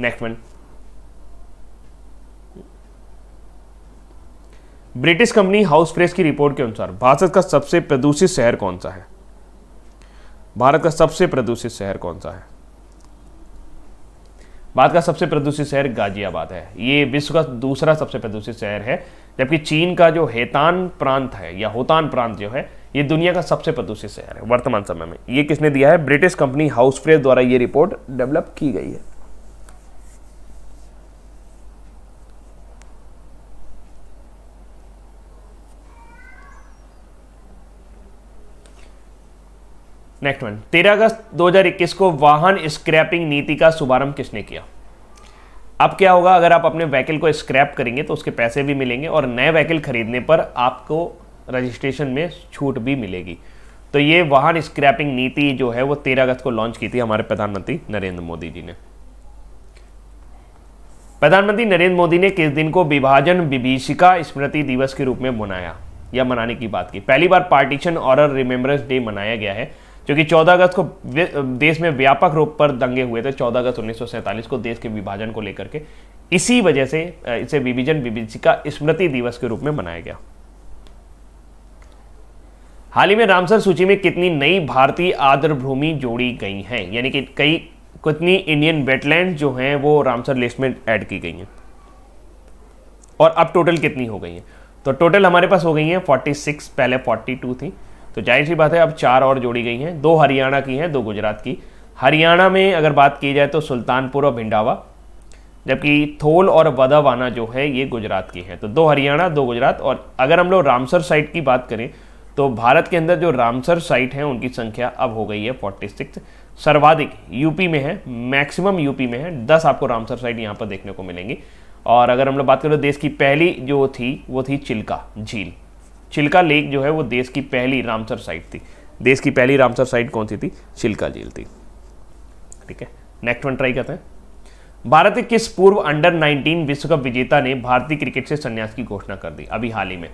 [SPEAKER 1] next one British company house press की रिपोर्ट के अनुसार भारत का सबसे प्रदूषित शहर कौन सा है भारत का सबसे प्रदूषित शहर कौन सा है भारत का सबसे प्रदूषित शहर गाजियाबाद है ये विश्व का दूसरा सबसे प्रदूषित शहर है जबकि चीन का जो हेतान प्रांत है या होतान प्रांत जो है ये दुनिया का सबसे प्रदूषित शहर है वर्तमान समय में ये किसने दिया है ब्रिटिश कंपनी हाउसफ्रेस द्वारा ये रिपोर्ट डेवलप की गई है नेक्स्ट वन तेरह अगस्त 2021 को वाहन स्क्रैपिंग नीति का शुभारंभ किसने किया अब क्या होगा अगर आप अपने व्हीकल को स्क्रैप करेंगे तो उसके पैसे भी मिलेंगे और नए व्हीकल खरीदने पर आपको रजिस्ट्रेशन में छूट भी मिलेगी तो ये वाहन स्क्रैपिंग नीति जो है वो 13 अगस्त को लॉन्च की थी हमारे प्रधानमंत्री नरेंद्र मोदी जी ने प्रधानमंत्री नरेंद्र मोदी ने किस दिन को विभाजन विभीषिका स्मृति दिवस के रूप में मनाया या मनाने की बात की पहली बार पार्टीशन और रिमेम्बरेंस डे मनाया गया है क्योंकि 14 अगस्त को देश में व्यापक रूप पर दंगे हुए थे 14 अगस्त उन्नीस को देश के विभाजन को लेकर के इसी वजह से इसे विभिजन विभिजी का स्मृति दिवस के रूप में मनाया गया हाल ही में रामसर सूची में कितनी नई भारतीय आर्द्रभूमि जोड़ी गई हैं यानी कि कई कितनी इंडियन वेटलैंड जो हैं वो रामसर लिस्ट में ऐड की गई हैं और अब टोटल कितनी हो गई हैं तो टोटल हमारे पास हो गई हैं 46 पहले 42 थी तो जाहिर सी बात है अब चार और जोड़ी गई हैं दो हरियाणा की हैं दो गुजरात की हरियाणा में अगर बात की जाए तो सुल्तानपुर और भिंडावा जबकि थोल और वदावाना जो है ये गुजरात की है तो दो हरियाणा दो गुजरात और अगर हम लोग रामसर साइट की बात करें तो भारत के अंदर जो रामसर साइट हैं उनकी संख्या अब हो गई है सिक्स सर्वाधिक यूपी में है मैक्सिमम यूपी में है दस आपको रामसर साइट यहाँ पर देखने को मिलेंगी और अगर हम लोग बात करें तो देश की पहली जो थी वो थी चिल्का झील चिल्का लेक जो है वो देश की पहली रामसर साइट थी देश की पहली रामसर साइट कौन सी थी चिल्का झील थी ठीक है नेक्स्ट वन ट्राई करते हैं भारत के किस पूर्व अंडर 19 विश्व कप विजेता ने भारतीय क्रिकेट से संन्यास की घोषणा कर दी अभी हाल ही में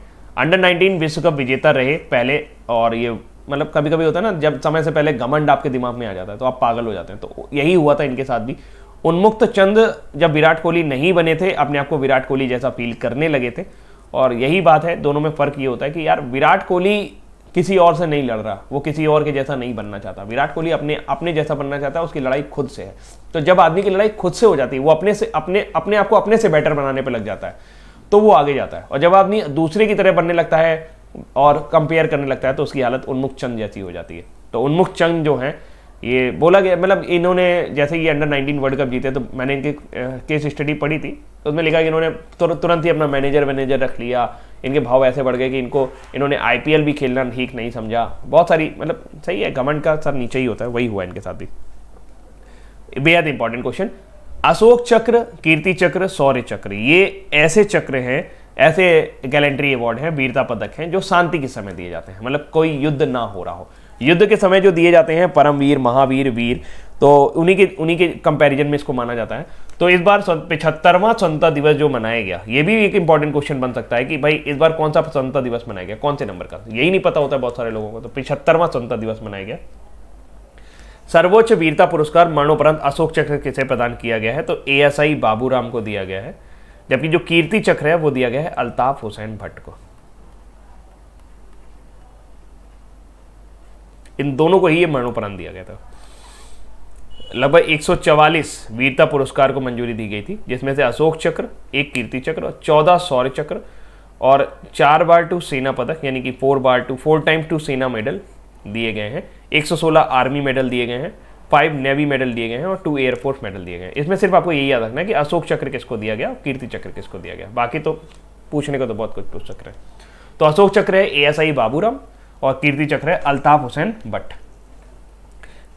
[SPEAKER 1] अंडर 19 विश्व कप विजेता रहे पहले और ये मतलब कभी कभी होता है ना जब समय से पहले घमंड आपके दिमाग में आ जाता है तो आप पागल हो जाते हैं तो यही हुआ था इनके साथ भी उन्मुक्त चंद जब विराट कोहली नहीं बने थे अपने आप को विराट कोहली जैसा फील करने लगे थे और यही बात है दोनों में फ़र्क ये होता है कि यार विराट कोहली किसी और से नहीं लड़ रहा वो किसी और के जैसा नहीं बनना चाहता विराट कोहली अपने अपने जैसा बनना चाहता है उसकी लड़ाई खुद से है तो जब आदमी की लड़ाई खुद से हो जाती है वो अपने से अपने अपने आप को अपने से बेटर बनाने पर लग जाता है तो वो आगे जाता है और जब आदमी दूसरे की तरह बनने लगता है और कंपेयर करने लगता है तो उसकी हालत उन्मुख चंद जैसी हो जाती है तो उन्मुख चंद जो है ये बोला गया मतलब इन्होंने जैसे ये अंडर 19 वर्ल्ड कप जीते तो मैंने इनके केस स्टडी पढ़ी थी तो उसमें लिखा कि इन्होंने तुर, तुरंत ही अपना मैनेजर वैनेजर रख लिया इनके भाव ऐसे बढ़ गए कि इनको इन्होंने आईपीएल भी खेलना ठीक नहीं समझा बहुत सारी मतलब सही है गवर्नमेंट का सर नीचे ही होता है वही हुआ इनके साथ भी बेहद इंपॉर्टेंट क्वेश्चन अशोक चक्र कीर्ति चक्र सौर्य चक्र ये ऐसे चक्र हैं ऐसे गैलेंट्री अवार्ड हैं वीरता पदक हैं जो शांति के समय दिए जाते हैं मतलब कोई युद्ध ना हो रहा हो युद्ध के समय जो दिए जाते हैं परमवीर महावीर वीर तो उन्हीं के उन्हीं के कंपैरिजन में इसको माना जाता है तो इस बार पिछहत्तरवां स्वतंत्रता दिवस जो मनाया गया ये भी एक इंपॉर्टेंट क्वेश्चन बन सकता है कि भाई इस बार कौन सा स्वतंत्रता दिवस मनाया गया कौन से नंबर का यही नहीं पता होता है बहुत सारे लोगों को तो पिछहत्तरवां स्वतंत्रता दिवस मनाया गया सर्वोच्च वीरता पुरस्कार मरणोपरांत अशोक चक्र किसे प्रदान किया गया है तो एएसआई बाबूराम को दिया गया है जबकि जो कीर्ति चक्र है वो दिया गया है अल्ताफ हुसैन भट्ट को इन दोनों को ही ये मरणोपरांत दिया गया था लगभग 144 वीरता पुरस्कार को मंजूरी दी गई थी जिसमें से अशोक चक्र एक कीर्ति चक्र और चौदह शौर्य चक्र और चार बार टू सेना पदक यानी कि फोर बार two four time two Sena medal दिए गए हैं 116 आर्मी मेडल दिए गए हैं फाइव नेवी मेडल दिए गए हैं और टू एयरफोर्स मेडल दिए गए हैं इसमें सिर्फ आपको यही याद रखना है कि अशोक चक्र किसको दिया गया कीर्ति चक्र किसको दिया गया बाकी तो पूछने को तो बहुत कुछ पूछ सकते हैं तो अशोक चक्र है ए एस आई बाबूराम और कीर्ति चक्र है अल्ताफ हुसैन भट्ट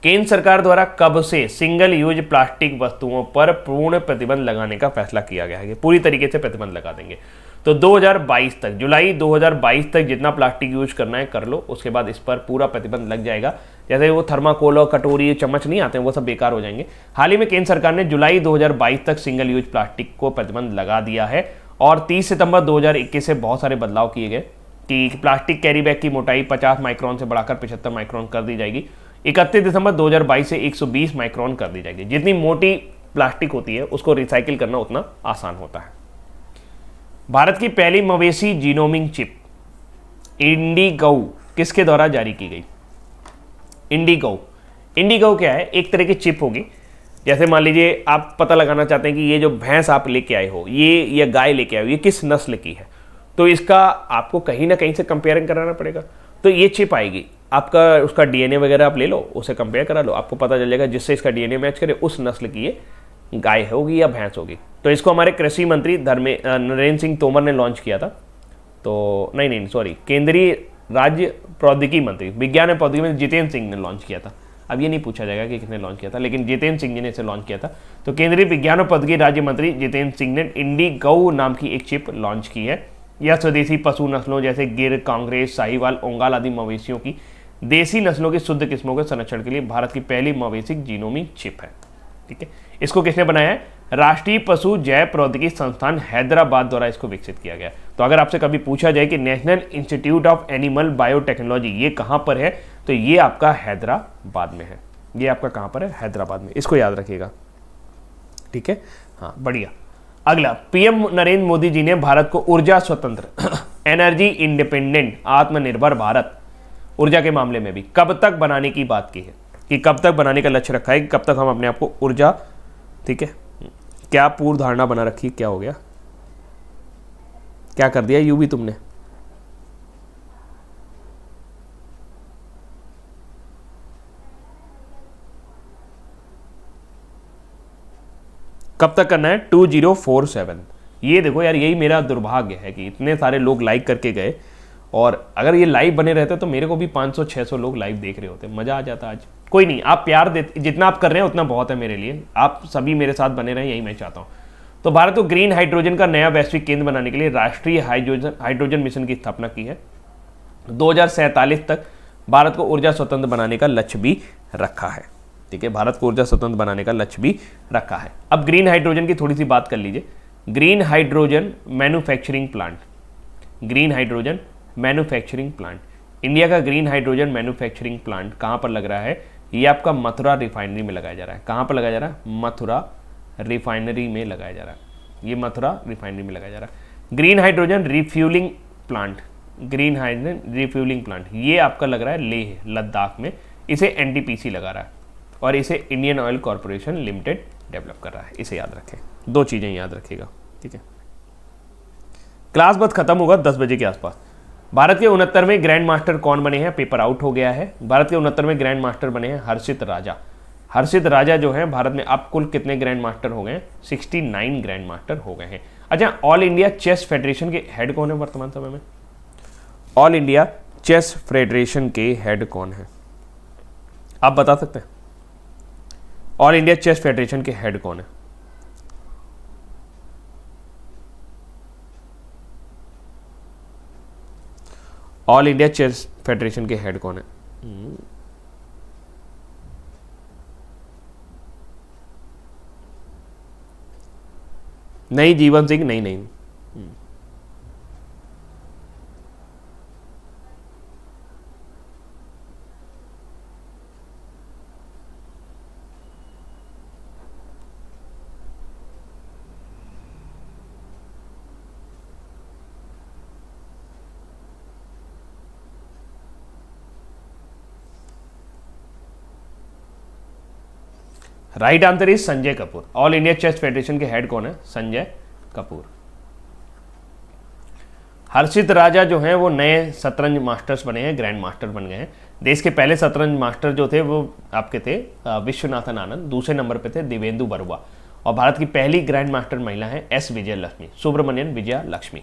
[SPEAKER 1] केंद्र सरकार द्वारा कब से सिंगल यूज प्लास्टिक वस्तुओं पर पूर्ण प्रतिबंध लगाने का फैसला किया गया है पूरी तरीके से प्रतिबंध लगा देंगे तो 2022 तक जुलाई 2022 तक जितना प्लास्टिक यूज करना है कर लो उसके बाद इस पर पूरा प्रतिबंध लग जाएगा जैसे वो थर्माकोल और कटोरी चम्मच नहीं आते हैं वो सब बेकार हो जाएंगे हाल ही में केंद्र सरकार ने जुलाई 2022 तक सिंगल यूज प्लास्टिक को प्रतिबंध लगा दिया है और 30 सितंबर 2021 से बहुत सारे बदलाव किए गए कि प्लास्टिक कैरी बैग की मोटाई 50 माइक्रोन से बढ़ाकर 75 माइक्रोन कर दी जाएगी 31 दिसंबर 2022 से 120 माइक्रोन कर दी जाएगी जितनी मोटी प्लास्टिक होती है उसको रिसाइकिल करना उतना आसान होता है भारत की पहली मवेशी जीनोमिंग चिप गऊ किसके द्वारा जारी की गई इंडी इंडी इंडीगऊ क्या है एक तरह की चिप होगी जैसे मान लीजिए आप पता लगाना चाहते हैं कि ये जो भैंस आप लेके आए हो ये या गाय लेके आए हो ये किस नस्ल की है तो इसका आपको कहीं ना कहीं से कंपेयरिंग कराना पड़ेगा तो ये चिप आएगी आपका उसका डीएनए वगैरह आप ले लो उसे कंपेयर करा लो आपको पता चल जाएगा जिससे इसका डीएनए मैच करे उस नस्ल की ये गाय होगी या भैंस होगी तो इसको हमारे कृषि मंत्री धर्मे नरेंद्र सिंह तोमर ने लॉन्च किया था तो नहीं नहीं सॉरी केंद्रीय राज्य प्रौद्योगिकी मंत्री विज्ञान एवं प्रौद्योगिकी मंत्री जितेंद्र सिंह ने लॉन्च किया था अब ये नहीं पूछा जाएगा कि किसने लॉन्च किया था लेकिन जितेंद्र सिंह जी ने इसे लॉन्च किया था तो केंद्रीय विज्ञान और प्रौद्योगिकी राज्य मंत्री जितेंद्र सिंह ने इंडी गौ नाम की एक चिप लॉन्च की है या स्वदेशी पशु नस्लों जैसे गिर कांग्रेस साहिवाल ओंगाल आदि मवेशियों की देसी नस्लों की शुद्ध किस्मों के संरक्षण के लिए भारत की पहली मवेशी जीनोमी चिप है ठीक है इसको किसने बनाया है राष्ट्रीय पशु जैव प्रौद्योगिकी संस्थान हैदराबाद द्वारा इसको विकसित किया गया तो अगर आपसे कभी पूछा जाए कि National Institute of Animal Biotechnology ये कहां पर है तो ये आपका हैदराबाद में है ये आपका कहां पर है हैदराबाद में इसको याद रखिएगा ठीक है हाँ बढ़िया अगला पीएम नरेंद्र मोदी जी ने भारत को ऊर्जा स्वतंत्र एनर्जी इंडिपेंडेंट आत्मनिर्भर भारत ऊर्जा के मामले में भी कब तक बनाने की बात की है कि कब तक बनाने का लक्ष्य रखा है कि कब तक हम अपने आप को ऊर्जा ठीक है क्या पूर्व धारणा बना रखी क्या हो गया क्या कर दिया यू भी तुमने कब तक करना है टू जीरो फोर सेवन ये देखो यार यही मेरा दुर्भाग्य है कि इतने सारे लोग लाइक करके गए और अगर ये लाइव बने रहते तो मेरे को भी 500-600 लोग लाइव देख रहे होते मज़ा आ जाता आज कोई नहीं आप प्यार देते जितना आप कर रहे हैं उतना बहुत है मेरे लिए आप सभी मेरे साथ बने रहें यही मैं चाहता हूँ तो भारत को ग्रीन हाइड्रोजन का नया वैश्विक केंद्र बनाने के लिए राष्ट्रीय हाइड्रोजन हाइड्रोजन मिशन की स्थापना की है दो तक भारत को ऊर्जा स्वतंत्र बनाने का लक्ष्य भी रखा है ठीक है भारत को ऊर्जा स्वतंत्र बनाने का लक्ष्य भी रखा है अब ग्रीन हाइड्रोजन की थोड़ी सी बात कर लीजिए green hydrogen manufacturing plant green hydrogen manufacturing plant India का ग्रीन हाइड्रोजन मैन्युफैक्चरिंग प्लांट कहाँ पर लग रहा है ये आपका मथुरा रिफाइनरी में लगाया जा रहा है कहाँ पर लगाया जा रहा है मथुरा रिफाइनरी में लगाया जा रहा है ये मथुरा रिफाइनरी में लगाया जा रहा है green hydrogen refuelling plant green hydrogen refuelling plant ये आपका लग रहा है लेह लद्दाख में इसे एनटीपीसी लगा रहा है और इसे Indian Oil Corporation Limited develop कर रहा है इसे याद रखें दो चीज़ें याद रखिएगा ठीक है क्लास बस खत्म होगा दस बजे के आसपास भारत के उनहत्तरवें ग्रैंड मास्टर कौन बने हैं पेपर आउट हो गया है भारत के उनहत्तरवें ग्रैंड मास्टर बने हैं हर्षित राजा हर्षित राजा जो है भारत में अब कुल कितने ग्रैंड मास्टर हो गए सिक्सटी नाइन ग्रैंड मास्टर हो गए हैं अच्छा ऑल इंडिया चेस फेडरेशन के हेड कौन है वर्तमान समय में ऑल इंडिया चेस फेडरेशन के हेड कौन है आप बता सकते हैं ऑल इंडिया चेस फेडरेशन के हेड कौन है ऑल इंडिया चेस फेडरेशन के हेड कौन है नहीं जीवन सिंह नहीं नहीं right answer is Sanjay Kapoor All India Chess Federation के हेड कौन है संजय कपूर हर्षित राजा जो हैं वो नए शतरंज मास्टर्स बने हैं ग्रैंड मास्टर बन गए हैं देश के पहले शतरंज मास्टर जो थे वो आपके थे विश्वनाथन आनंद दूसरे नंबर पे थे दिवेंदु बरुआ और भारत की पहली ग्रैंड मास्टर महिला है एस विजय लक्ष्मी सुब्रमण्यन विजया लक्ष्मी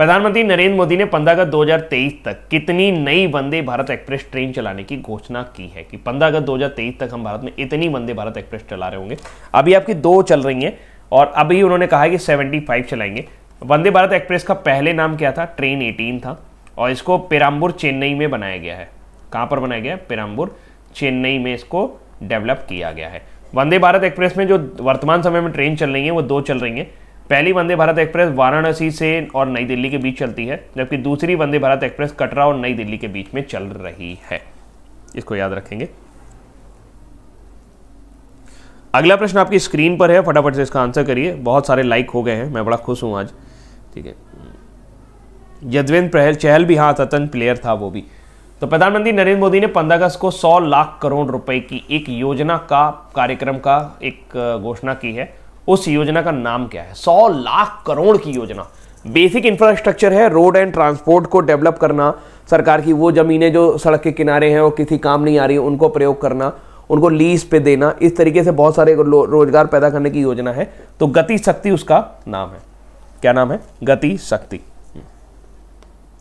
[SPEAKER 1] प्रधानमंत्री नरेंद्र मोदी ने 15 अगस्त 2023 तक कितनी नई वंदे भारत एक्सप्रेस ट्रेन चलाने की घोषणा की है कि 15 अगस्त 2023 तक हम भारत में इतनी वंदे भारत एक्सप्रेस चला रहे होंगे अभी आपकी दो चल रही हैं और अभी उन्होंने कहा है कि 75 चलाएंगे वंदे भारत एक्सप्रेस का पहले नाम क्या था ट्रेन एटीन था और इसको पेराम्बुर चेन्नई में बनाया गया है कहाँ पर बनाया गया है पेराम्बुर चेन्नई में इसको डेवलप किया गया है वंदे भारत एक्सप्रेस में जो वर्तमान समय में ट्रेन चल रही है वो दो चल रही हैं पहली वंदे भारत एक्सप्रेस वाराणसी से और नई दिल्ली के बीच चलती है जबकि दूसरी वंदे भारत एक्सप्रेस कटरा और नई दिल्ली के बीच में चल रही है इसको याद रखेंगे अगला प्रश्न आपकी स्क्रीन पर है फटाफट से इसका आंसर करिए बहुत सारे लाइक हो गए हैं मैं बड़ा खुश हूं आज ठीक है यजवेंद्र प्रहल चहल भी हाँ सतन प्लेयर था वो भी तो प्रधानमंत्री नरेंद्र मोदी ने पंद्रह अगस्त को 100 लाख करोड़ रुपए की एक योजना का कार्यक्रम का एक घोषणा की है उस योजना का नाम क्या है सौ लाख करोड़ की योजना बेसिक इंफ्रास्ट्रक्चर है रोड एंड ट्रांसपोर्ट को डेवलप करना सरकार की वो ज़मीनें जो सड़क के किनारे हैं और किसी काम नहीं आ रही उनको प्रयोग करना उनको लीज पे देना इस तरीके से बहुत सारे रोजगार पैदा करने की योजना है तो गति शक्ति उसका नाम है क्या नाम है गति शक्ति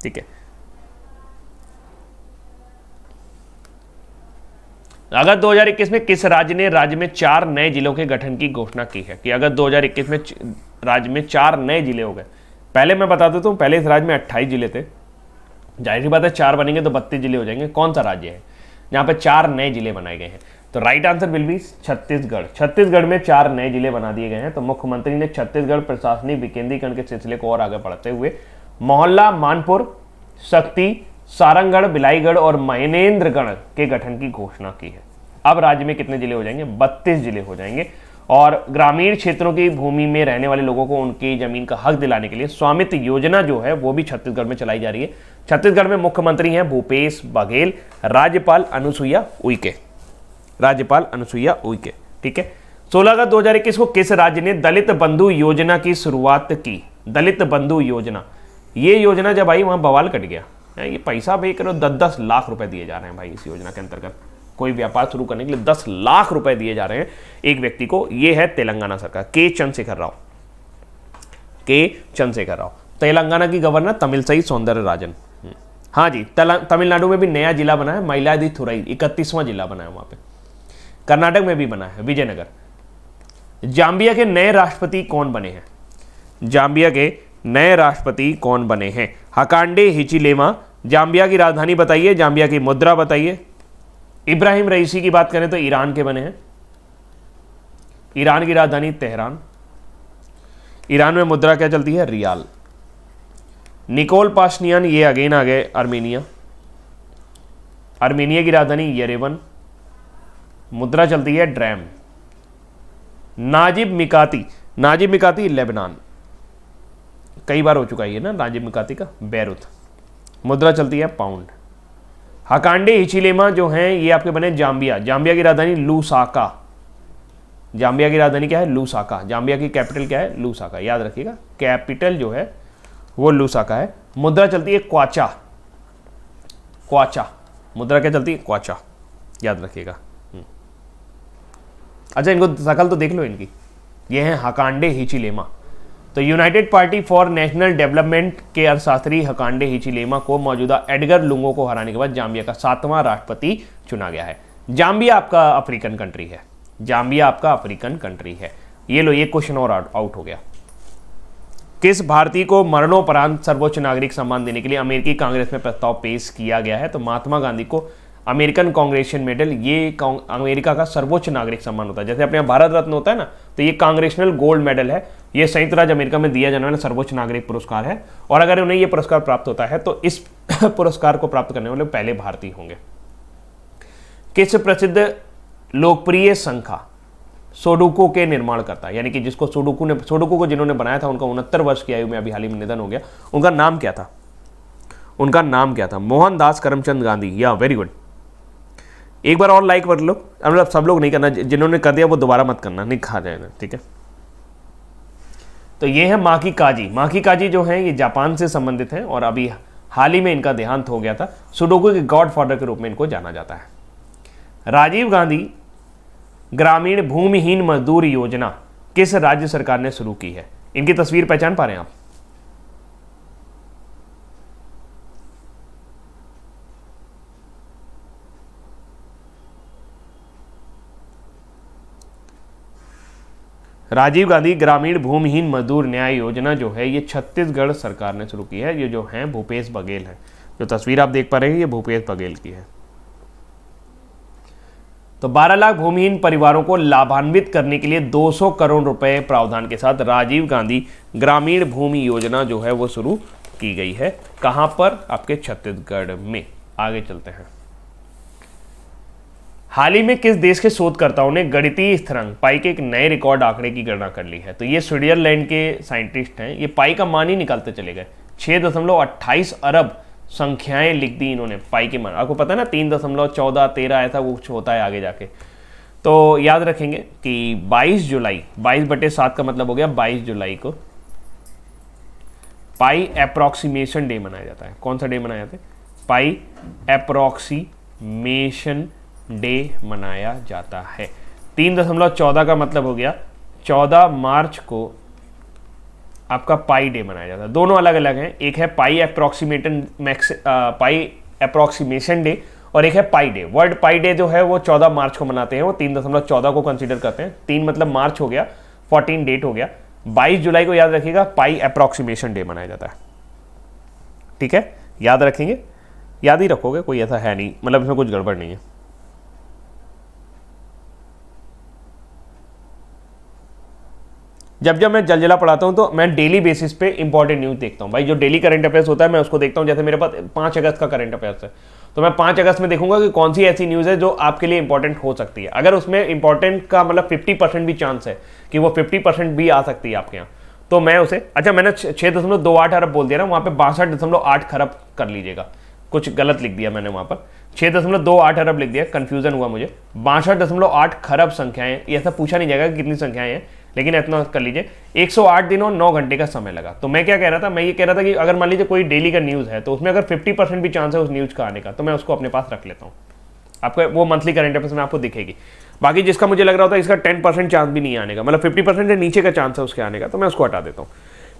[SPEAKER 1] ठीक है अगर 2021 में किस राज्य ने राज्य में चार नए जिलों के गठन की घोषणा की है कि अगर 2021 में राज्य में चार नए जिले हो गए पहले मैं बता देता हूँ पहले इस राज्य में 28 जिले थे जाहिर सी बात है चार बनेंगे तो बत्तीस जिले हो जाएंगे कौन सा राज्य है जहाँ पर चार नए जिले बनाए गए हैं तो right answer will be Chhattisgarh Chhattisgarh में चार नए जिले बना दिए गए हैं तो मुख्यमंत्री ने छत्तीसगढ़ प्रशासनिक विकेंद्रीकरण के सिलसिले को और आगे बढ़ते हुए मोहल्ला मानपुर शक्ति सारंगढ़ बिलाईगढ़ और मयनेन्द्रगढ़ के गठन की घोषणा की है अब राज्य में कितने जिले हो जाएंगे बत्तीस जिले हो जाएंगे और ग्रामीण क्षेत्रों की भूमि में रहने वाले लोगों को उनकी जमीन का हक दिलाने के लिए स्वामित्व योजना जो है वो भी छत्तीसगढ़ में चलाई जा रही है छत्तीसगढ़ में मुख्यमंत्री हैं भूपेश बघेल राज्यपाल अनुसुईया उइके राज्यपाल अनुसुईया उइके ठीक है सोलह अगस्त दो को किस राज्य ने दलित बंधु योजना की शुरुआत की दलित बंधु योजना ये योजना जब आई वहां बवाल कट गया ये पैसा भी करो दस दस लाख रुपए दिए जा रहे हैं भाई इस योजना के अंतर्गत कोई व्यापार शुरू करने के लिए दस लाख रुपए दिए जा रहे हैं एक व्यक्ति को ये है तेलंगाना सरकार के चंद्रशेखर राव के चंद्रशेखर राव तेलंगाना की गवर्नर सही सौंदर्य राजन हम्म। हाँ जी तमिलनाडु में भी नया जिला बना है थुराई इकतीसवां जिला बना है वहां पर कर्नाटक में भी बना है विजयनगर जाम्बिया के नए राष्ट्रपति कौन बने हैं जाम्बिया के नए राष्ट्रपति कौन बने हैं हकांडे हिचिलेमा जाम्बिया की राजधानी बताइए जाम्बिया की मुद्रा बताइए इब्राहिम रईसी की बात करें तो ईरान के बने हैं ईरान की राजधानी तेहरान ईरान में मुद्रा क्या चलती है रियाल निकोल पाशनियन ये अगेन आ गए आर्मेनिया आर्मेनिया की राजधानी यरेवन मुद्रा चलती है dram Najib Mikati Najib Mikati Lebanon कई बार हो चुका है ना नाजिब मिकाती का बैरुथ मुद्रा चलती है पाउंड हकांडे हिचिलेमा जो हैं ये आपके बने जाम्बिया जाम्बिया की राजधानी लूसाका जाम्बिया की राजधानी क्या है लूसाका जाम्बिया की कैपिटल क्या है लूसाका याद रखिएगा कैपिटल जो है वो लूसाका है मुद्रा चलती है क्वाचा क्वाचा मुद्रा क्या चलती है क्वाचा याद रखिएगा हम्म. अच्छा इनको सकल तो देख लो इनकी ये हैं हकांडे हिचिलेमा तो United Party for National Development के अर्थशास्त्री हकांडे हिचिलेमा को मौजूदा एडगर लुंगो को हराने के बाद जाम्बिया का सातवां राष्ट्रपति चुना गया है जाम्बिया आपका अफ्रीकन कंट्री है जाम्बिया आपका अफ्रीकन कंट्री है ये लो ये क्वेश्चन और आउट हो गया किस भारतीय को मरणोपरांत सर्वोच्च नागरिक सम्मान देने के लिए अमेरिकी कांग्रेस में प्रस्ताव पेश किया गया है तो महात्मा गांधी को अमेरिकन कांग्रेशन मेडल ये अमेरिका का सर्वोच्च नागरिक सम्मान होता है जैसे अपने यहाँ भारत रत्न होता है ना तो ये कांग्रेशनल गोल्ड मेडल है ये संयुक्त राज्य अमेरिका में दिया जाने वाला सर्वोच्च नागरिक पुरस्कार है और अगर उन्हें ये पुरस्कार प्राप्त होता है तो इस पुरस्कार को प्राप्त करने वाले पहले भारतीय होंगे किस प्रसिद्ध लोकप्रिय संख्या सोडुको के निर्माण करता यानी कि जिसको सोडुकू ने सोडुकू को जिन्होंने बनाया था उनका उनहत्तर वर्ष की आयु में अभी हाल ही में निधन हो गया उनका नाम क्या था उनका नाम क्या था मोहनदास करमचंद गांधी या वेरी गुड एक बार और लाइक कर लो मतलब सब लोग नहीं करना जिन्होंने कर दिया वो दोबारा मत करना नहीं खा जाएगा ठीक है तो ये है माकी काजी माकी काजी जो है ये जापान से संबंधित है और अभी हाल ही में इनका देहांत हो गया था सुडोको के गॉड फादर के रूप में इनको जाना जाता है राजीव गांधी ग्रामीण भूमिहीन मजदूर योजना किस राज्य सरकार ने शुरू की है इनकी तस्वीर पहचान पा रहे हैं आप राजीव गांधी ग्रामीण भूमिहीन मजदूर न्याय योजना जो है ये छत्तीसगढ़ सरकार ने शुरू की है ये जो हैं भूपेश बघेल हैं जो तस्वीर आप देख पा रहे हैं ये भूपेश बघेल की है तो 12 लाख भूमिहीन परिवारों को लाभान्वित करने के लिए 200 करोड़ रुपए प्रावधान के साथ राजीव गांधी ग्रामीण भूमि योजना जो है वो शुरू की गई है कहां पर आपके छत्तीसगढ़ में आगे चलते हैं हाल ही में किस देश के शोधकर्ताओं ने गणितीय स्थरंग पाई के एक नए रिकॉर्ड आंकड़े की गणना कर ली है तो ये स्विट्जरलैंड के साइंटिस्ट हैं ये पाई का मान ही निकालते चले गए छः दशमलव अट्ठाईस अरब संख्याएं लिख दी इन्होंने पाई के मान आपको पता है ना तीन दशमलव चौदह तेरह ऐसा कुछ होता है आगे जाके तो याद रखेंगे कि बाईस जुलाई बाईस बटे सात का मतलब हो गया बाईस जुलाई को पाई अप्रोक्सीमेशन डे मनाया जाता है कौन सा डे मनाया जाता है पाई डे डे मनाया जाता है तीन दशमलव चौदह का मतलब हो गया चौदह मार्च को आपका पाई डे मनाया जाता है दोनों अलग अलग हैं एक है pi approximation max pi approximation day और एक है pi day world pi day जो है वो चौदह मार्च को मनाते हैं वो तीन दशमलव चौदह को कंसिडर करते हैं तीन मतलब मार्च हो गया फोर्टीन डेट हो गया बाईस जुलाई को याद रखिएगा पाई अप्रोक्सीमेशन डे मनाया जाता है ठीक है याद रखेंगे याद ही रखोगे कोई ऐसा है नहीं मतलब इसमें कुछ गड़बड़ नहीं है जब जब मैं जलजला पढ़ाता हूँ तो मैं डेली बेसिस पे इंपॉर्टेंट न्यूज़ देखता हूँ भाई जो डेली करंट अफेयर्स होता है मैं उसको देखता हूँ जैसे मेरे पास पाँच अगस्त का करंट अफेयर्स है तो मैं पाँच अगस्त में देखूंगा कि कौन सी ऐसी न्यूज़ है जो आपके लिए इंपॉर्टेंट हो सकती है अगर उसमें इंपॉर्टेंट का मतलब फिफ्टी परसेंट भी चांस है कि वो फिफ्टी परसेंट भी आ सकती है आपके यहाँ तो मैं उसे अच्छा मैंने छः दशमलव दो आठ अरब बोल दिया ना वहाँ पे बासठ दशमलव आठ खरब कर लीजिएगा कुछ गलत लिख दिया मैंने वहाँ पर छः दशमलव दो आठ अरब लिख दिया कन्फ्यूजन हुआ मुझे बासठ दशमलव आठ खरब संख्याएं ऐसा पूछा नहीं जाएगा कितनी संख्याएं हैं लेकिन इतना कर लीजिए 108 दिन और 9 घंटे का समय लगा तो मैं क्या कह रहा था मैं ये कह रहा था कि अगर मान लीजिए कोई डेली का न्यूज़ है तो उसमें अगर 50 परसेंट भी चांस है उस न्यूज़ का आने का तो मैं उसको अपने पास रख लेता हूँ आपका वो मंथली करेंट अफेयर्स में आपको दिखेगी बाकी जिसका मुझे लग रहा होता है इसका टेन चांस भी नहीं आने का मतलब फिफ्टी परसेंट से नीचे का चांस है उसके आने का तो मैं उसको हटा देता हूँ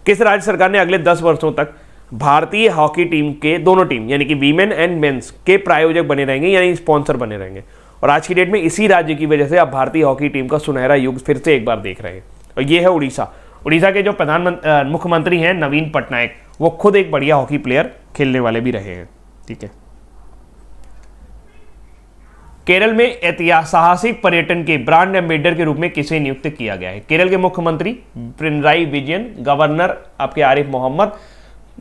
[SPEAKER 1] किस राज्य सरकार ने अगले दस वर्षों तक भारतीय हॉकी टीम के दोनों टीम यानी कि वीमेन एंड मेन्स के प्रायोजक बने रहेंगे यानी स्पॉन्सर बने रहेंगे और आज की डेट में इसी राज्य की वजह से आप भारतीय हॉकी टीम का सुनहरा युग फिर से एक बार देख रहे हैं और ये है उड़ीसा उड़ीसा के जो प्रधान मुख्यमंत्री हैं नवीन पटनायक वो खुद एक बढ़िया हॉकी प्लेयर खेलने वाले भी रहे हैं ठीक है केरल में ऐतिहासिक पर्यटन के ब्रांड एम्बेडर के रूप में किसे नियुक्त किया गया है केरल के मुख्यमंत्री पिनराई विजयन गवर्नर आपके आरिफ मोहम्मद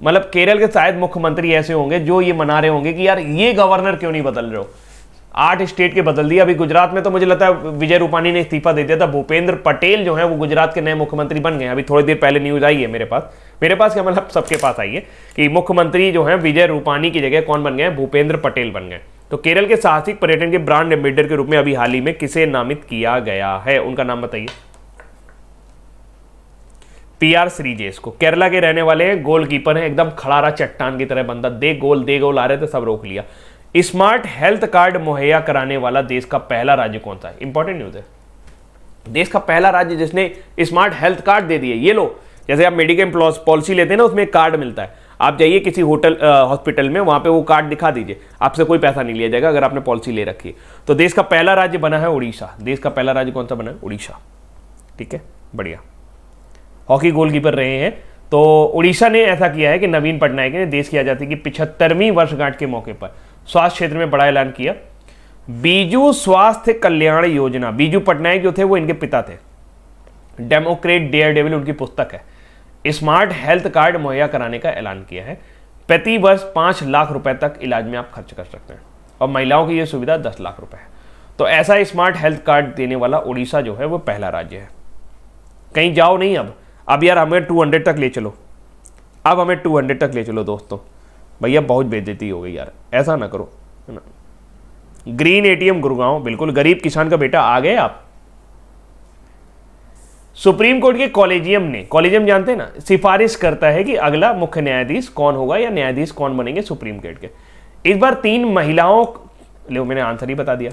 [SPEAKER 1] मतलब केरल के शायद मुख्यमंत्री ऐसे होंगे जो ये मना रहे होंगे कि यार ये गवर्नर क्यों नहीं बदल रहे हो आठ स्टेट के बदल दिया अभी गुजरात में तो मुझे लगता है विजय रूपानी ने इस्तीफा दे दिया था भूपेंद्र पटेल जो है वो गुजरात के नए मुख्यमंत्री बन गए अभी थोड़ी देर पहले न्यूज आई है मेरे पास मेरे पास क्या मतलब सबके पास आई है कि मुख्यमंत्री जो है विजय रूपानी की जगह कौन बन गए भूपेंद्र पटेल बन गए तो केरल के साहसिक पर्यटन के ब्रांड एम्बेडर के रूप में अभी हाल ही में किसे नामित किया गया है उनका नाम बताइए पीआर श्रीजेश को केरला के रहने वाले गोलकीपर हैं एकदम खड़ारा चट्टान की तरह बंदा दे गोल दे गोल आ रहे थे सब रोक लिया स्मार्ट हेल्थ कार्ड मुहैया कराने वाला देश का पहला राज्य कौन सा है इंपॉर्टेंट न्यूज है देश का पहला राज्य जिसने स्मार्ट हेल्थ कार्ड दे दिए ये लो जैसे आप मेडिकल पॉलिसी लेते हैं ना उसमें कार्ड मिलता है आप जाइए किसी होटल हॉस्पिटल में वहां पे वो कार्ड दिखा दीजिए आपसे कोई पैसा नहीं लिया जाएगा अगर आपने पॉलिसी ले रखी है तो देश का पहला राज्य बना है उड़ीसा देश का पहला राज्य कौन सा बना है उड़ीसा ठीक है बढ़िया हॉकी गोलकीपर रहे हैं तो उड़ीसा ने ऐसा किया है कि नवीन पटनायक ने देश की आज़ादी की पिछहत्तरवीं वर्षगांठ के मौके पर स्वास्थ्य क्षेत्र में बड़ा ऐलान किया बीजू स्वास्थ्य कल्याण योजना बीजू पटनायक जो थे वो इनके पिता थे डेमोक्रेट डेयर डेविल उनकी पुस्तक है स्मार्ट हेल्थ कार्ड मुहैया कराने का ऐलान किया है प्रति वर्ष पांच लाख रुपए तक इलाज में आप खर्च कर सकते हैं और महिलाओं की यह सुविधा दस लाख रुपए है तो ऐसा स्मार्ट हेल्थ कार्ड देने वाला उड़ीसा जो है वो पहला राज्य है कहीं जाओ नहीं अब अब यार हमें 200 तक ले चलो अब हमें 200 तक ले चलो दोस्तों भैया बहुत बेजती हो गई यार ऐसा ना करो है ना ग्रीन एटीएम गुरुगांव बिल्कुल गरीब किसान का बेटा आ गए आप सुप्रीम कोर्ट के कॉलेजियम ने कॉलेजियम जानते हैं ना सिफारिश करता है कि अगला मुख्य न्यायाधीश कौन होगा या न्यायाधीश कौन बनेंगे सुप्रीम कोर्ट के इस बार तीन महिलाओं लो मैंने आंसर ही बता दिया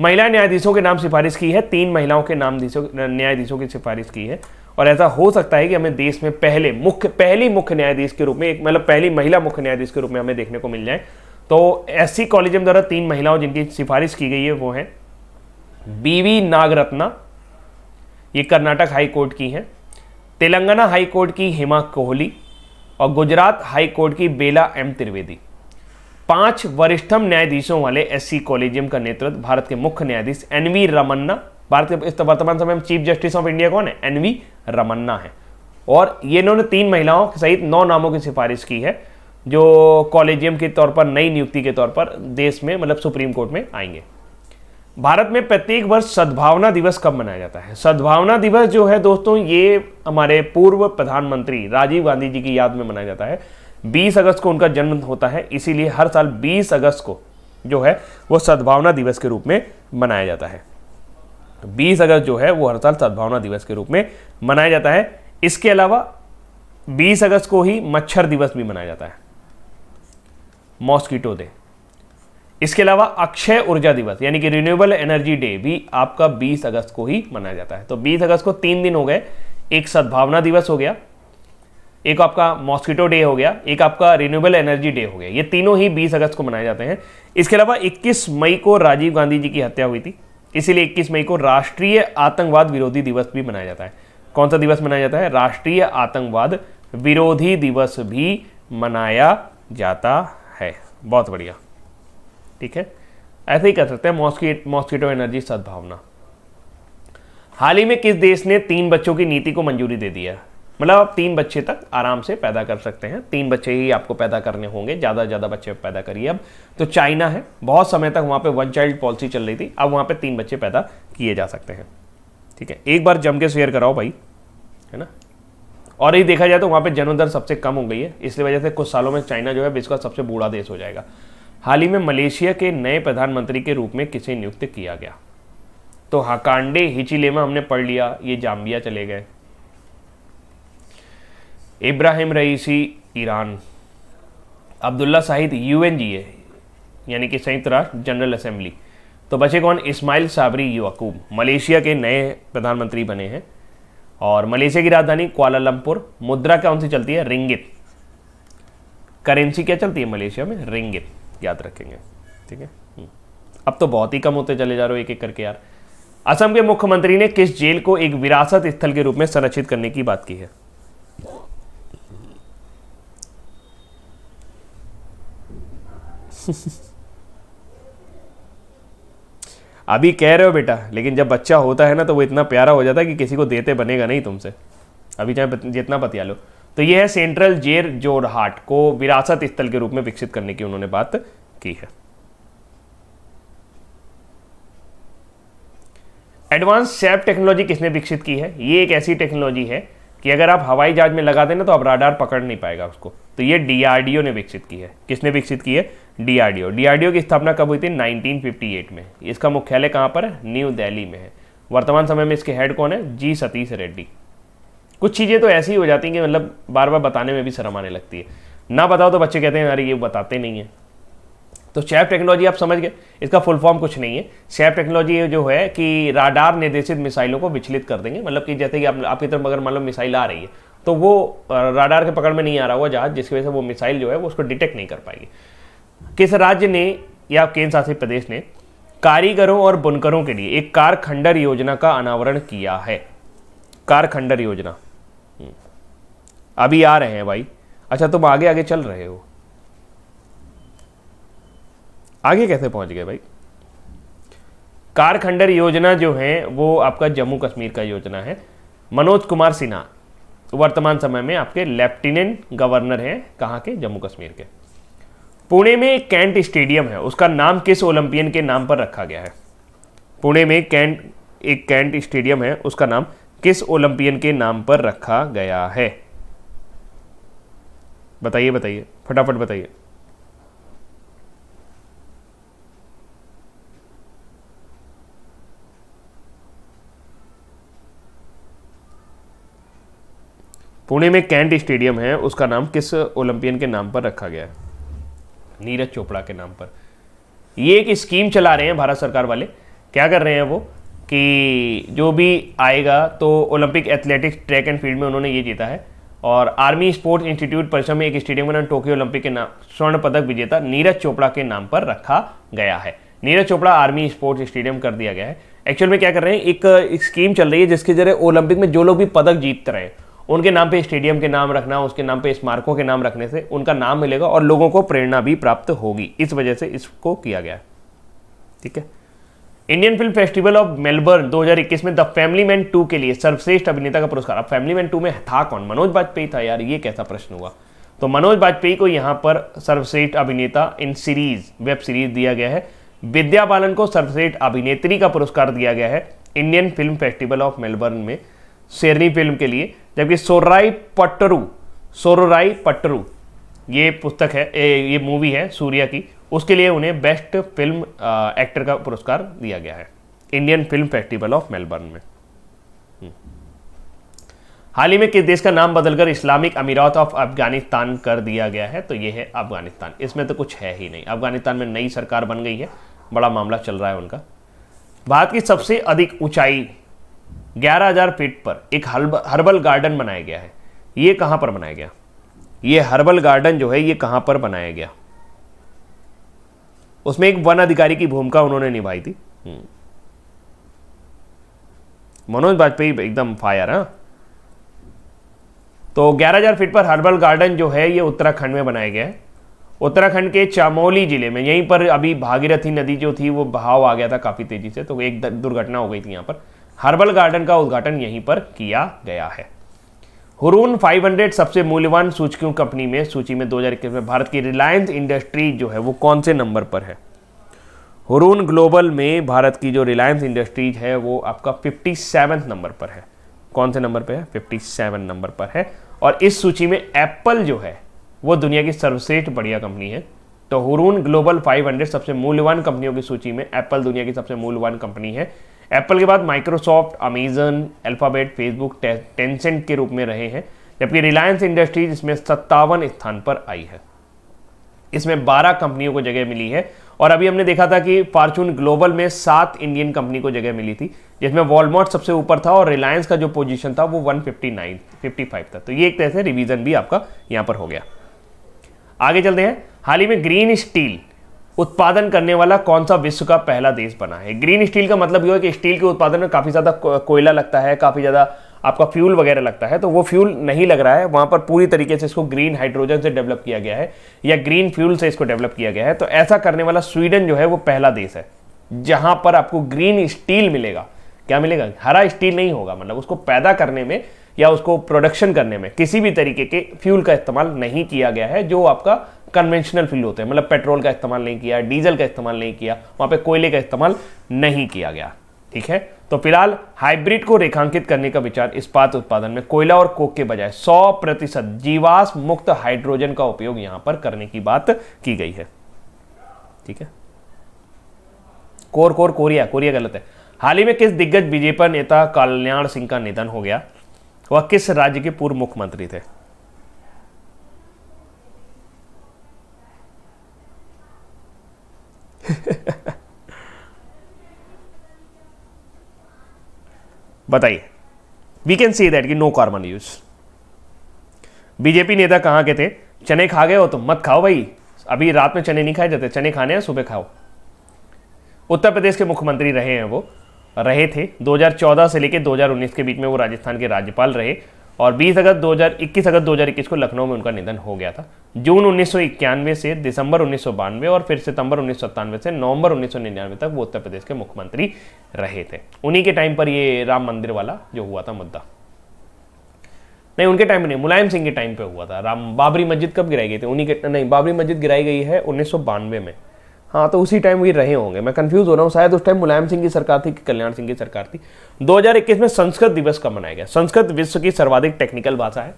[SPEAKER 1] महिला न्यायाधीशों के नाम सिफारिश की है तीन महिलाओं के नाम न्यायाधीशों की सिफारिश की है और ऐसा हो सकता है कि हमें देश में पहले मुख्य पहली मुख्य न्यायाधीश के रूप में एक मतलब पहली महिला मुख्य न्यायाधीश के रूप में हमें देखने को मिल जाए तो एस कॉलेजियम द्वारा तीन महिलाओं जिनकी सिफारिश की गई है वो है बीवी नागरत्ना ये कर्नाटक हाईकोर्ट की हैं तेलंगाना हाईकोर्ट की हेमा कोहली और गुजरात हाईकोर्ट की बेला एम त्रिवेदी पांच वरिष्ठम न्यायाधीशों वाले एससी कॉलेजियम का नेतृत्व भारत के मुख्य न्यायाधीश एनवी रमन्ना भारत के इस वर्तमान समय में चीफ जस्टिस ऑफ इंडिया कौन है एनवी रमन्ना है और ये इन्होंने तीन महिलाओं के सहित नौ नामों की सिफारिश की है जो कॉलेजियम के तौर पर नई नियुक्ति के तौर पर देश में मतलब सुप्रीम कोर्ट में आएंगे भारत में प्रत्येक वर्ष सद्भावना दिवस कब मनाया जाता है सद्भावना दिवस जो है दोस्तों ये हमारे पूर्व प्रधानमंत्री राजीव गांधी जी की याद में मनाया जाता है 20 अगस्त को उनका जन्म होता है इसीलिए हर साल 20 अगस्त को जो है वो सद्भावना दिवस के रूप में मनाया जाता है तो 20 अगस्त जो है वो हर साल सद्भावना दिवस के रूप में मनाया जाता है इसके अलावा 20 अगस्त को ही मच्छर दिवस भी मनाया जाता है मॉस्किटो डे इसके अलावा अक्षय ऊर्जा दिवस यानी कि रिन्यूएबल एनर्जी डे भी आपका 20 अगस्त को ही मनाया जाता है तो 20 अगस्त को तीन दिन हो गए एक सद्भावना दिवस हो गया एक आपका मॉस्किटो डे हो गया एक आपका रिन्यूएबल एनर्जी डे हो गया ये तीनों ही 20 अगस्त को मनाए जाते हैं इसके अलावा 21 मई को राजीव गांधी जी की हत्या हुई थी इसीलिए 21 मई को राष्ट्रीय आतंकवाद विरोधी दिवस भी मनाया जाता है कौन सा दिवस मनाया जाता है राष्ट्रीय आतंकवाद विरोधी दिवस भी मनाया जाता है बहुत बढ़िया ठीक है ऐसे ही कर सकते हैं मॉस्किट मॉस्किटो एनर्जी सद्भावना हाल ही में किस देश ने तीन बच्चों की नीति को मंजूरी दे दी है मतलब आप तीन बच्चे तक आराम से पैदा कर सकते हैं तीन बच्चे ही आपको पैदा करने होंगे ज़्यादा से ज़्यादा बच्चे पैदा करिए अब तो चाइना है बहुत समय तक वहाँ पर वन चाइल्ड पॉलिसी चल रही थी अब वहाँ पर तीन बच्चे पैदा किए जा सकते हैं ठीक है एक बार जम के शेयर कराओ भाई है ना और यही देखा जाए तो वहाँ पे जन्म दर सबसे कम हो गई है इसलिए वजह से कुछ सालों में चाइना जो है विश्व का सबसे बूढ़ा देश हो जाएगा हाल ही में मलेशिया के नए प्रधानमंत्री के रूप में किसे नियुक्त किया गया तो हाकांडे हिचिलेमा हमने पढ़ लिया ये जाम्बिया चले गए Ebrahim Raisi Iran Abdulla Shahid UNGA यानी कि संयुक्त राष्ट्र जनरल असेंबली तो बचे कौन इस्माइल साबरी यूकूब मलेशिया के नए प्रधानमंत्री बने हैं और मलेशिया की राजधानी क्वालालंपुर मुद्रा कौन सी चलती है रिंगित करेंसी क्या चलती है मलेशिया में रिंगित याद रखेंगे ठीक है हम्म। अब तो बहुत ही कम होते चले जा रहे हो एक एक करके यार असम के मुख्यमंत्री ने किस जेल को एक विरासत स्थल के रूप में संरक्षित करने की बात की है अभी कह रहे हो बेटा लेकिन जब बच्चा होता है ना तो वो इतना प्यारा हो जाता है कि किसी को देते बनेगा नहीं तुमसे अभी चाहे जितना पतिया लो तो ये है सेंट्रल जेर जोर हाट को विरासत स्थल के रूप में विकसित करने की उन्होंने बात की है एडवांस सैप टेक्नोलॉजी किसने विकसित की है ये एक ऐसी टेक्नोलॉजी है कि अगर आप हवाई जहाज में लगा देना तो आप राडार पकड़ नहीं पाएगा उसको तो ये डीआरडीओ ने विकसित की है किसने विकसित की है डीआरडीओ डीआरडीओ की स्थापना कब हुई थी 1958 में इसका मुख्यालय कहाँ पर है न्यू दिल्ली में है वर्तमान समय में इसके हेड कौन है जी सतीश रेड्डी कुछ चीज़ें तो ऐसी हो जाती हैं कि मतलब बार बार बताने में भी शर्म आने लगती है ना बताओ तो बच्चे कहते हैं अरे ये बताते नहीं है तो सैफ टेक्नोलॉजी आप समझ गए इसका फुल फॉर्म कुछ नहीं है शैप टेक्नोलॉजी जो है कि राडार निर्देशित मिसाइलों को विचलित कर देंगे मतलब कि जैसे कि आप, आपकी तरफ अगर मान लो मिसाइल आ रही है तो वो राडार के पकड़ में नहीं आ रहा हुआ जहाज जिसकी वजह से वो मिसाइल जो है वो उसको डिटेक्ट नहीं कर पाएगी किस राज्य ने या केंद्र शासित प्रदेश ने कारीगरों और बुनकरों के लिए एक कार खंडर योजना का अनावरण किया है कार खंडर योजना हम्म। अभी आ रहे हैं भाई अच्छा तुम आगे आगे चल रहे हो आगे कैसे पहुंच गए भाई कार खंडर योजना जो है वो आपका जम्मू कश्मीर का योजना है मनोज कुमार सिन्हा वर्तमान समय में आपके लेफ्टिनेंट गवर्नर हैं कहाँ के जम्मू कश्मीर के पुणे में एक कैंट स्टेडियम है उसका नाम किस ओलंपियन के नाम पर रखा गया है पुणे में कैंट एक कैंट स्टेडियम है उसका नाम किस ओलंपियन के नाम पर रखा गया है बताइए बताइए फटाफट बताइए पुणे में कैंट स्टेडियम है उसका नाम किस ओलंपियन के नाम पर रखा गया है नीरज चोपड़ा के नाम पर ये एक स्कीम चला रहे हैं भारत सरकार वाले क्या कर रहे हैं वो कि जो भी आएगा तो Olympic athletics track and field में उन्होंने ये जीता है और आर्मी स्पोर्ट्स इंस्टीट्यूट परिसर में एक स्टेडियम का नाम टोक्यो ओलंपिक के नाम स्वर्ण पदक विजेता नीरज चोपड़ा के नाम पर रखा गया है Neeraj Chopra Army sports stadium कर दिया गया है एक्चुअल में क्या कर रहे हैं एक स्कीम चल रही है जिसके जरिए ओलंपिक में जो लोग भी पदक जीत रहे हैं उनके नाम पे स्टेडियम के नाम रखना उसके नाम पे स्मारकों के नाम रखने से उनका नाम मिलेगा और लोगों को प्रेरणा भी प्राप्त होगी इस वजह से इसको किया गया ठीक है Indian Film Festival of Melbourne 2021 में द फैमिली मैन टू के लिए सर्वश्रेष्ठ अभिनेता का पुरस्कार अब फैमिली मैन टू में था कौन मनोज वाजपेयी था यार ये कैसा प्रश्न हुआ तो मनोज वाजपेयी को यहाँ पर सर्वश्रेष्ठ अभिनेता इन सीरीज वेब सीरीज दिया गया है विद्या बालन को सर्वश्रेष्ठ अभिनेत्री का पुरस्कार दिया गया है Indian Film Festival of Melbourne में शेरनी फिल्म के लिए जबकि सोर्राई पट्टरू सोरराई पट्टरू ये पुस्तक है ये मूवी है सूर्या की उसके लिए उन्हें बेस्ट फिल्म एक्टर का पुरस्कार दिया गया है Indian Film Festival of Melbourne में हम्म। हाल ही में किस देश का नाम बदलकर इस्लामिक अमीरात ऑफ अफगानिस्तान कर दिया गया है तो ये है अफगानिस्तान इसमें तो कुछ है ही नहीं अफगानिस्तान में नई सरकार बन गई है बड़ा मामला चल रहा है उनका भारत की सबसे अधिक ऊंचाई 11000 फीट पर एक हर्ब, हर्बल गार्डन बनाया गया है ये कहां पर बनाया गया ये हर्बल गार्डन जो है ये कहां पर बनाया गया उसमें एक वन अधिकारी की भूमिका उन्होंने निभाई थी हम्म। मनोज वाजपेयी एकदम फायर हा तो 11000 फीट पर हर्बल गार्डन जो है ये उत्तराखंड में बनाया गया है उत्तराखंड के चामोली जिले में यहीं पर अभी भागीरथी नदी जो थी वो बहाव आ गया था काफ़ी तेज़ी से तो एक दुर्घटना हो गई थी यहां पर हर्बल गार्डन का उद्घाटन यहीं पर किया गया है हुरून 500 सबसे मूल्यवान सूचकियों कंपनी में सूची में दो में भारत की रिलायंस इंडस्ट्री जो है वो कौन से नंबर पर है हुरून ग्लोबल में भारत की जो रिलायंस इंडस्ट्रीज है वो आपका फिफ्टी नंबर पर है कौन से नंबर पर है फिफ्टी नंबर पर है और इस सूची में एप्पल जो है वो दुनिया की सर्वश्रेष्ठ बढ़िया कंपनी है तो हुरून ग्लोबल 500 सबसे मूल्यवान कंपनियों की सूची में एप्पल दुनिया की सबसे मूल्यवान कंपनी है एप्पल के बाद Microsoft Amazon Alphabet Facebook Tencent के रूप में रहे हैं जबकि रिलायंस इंडस्ट्रीज इसमें सत्तावन स्थान पर आई है इसमें 12 कंपनियों को जगह मिली है और अभी हमने देखा था कि फार्चून ग्लोबल में सात इंडियन कंपनी को जगह मिली थी जिसमें वॉलमार्ट सबसे ऊपर था और रिलायंस का जो पोजीशन था वो 159 55 था तो ये एक तरह से रिवीजन भी आपका यहां पर हो गया आगे चलते हैं हाल ही में ग्रीन स्टील उत्पादन करने वाला कौन सा विश्व का पहला देश बना है ग्रीन स्टील का मतलब यह है कि स्टील के उत्पादन में काफ़ी ज़्यादा कोयला लगता है काफ़ी ज़्यादा आपका फ्यूल वगैरह लगता है तो वो फ्यूल नहीं लग रहा है वहां पर पूरी तरीके से इसको ग्रीन हाइड्रोजन से डेवलप किया गया है या ग्रीन फ्यूल से इसको डेवलप किया गया है तो ऐसा करने वाला स्वीडन जो है वो पहला देश है जहां पर आपको ग्रीन स्टील मिलेगा क्या मिलेगा हरा स्टील नहीं होगा मतलब उसको पैदा करने में या उसको प्रोडक्शन करने में किसी भी तरीके के फ्यूल का इस्तेमाल नहीं किया गया है जो आपका कन्वेंशनल फ्यूल होते हैं मतलब पेट्रोल का इस्तेमाल नहीं किया डीजल का इस्तेमाल नहीं किया वहां पे कोयले का इस्तेमाल नहीं किया गया ठीक है तो फिलहाल हाइब्रिड को रेखांकित करने का विचार इस्पात उत्पादन में कोयला और कोक के बजाय 100 प्रतिशत जीवास मुक्त हाइड्रोजन का उपयोग यहां पर करने की बात की गई है ठीक है कोर कोर कोरिया कोरिया गलत है हाल ही में किस दिग्गज बीजेपी नेता कल्याण सिंह का निधन हो गया वह किस राज्य के पूर्व मुख्यमंत्री थे बताइए वी कैन सी दैट कि नो कार्बन यूज बीजेपी नेता कहां के थे चने खा गए हो तो मत खाओ भाई अभी रात में चने नहीं खाए जाते चने खाने हैं सुबह खाओ उत्तर प्रदेश के मुख्यमंत्री रहे हैं वो रहे थे 2014 से लेकर 2019 के बीच में वो राजस्थान के राज्यपाल रहे और 20 अगस्त 2021 अगस्त 2021 को लखनऊ में उनका निधन हो गया था जून उन्नीस से दिसंबर उन्नीस और फिर सितंबर उन्नीस से नवंबर उन्नीस तक वो उत्तर प्रदेश के मुख्यमंत्री रहे थे उन्हीं के टाइम पर ये राम मंदिर वाला जो हुआ था मुद्दा नहीं उनके टाइम में नहीं मुलायम सिंह के टाइम पे हुआ था राम बाबरी मस्जिद कब गिराई गई थी उन्हीं के नहीं बाबरी मस्जिद गिराई गई है उन्नीस में हाँ तो उसी टाइम ये रहे होंगे मैं कंफ्यूज हो रहा हूँ शायद उस टाइम मुलायम सिंह की सरकार थी कि कल्याण सिंह की सरकार थी 2021 में संस्कृत दिवस कब मनाया गया संस्कृत विश्व की सर्वाधिक टेक्निकल भाषा है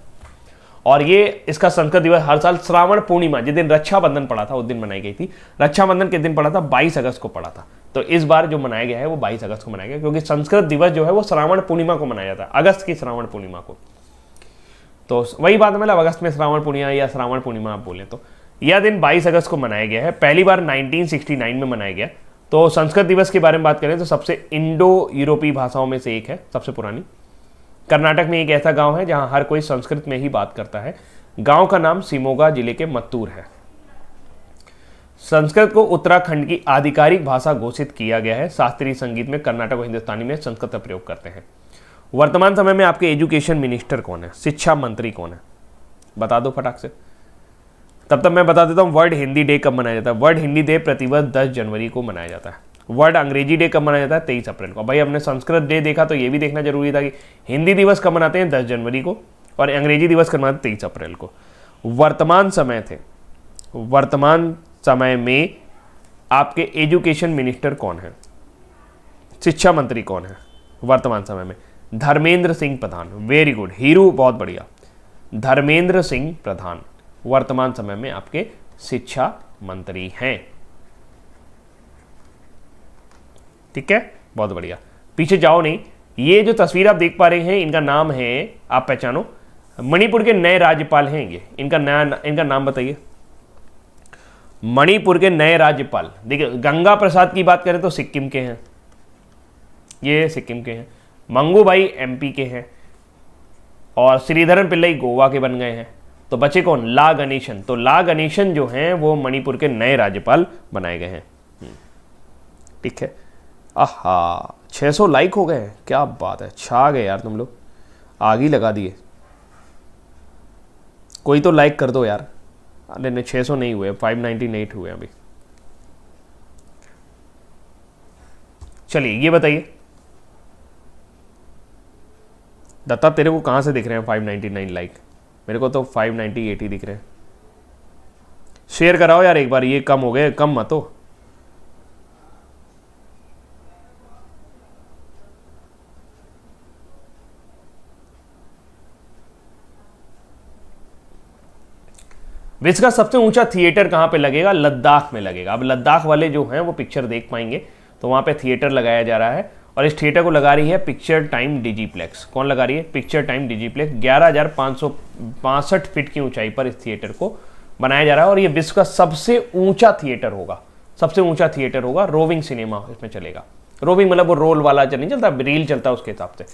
[SPEAKER 1] और ये इसका संस्कृत दिवस हर साल श्रावण पूर्णिमा जिस दिन रक्षाबंधन पड़ा था उस दिन मनाई गई थी रक्षाबंधन के दिन पड़ा था बाईस अगस्त को पड़ा था तो इस बार जो मनाया गया है वो बाईस अगस्त को मनाया गया क्योंकि संस्कृत दिवस जो है वो श्रावण पूर्णिमा को मनाया जाता है अगस्त की श्रावण पूर्णिमा को तो वही बात मतलब अगस्त में श्रावण पूर्णिमा या श्रावण पूर्णिमा आप बोले तो यह दिन 22 अगस्त को मनाया गया है पहली बार 1969 में मनाया गया तो संस्कृत दिवस के बारे में बात करें तो सबसे इंडो यूरोपीय भाषाओं में से एक है सबसे पुरानी कर्नाटक में एक ऐसा गांव है जहां हर कोई संस्कृत में ही बात करता है गांव का नाम सिमोगा जिले के मत्तूर है संस्कृत को उत्तराखंड की आधिकारिक भाषा घोषित किया गया है शास्त्रीय संगीत में कर्नाटक और हिंदुस्तानी में संस्कृत का प्रयोग करते हैं वर्तमान समय में आपके एजुकेशन मिनिस्टर कौन है शिक्षा मंत्री कौन है बता दो फटाक से तब तक मैं बता देता हूँ वर्ल्ड हिंदी डे कब मनाया जाता है वर्ल्ड हिंदी डे प्रतिवर्ष दस जनवरी को मनाया जाता है वर्ल्ड अंग्रेजी डे कब मनाया जाता है तेईस अप्रैल को भाई हमने संस्कृत डे देखा तो ये भी देखना जरूरी था कि हिंदी दिवस कब मनाते हैं दस जनवरी को और अंग्रेजी दिवस कब मनाते हैं तेईस अप्रैल को वर्तमान समय थे वर्तमान समय में आपके एजुकेशन मिनिस्टर कौन है शिक्षा मंत्री कौन है वर्तमान समय में Dharmendra Singh Pradhan very good hero बहुत बढ़िया धर्मेंद्र सिंह प्रधान वर्तमान समय में आपके शिक्षा मंत्री हैं ठीक है बहुत बढ़िया पीछे जाओ नहीं ये जो तस्वीर आप देख पा रहे हैं इनका नाम है आप पहचानो मणिपुर के नए राज्यपाल हैं ये इनका नया इनका नाम बताइए मणिपुर के नए राज्यपाल देखिए गंगा प्रसाद की बात करें तो सिक्किम के हैं ये सिक्किम के हैं मंगू भाई एमपी के हैं और श्रीधरन पिल्लई गोवा के बन गए हैं तो बचे कौन ला गणेशन तो ला गणेशन जो हैं वो मणिपुर के नए राज्यपाल बनाए गए हैं हम्म। ठीक है आहा 600 लाइक हो गए क्या बात है छा गए यार तुम लोग आग ही लगा दिए कोई तो लाइक कर दो यार अरे नहीं छः सौ नहीं हुए फाइव नाइनटी नाइट हुए अभी चलिए ये बताइए दत्ता तेरे को कहां से दिख रहे हैं फाइव नाइनटी नाइन लाइक मेरे को तो फाइव नाइन्टी ही दिख रहे हैं शेयर कराओ यार एक बार ये कम हो गए कम मत हो विश्व का सबसे ऊंचा थिएटर कहां पे लगेगा लद्दाख में लगेगा अब लद्दाख वाले जो हैं वो पिक्चर देख पाएंगे तो वहां पे थिएटर लगाया जा रहा है और इस थिएटर को लगा रही है पिक्चर टाइम डिजीप्लेक्स कौन लगा रही है पिक्चर टाइम डिजीप्लेक्स ग्यारह फीट की ऊंचाई पर इस थिएटर को बनाया जा रहा है और ये विश्व का सबसे ऊंचा थिएटर होगा सबसे ऊंचा थिएटर होगा रोविंग सिनेमा इसमें चलेगा रोविंग मतलब वो रोल वाला चल नहीं चलता रील चलता उसके हिसाब से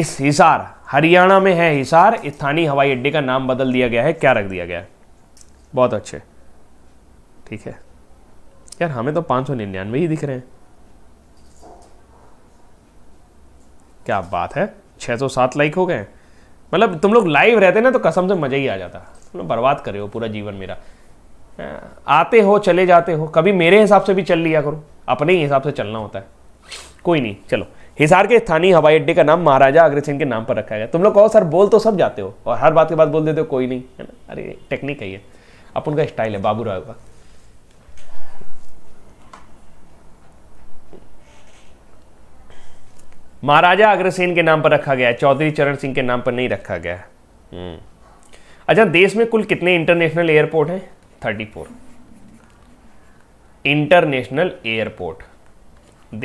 [SPEAKER 1] इस हिसार हरियाणा में है हिसार स्थानीय हवाई अड्डे का नाम बदल दिया गया है क्या रख दिया गया है बहुत अच्छे ठीक है यार हमें तो पाँच सौ निन्यानवे ही दिख रहे हैं क्या बात है 607 लाइक हो गए मतलब तुम लोग लाइव रहते ना तो कसम से मज़ा ही आ जाता तुम लोग बर्बाद करे हो पूरा जीवन मेरा आते हो चले जाते हो कभी मेरे हिसाब से भी चल लिया करो अपने ही हिसाब से चलना होता है कोई नहीं चलो हिसार के स्थानीय हवाई अड्डे का नाम महाराजा अग्र सिंह के नाम पर रखा गया तुम लोग कहो सर बोल तो सब जाते हो और हर बात के बाद बोल देते हो कोई नहीं है ना अरे टेक्निक है ये अपन का स्टाइल है बाबू राव का महाराजा अग्रसेन के नाम पर रखा गया है चौधरी चरण सिंह के नाम पर नहीं रखा गया है हम्म। अच्छा देश में कुल कितने इंटरनेशनल एयरपोर्ट हैं थर्टी फोर इंटरनेशनल एयरपोर्ट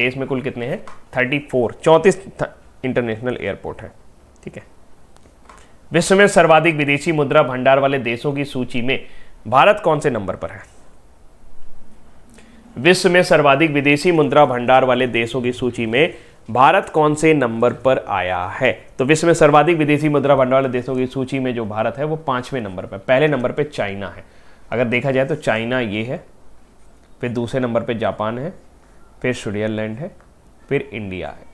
[SPEAKER 1] देश में कुल कितने हैं थर्टी फोर चौंतीस इंटरनेशनल एयरपोर्ट है ठीक है विश्व में सर्वाधिक विदेशी मुद्रा भंडार वाले देशों की सूची में भारत कौन से नंबर पर है विश्व में सर्वाधिक विदेशी मुद्रा भंडार वाले देशों की सूची में भारत कौन से नंबर पर आया है तो विश्व में सर्वाधिक विदेशी मुद्रा भंडार वाले देशों की सूची में जो भारत है वो पांचवें नंबर पर पहले नंबर पर चाइना है अगर देखा जाए तो चाइना ये है फिर दूसरे नंबर पर जापान है फिर स्विट्जरलैंड है फिर इंडिया है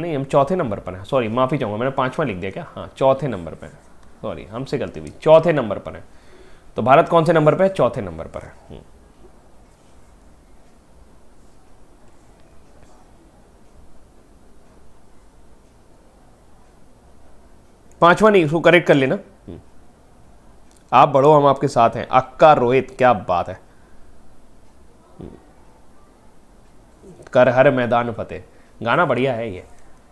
[SPEAKER 1] नहीं हम चौथे नंबर पर हैं सॉरी माफ़ी चाहूँगा मैंने पांचवा लिख दिया क्या हाँ चौथे नंबर पर सॉरी हमसे गलती हुई चौथे नंबर पर है तो भारत कौन से नंबर पर है चौथे नंबर पर है हम्म। पांचवा नहीं उसको करेक्ट कर लेना आप बढ़ो हम आपके साथ हैं अक्का रोहित क्या बात है कर हर मैदान फतेह गाना बढ़िया है ये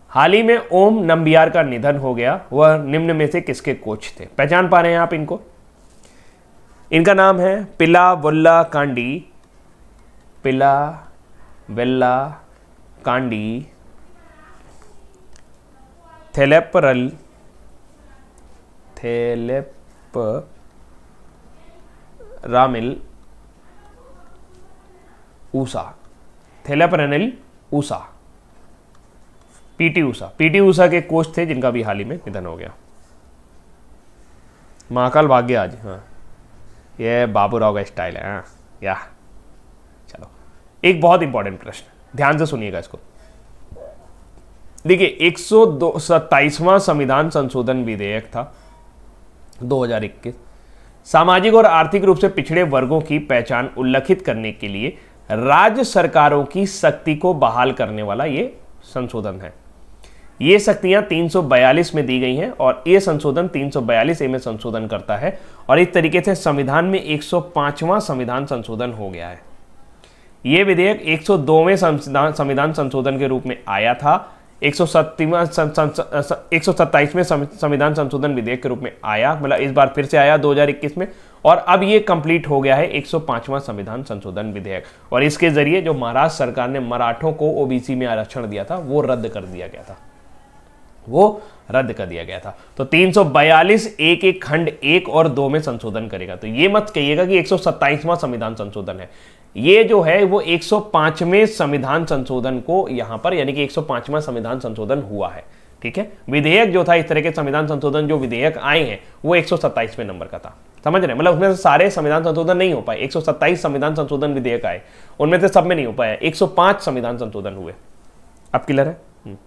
[SPEAKER 1] हाल ही में ओम नंबियार का निधन हो गया वह निम्न में से किसके कोच थे पहचान पा रहे हैं आप इनको इनका नाम है पिला Pilavullakandi Pilavullakandi Thekkeparambil Thekkeparambil Usha Thekkeparambil Usha PT Usha PT Usha के कोच थे जिनका भी हाल ही में निधन हो गया महाकाल भाग्य आज हाँ यह बाबूराव का स्टाइल है हाँ या चलो एक बहुत इंपॉर्टेंट प्रश्न ध्यान से सुनिएगा इसको देखिए एक सौ संविधान संशोधन विधेयक था 2021 सामाजिक और आर्थिक रूप से पिछड़े वर्गों की पहचान उल्लखित करने के लिए राज्य सरकारों की शक्ति को बहाल करने वाला ये संशोधन है ये शक्तियां 342 में दी गई हैं और ये संशोधन 342 सौ में संशोधन करता है और इस तरीके से संविधान में 105वां संविधान संशोधन हो गया है यह विधेयक 102वें संविधान संशोधन के रूप में आया था एक सौ सत्ताईस में संविधान संशोधन विधेयक के रूप में आया मतलब इस बार फिर से आया 2021 में और अब ये कंप्लीट हो गया है 105वां संविधान संशोधन विधेयक और इसके जरिए जो महाराष्ट्र सरकार ने मराठों को ओबीसी में आरक्षण दिया था वो रद्द कर दिया गया था वो रद्द कर दिया गया था तो 342 एक एक खंड एक और दो में संशोधन करेगा तो ये मत कहिएगा कि 127वां संविधान संशोधन है ये जो है वो 105वें संविधान संशोधन को यहां पर यानी कि 105वां संविधान संशोधन हुआ है ठीक है विधेयक जो था इस तरह के संविधान संशोधन जो विधेयक आए हैं वो एक में नंबर का था समझ रहे मतलब उसमें से सारे संविधान संशोधन नहीं हो पाए 127 संविधान संशोधन विधेयक आए उनमें से सब में नहीं हो पाया 105 संविधान संशोधन हुए अब क्लियर है हम्म।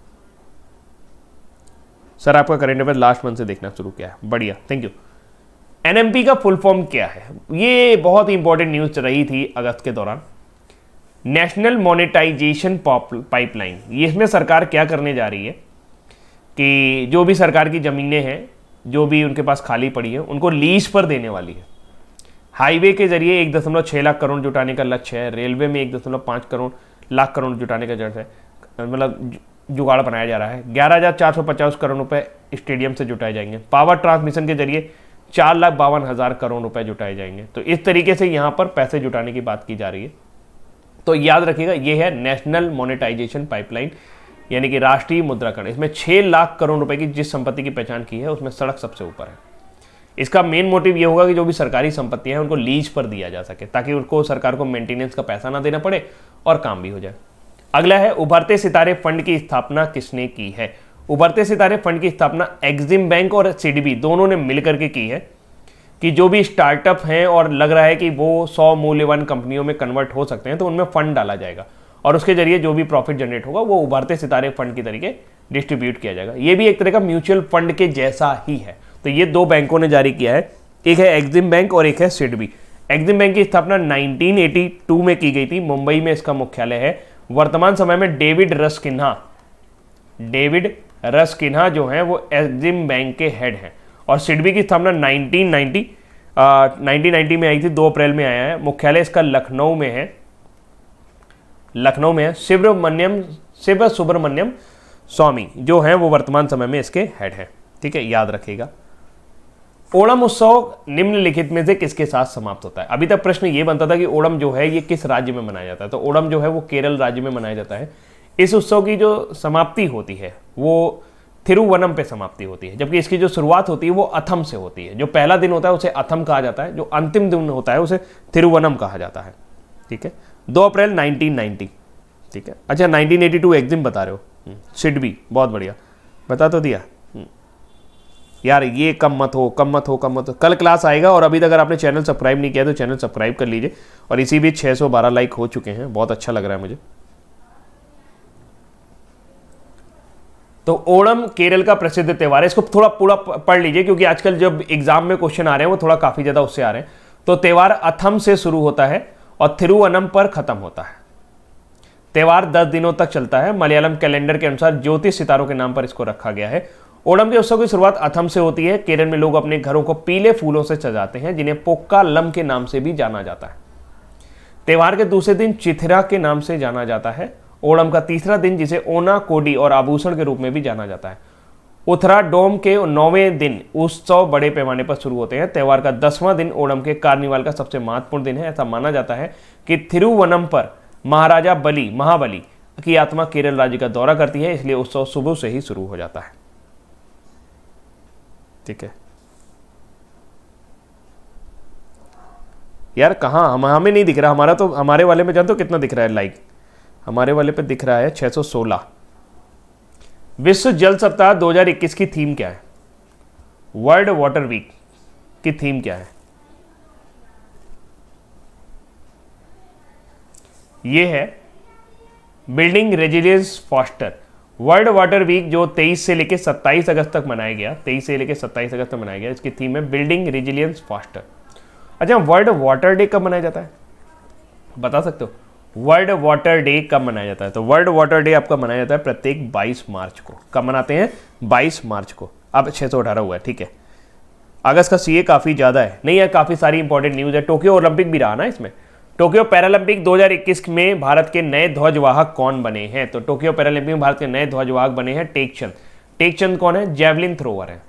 [SPEAKER 1] सर आपका करेंट अफेयर लास्ट मंथ से देखना शुरू किया है बढ़िया थैंक यू एनएमपी का फुल फॉर्म क्या है ये बहुत ही इंपॉर्टेंट न्यूज़ रही थी अगस्त के दौरान नेशनल मोनेटाइजेशन पाइपलाइन ये इसमें सरकार क्या करने जा रही है कि जो भी सरकार की ज़मीनें हैं जो भी उनके पास खाली पड़ी है उनको लीज पर देने वाली है हाईवे के जरिए एक दशमलव छः लाख करोड़ जुटाने का लक्ष्य है रेलवे में एक दशमलव पाँच करोड़ लाख करोड़ जुटाने का जड़ है मतलब जुगाड़ बनाया जा रहा है ग्यारह हज़ार चार सौ पचास करोड़ रुपये स्टेडियम से जुटाए जाएंगे पावर ट्रांसमिशन के जरिए चार लाख बावन हज़ार करोड़ रुपए जुटाए जाएंगे तो इस तरीके से यहां पर पैसे जुटाने की बात की जा रही है तो याद रखिएगा यह है नेशनल मोनेटाइजेशन पाइपलाइन यानी कि राष्ट्रीय मुद्राकरण इसमें छह लाख करोड़ रुपए की जिस संपत्ति की पहचान की है उसमें सड़क सबसे ऊपर है इसका मेन मोटिव यह होगा कि जो भी सरकारी संपत्तियां हैं उनको लीज पर दिया जा सके ताकि उनको सरकार को मेंटेनेंस का पैसा ना देना पड़े और काम भी हो जाए अगला है उभरते सितारे फंड की स्थापना किसने की है उभरते सितारे फंड की स्थापना एक्जिम बैंक और सीडीबी दोनों ने मिलकर के की है कि जो भी स्टार्टअप हैं और लग रहा है कि वो सौ मूल्यवान कंपनियों में कन्वर्ट हो सकते हैं तो उनमें फंड डाला जाएगा और उसके जरिए जो भी प्रॉफिट जनरेट होगा वो उभरते सितारे फंड की तरीके डिस्ट्रीब्यूट किया जाएगा ये भी एक तरह का म्यूचुअल फंड के जैसा ही है तो ये दो बैंकों ने जारी किया है एक है एक्जिम बैंक और एक है सिडबी एक्जिम बैंक की स्थापना 1982 में की गई थी मुंबई में इसका मुख्यालय है वर्तमान समय में डेविड रस्किन्हा डेविड रस जो हैं वो एक्जिम बैंक के हेड हैं और सिडबी की स्थापना 1990 1990 में आई थी 2 अप्रैल में आया है मुख्यालय इसका लखनऊ में है लखनऊ में है शिवरमण्यम शिव सुब्रमण्यम स्वामी जो हैं वो वर्तमान समय में इसके हेड हैं ठीक है याद रखिएगा ओणम उत्सव निम्नलिखित में से किसके साथ समाप्त होता है अभी तक प्रश्न ये बनता था कि ओणम जो है ये किस राज्य में मनाया जाता है तो ओणम जो है वो केरल राज्य में मनाया जाता है इस उत्सव की जो समाप्ति होती है वो थिरुवनम पे समाप्ति होती है जबकि इसकी जो शुरुआत होती है वो अथम से होती है जो पहला दिन होता है उसे अथम कहा जाता है जो अंतिम दिन होता है उसे थिरुवनम कहा जाता है ठीक है दो अप्रैल 1990 ठीक है अच्छा 1982 एक दिन बता रहे हो हम्म, सिड भी बहुत बढ़िया बता तो दिया हम्म। यार ये कम मत हो कम मत हो कम मत हो कल क्लास आएगा और अभी तक अगर आपने चैनल सब्सक्राइब नहीं किया तो चैनल सब्सक्राइब कर लीजिए और इसी बीच छः लाइक हो चुके हैं बहुत अच्छा लग रहा है मुझे तो ओणम केरल का प्रसिद्ध त्यौहार है इसको थोड़ा पूरा पढ़ लीजिए क्योंकि आजकल जब एग्जाम में क्वेश्चन आ रहे हैं वो थोड़ा काफ़ी ज़्यादा उससे आ रहे हैं तो त्यौहार अथम से शुरू होता है और थिरुवनम पर खत्म होता है त्यौहार दस दिनों तक चलता है मलयालम कैलेंडर के अनुसार ज्योतिष सितारों के नाम पर इसको रखा गया है ओणम के उत्सव की शुरुआत अथम से होती है केरल में लोग अपने घरों को पीले फूलों से सजाते हैं जिन्हें पोक्का लम के नाम से भी जाना जाता है त्यौहार के दूसरे दिन चिथिरा के नाम से जाना जाता है ओणम का तीसरा दिन जिसे ओना कोडी और आभूषण के रूप में भी जाना जाता है उथरा डोम के नौवें दिन उत्सव बड़े पैमाने पर शुरू होते हैं त्यौहार का दसवां दिन ओणम के कार्निवाल का सबसे महत्वपूर्ण दिन है ऐसा माना जाता है कि थिरुवनम पर महाराजा बली महाबली की आत्मा केरल राज्य का दौरा करती है इसलिए उत्सव सुबह से ही शुरू हो जाता है ठीक है यार कहा हम हमें नहीं दिख रहा हमारा तो हमारे वाले में जानते तो कितना दिख रहा है लाइक हमारे वाले पे दिख रहा है 616 विश्व जल सप्ताह 2021 की थीम क्या है वर्ल्ड वाटर वीक की थीम क्या है यह है building resilience faster World Water Week जो 23 से लेकर 27 अगस्त तक मनाया गया 23 से लेकर 27 अगस्त तक मनाया गया इसकी थीम है बिल्डिंग रेजिलियंस फॉस्टर अच्छा वर्ल्ड वाटर डे कब मनाया जाता है बता सकते हो वर्ल्ड वाटर डे कब मनाया जाता है तो वर्ल्ड वाटर डे आपका मनाया जाता है प्रत्येक 22 मार्च को कब मनाते हैं 22 मार्च को अब छः सौ अठारह हुआ है ठीक है अगस्त का सीए काफ़ी ज़्यादा है नहीं है काफ़ी सारी इंपॉर्टेंट न्यूज़ है टोक्यो ओलंपिक भी रहा ना इसमें टोक्यो पैरालंपिक 2021 में भारत के नए ध्वजवाहक कौन बने हैं तो टोक्यो पैरालंपिक में भारत के नए ध्वजवाहक बने हैं टेकचंद टेकचंद कौन है जेवलिन थ्रोवर है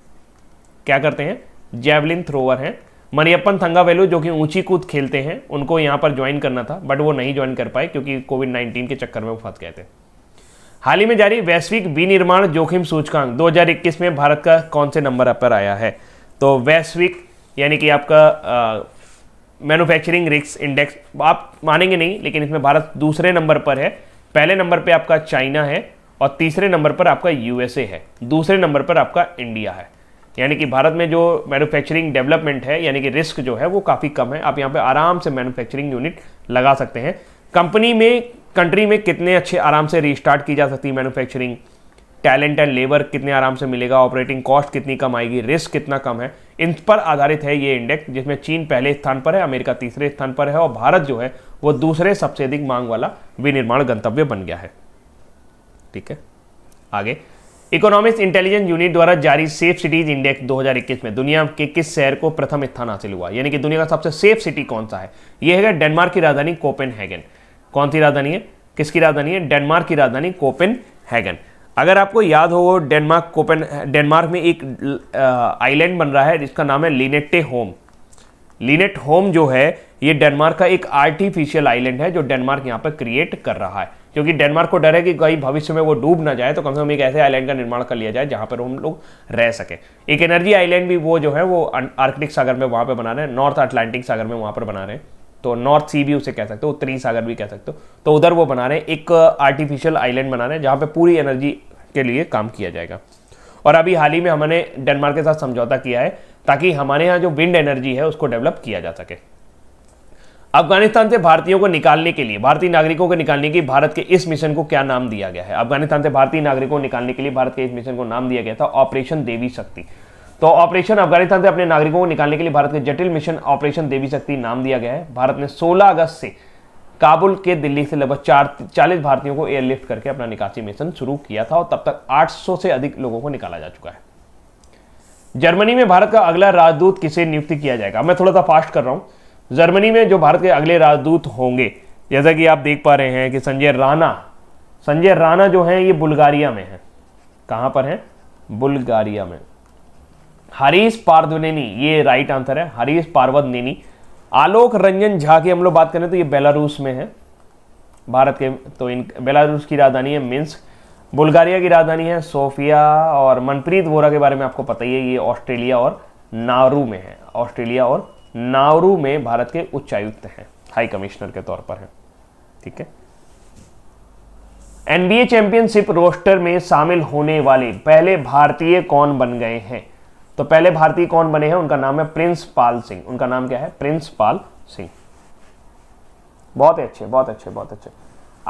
[SPEAKER 1] क्या करते हैं जेवलिन थ्रोवर हैं मरियप्पन थंगावेलू जो कि ऊंची कूद खेलते हैं उनको यहाँ पर ज्वाइन करना था बट वो नहीं ज्वाइन कर पाए क्योंकि कोविड नाइन्टीन के चक्कर में वो फंस गए थे हाल ही में जारी वैश्विक विनिर्माण जोखिम सूचकांक 2021 में भारत का कौन से नंबर पर आया है तो वैश्विक यानी कि आपका मैन्युफैक्चरिंग रिक्स इंडेक्स आप मानेंगे नहीं लेकिन इसमें भारत दूसरे नंबर पर है पहले नंबर पे आपका चाइना है और तीसरे नंबर पर आपका यूएसए है दूसरे नंबर पर आपका इंडिया है यानी कि भारत में जो मैन्युफैक्चरिंग डेवलपमेंट है यानी कि रिस्क जो है वो काफ़ी कम है आप यहाँ पे आराम से मैन्युफैक्चरिंग यूनिट लगा सकते हैं कंपनी में कंट्री में कितने अच्छे आराम से रिस्टार्ट की जा सकती है मैन्युफैक्चरिंग टैलेंट एंड लेबर कितने आराम से मिलेगा ऑपरेटिंग कॉस्ट कितनी कम आएगी रिस्क कितना कम है इन पर आधारित है ये इंडेक्स जिसमें चीन पहले स्थान पर है अमेरिका तीसरे स्थान पर है और भारत जो है वो दूसरे सबसे अधिक मांग वाला विनिर्माण गंतव्य बन गया है ठीक है आगे इकोनॉमिक्स इंटेलिजेंस यूनिट द्वारा जारी सेफ सिटीज इंडेक्स 2021 में दुनिया के किस शहर को प्रथम स्थान हासिल हुआ यानी कि दुनिया का सबसे सेफ सिटी कौन सा है यह है डेनमार्क की राजधानी कोपेन कौन सी राजधानी है किसकी राजधानी है डेनमार्क की राजधानी कोपेन अगर आपको याद हो डेनमार्क कोपेन डेनमार्क में एक आइलैंड बन रहा है जिसका नाम है लिनेटे होम लिनेट होम जो है ये डेनमार्क का एक आर्टिफिशियल आइलैंड है जो डेनमार्क यहाँ पर क्रिएट कर रहा है क्योंकि डेनमार्क को डर है कि कहीं भविष्य में वो डूब ना जाए तो कम से कम एक ऐसे आइलैंड का निर्माण कर लिया जाए जहाँ पर हम लोग रह सकें एक एनर्जी आइलैंड भी वो जो है वो आर्कटिक अं- सागर में वहाँ पर बना रहे हैं नॉर्थ अटलांटिक सागर में वहाँ पर बना रहे हैं तो नॉर्थ सी भी उसे कह सकते हो उत्तरी सागर भी कह सकते हो तो उधर वो बना रहे हैं एक आर्टिफिशियल आइलैंड बना रहे हैं जहाँ पर पूरी एनर्जी के लिए काम किया जाएगा और अभी हाल ही में हमने डेनमार्क के साथ समझौता किया है ताकि हमारे यहाँ जो विंड एनर्जी है उसको डेवलप किया जा सके अफगानिस्तान से भारतीयों को निकालने के लिए भारतीय नागरिकों को निकालने के लिए भारत के इस मिशन को क्या नाम दिया गया है अफगानिस्तान से भारतीय नागरिकों को निकालने के लिए भारत के इस मिशन को नाम दिया गया था ऑपरेशन देवी शक्ति तो ऑपरेशन अफगानिस्तान से अपने नागरिकों को निकालने के लिए भारत के जटिल मिशन ऑपरेशन देवी शक्ति नाम दिया गया है भारत ने सोलह अगस्त से काबुल के दिल्ली से लगभग चार चालीस भारतीयों को एयरलिफ्ट करके अपना निकासी मिशन शुरू किया था और तब तक 800 से अधिक लोगों को निकाला जा चुका है जर्मनी में भारत का अगला राजदूत किसे नियुक्ति किया जाएगा मैं थोड़ा सा फास्ट कर रहा हूं जर्मनी में जो भारत के अगले राजदूत होंगे जैसा कि आप देख पा रहे हैं कि संजय राणा संजय राणा जो हैं ये बुल्गारिया में हैं कहां पर हैं बुल्गारिया में हरीश पार्वनेनी ये राइट आंसर है हरीश पार्वदनेनी आलोक रंजन झा की हम लोग बात करें तो ये बेलारूस में है भारत के तो इन बेलारूस की राजधानी है मिन्स बुल्गारिया की राजधानी है सोफिया और मनप्रीत वोरा के बारे में आपको पता ही है ये ऑस्ट्रेलिया और नारू में है ऑस्ट्रेलिया और नावरू में भारत के उच्चायुक्त हैं हाई कमिश्नर के तौर पर हैं ठीक है एनबीए चैंपियनशिप रोस्टर में शामिल होने वाले पहले भारतीय कौन बन गए हैं तो पहले भारतीय कौन बने हैं उनका नाम है प्रिंस पाल सिंह उनका नाम क्या है प्रिंस पाल सिंह बहुत अच्छे बहुत अच्छे बहुत अच्छे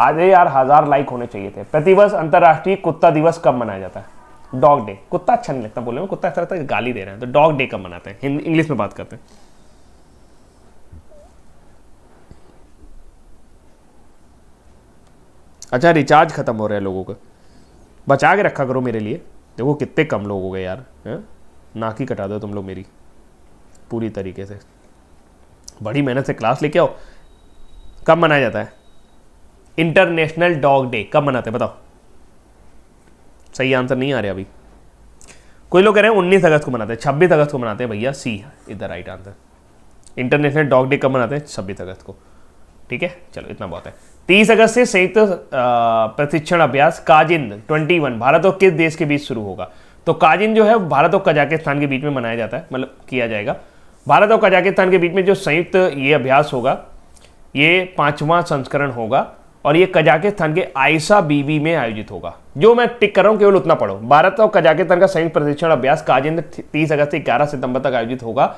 [SPEAKER 1] आधे यार हजार लाइक होने चाहिए थे प्रतिवर्ष अंतर्राष्ट्रीय कुत्ता दिवस कब मनाया जाता है डॉग डे कुत्ता अच्छा नहीं लगता बोले में कुत्ता अच्छा लगता है गाली दे रहे हैं तो डॉग डे कब मनाते हैं इंग्लिश में बात करते हैं अच्छा रिचार्ज ख़त्म हो रहा है लोगों का बचा के रखा करो मेरे लिए देखो कितने कम लोग हो गए यार है? नाक ही कटा दो तुम लोग मेरी पूरी तरीके से बड़ी मेहनत से क्लास लेके आओ कब मनाया जाता है इंटरनेशनल डॉग डे कब मनाते हैं बताओ सही आंसर नहीं आ रहा अभी कोई लोग कह रहे हैं उन्नीस अगस्त को मनाते हैं छब्बीस अगस्त को मनाते हैं भैया C is the right answer International Dog Day कब मनाते हैं छब्बीस अगस्त को ठीक है चलो इतना बहुत है तीस अगस्त से संयुक्त प्रशिक्षण अभ्यास काजिंद 21 भारत और किस देश के बीच शुरू होगा तो काजिन जो है भारत और कजाकिस्तान के बीच में मनाया जाता है मतलब किया जाएगा भारत और कजाकिस्तान के बीच में जो संयुक्त ये अभ्यास होगा ये पांचवा संस्करण होगा और ये कजाकिस्तान के आयसा बीबी में आयोजित होगा जो मैं टिक कर रहा हूँ केवल उतना पढ़ो भारत और कजाकिस्तान का संयुक्त प्रशिक्षण अभ्यास काजिंद तीस अगस्त से ग्यारह सितंबर तक आयोजित होगा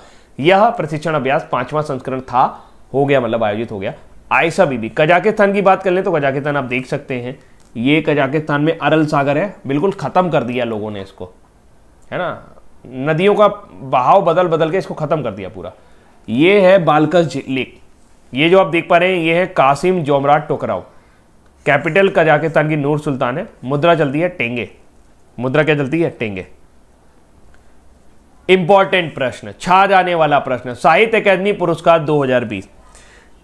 [SPEAKER 1] यह प्रशिक्षण अभ्यास पांचवा संस्करण था हो गया मतलब आयोजित हो गया आयसा बीबी कजाकिस्तान की बात कर ले तो कजाकिस्तान आप देख सकते हैं ये कजाकिस्तान में अरल सागर है बिल्कुल ख़त्म कर दिया लोगों ने इसको है ना नदियों का बहाव बदल बदल के इसको ख़त्म कर दिया पूरा ये है बालकस लेक ये जो आप देख पा रहे हैं ये है Kassym Jomart Tokayev capital Kazakhstan की नूर सुल्तान है मुद्रा चलती है टेंगे मुद्रा क्या चलती है टेंगे इंपॉर्टेंट प्रश्न छा जाने वाला प्रश्न साहित्य अकादमी पुरस्कार दो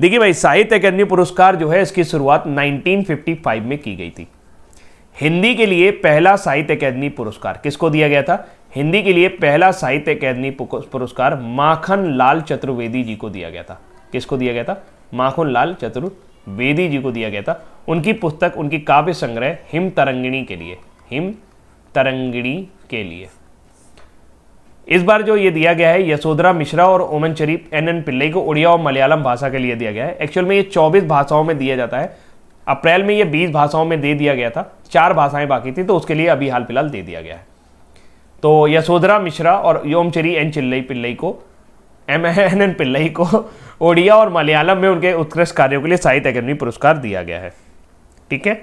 [SPEAKER 1] देखिए भाई साहित्य अकेदमी पुरस्कार जो है इसकी शुरुआत 1955 में की गई थी हिंदी के लिए पहला साहित्य अकेदमी पुरस्कार किसको दिया गया था हिंदी के लिए पहला साहित्य अकेदमी पुरस्कार माखन लाल चतुर्वेदी जी को दिया गया था किसको दिया गया था माखन लाल चतुर्वेदी जी को दिया गया था उनकी पुस्तक उनकी काव्य संग्रह हिम तरंगिणी के लिए हिम तरंगिणी के लिए इस बार जो ये दिया गया है यशोधरा मिश्रा और ओमन शरीफ एन एन पिल्लई को उड़िया और मलयालम भाषा के लिए दिया गया है एक्चुअल में ये चौबीस भाषाओं में दिया जाता है अप्रैल में ये 20 भाषाओं में दे दिया गया था चार भाषाएं बाकी थी तो उसके लिए अभी हाल फिलहाल दे दिया गया है तो यशोधरा मिश्रा और योमचरी एन चिल्लई पिल्लई को एम एन एन पिल्लई को ओडिया और मलयालम में उनके उत्कृष्ट कार्यों के लिए साहित्य अकेदमी पुरस्कार दिया गया है ठीक है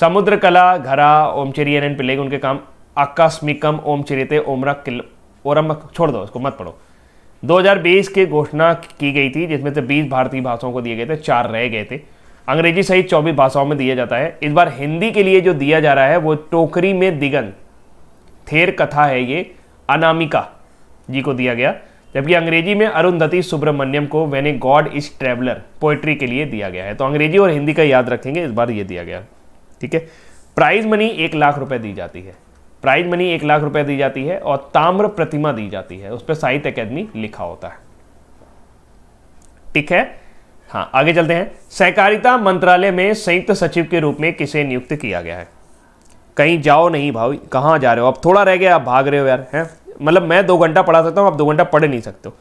[SPEAKER 1] समुद्र कला घरा ओमचेरी एन एन पिल्लई को उनके काम आकस्मिकम ओमचरिते ओमरा और अब छोड़ दो इसको मत पढ़ो 2020 के घोषणा की गई थी जिसमें से 20 भारतीय भाषाओं को दिए गए थे चार रह गए थे अंग्रेजी सहित 24 भाषाओं में दिया जाता है इस बार हिंदी के लिए जो दिया जा रहा है वो टोकरी में दिगन थेर कथा है ये अनामिका जी को दिया गया जबकि अंग्रेजी में अरुंधति सुब्रमण्यम को when a god is traveller poetry के लिए दिया गया है तो अंग्रेजी और हिंदी का याद रखेंगे इस बार ये दिया गया ठीक है प्राइज मनी एक लाख रुपए दी जाती है प्राइज मनी एक लाख रुपए दी जाती है और ताम्र प्रतिमा दी जाती है उस पर साहित्य अकेदमी लिखा होता है ठीक है हाँ आगे चलते हैं सहकारिता मंत्रालय में संयुक्त सचिव के रूप में किसे नियुक्त किया गया है कहीं जाओ नहीं भाई कहाँ जा रहे हो अब थोड़ा रह गया आप भाग रहे हो यार हैं मतलब मैं दो घंटा पढ़ा सकता हूँ आप दो घंटा पढ़ नहीं सकते हो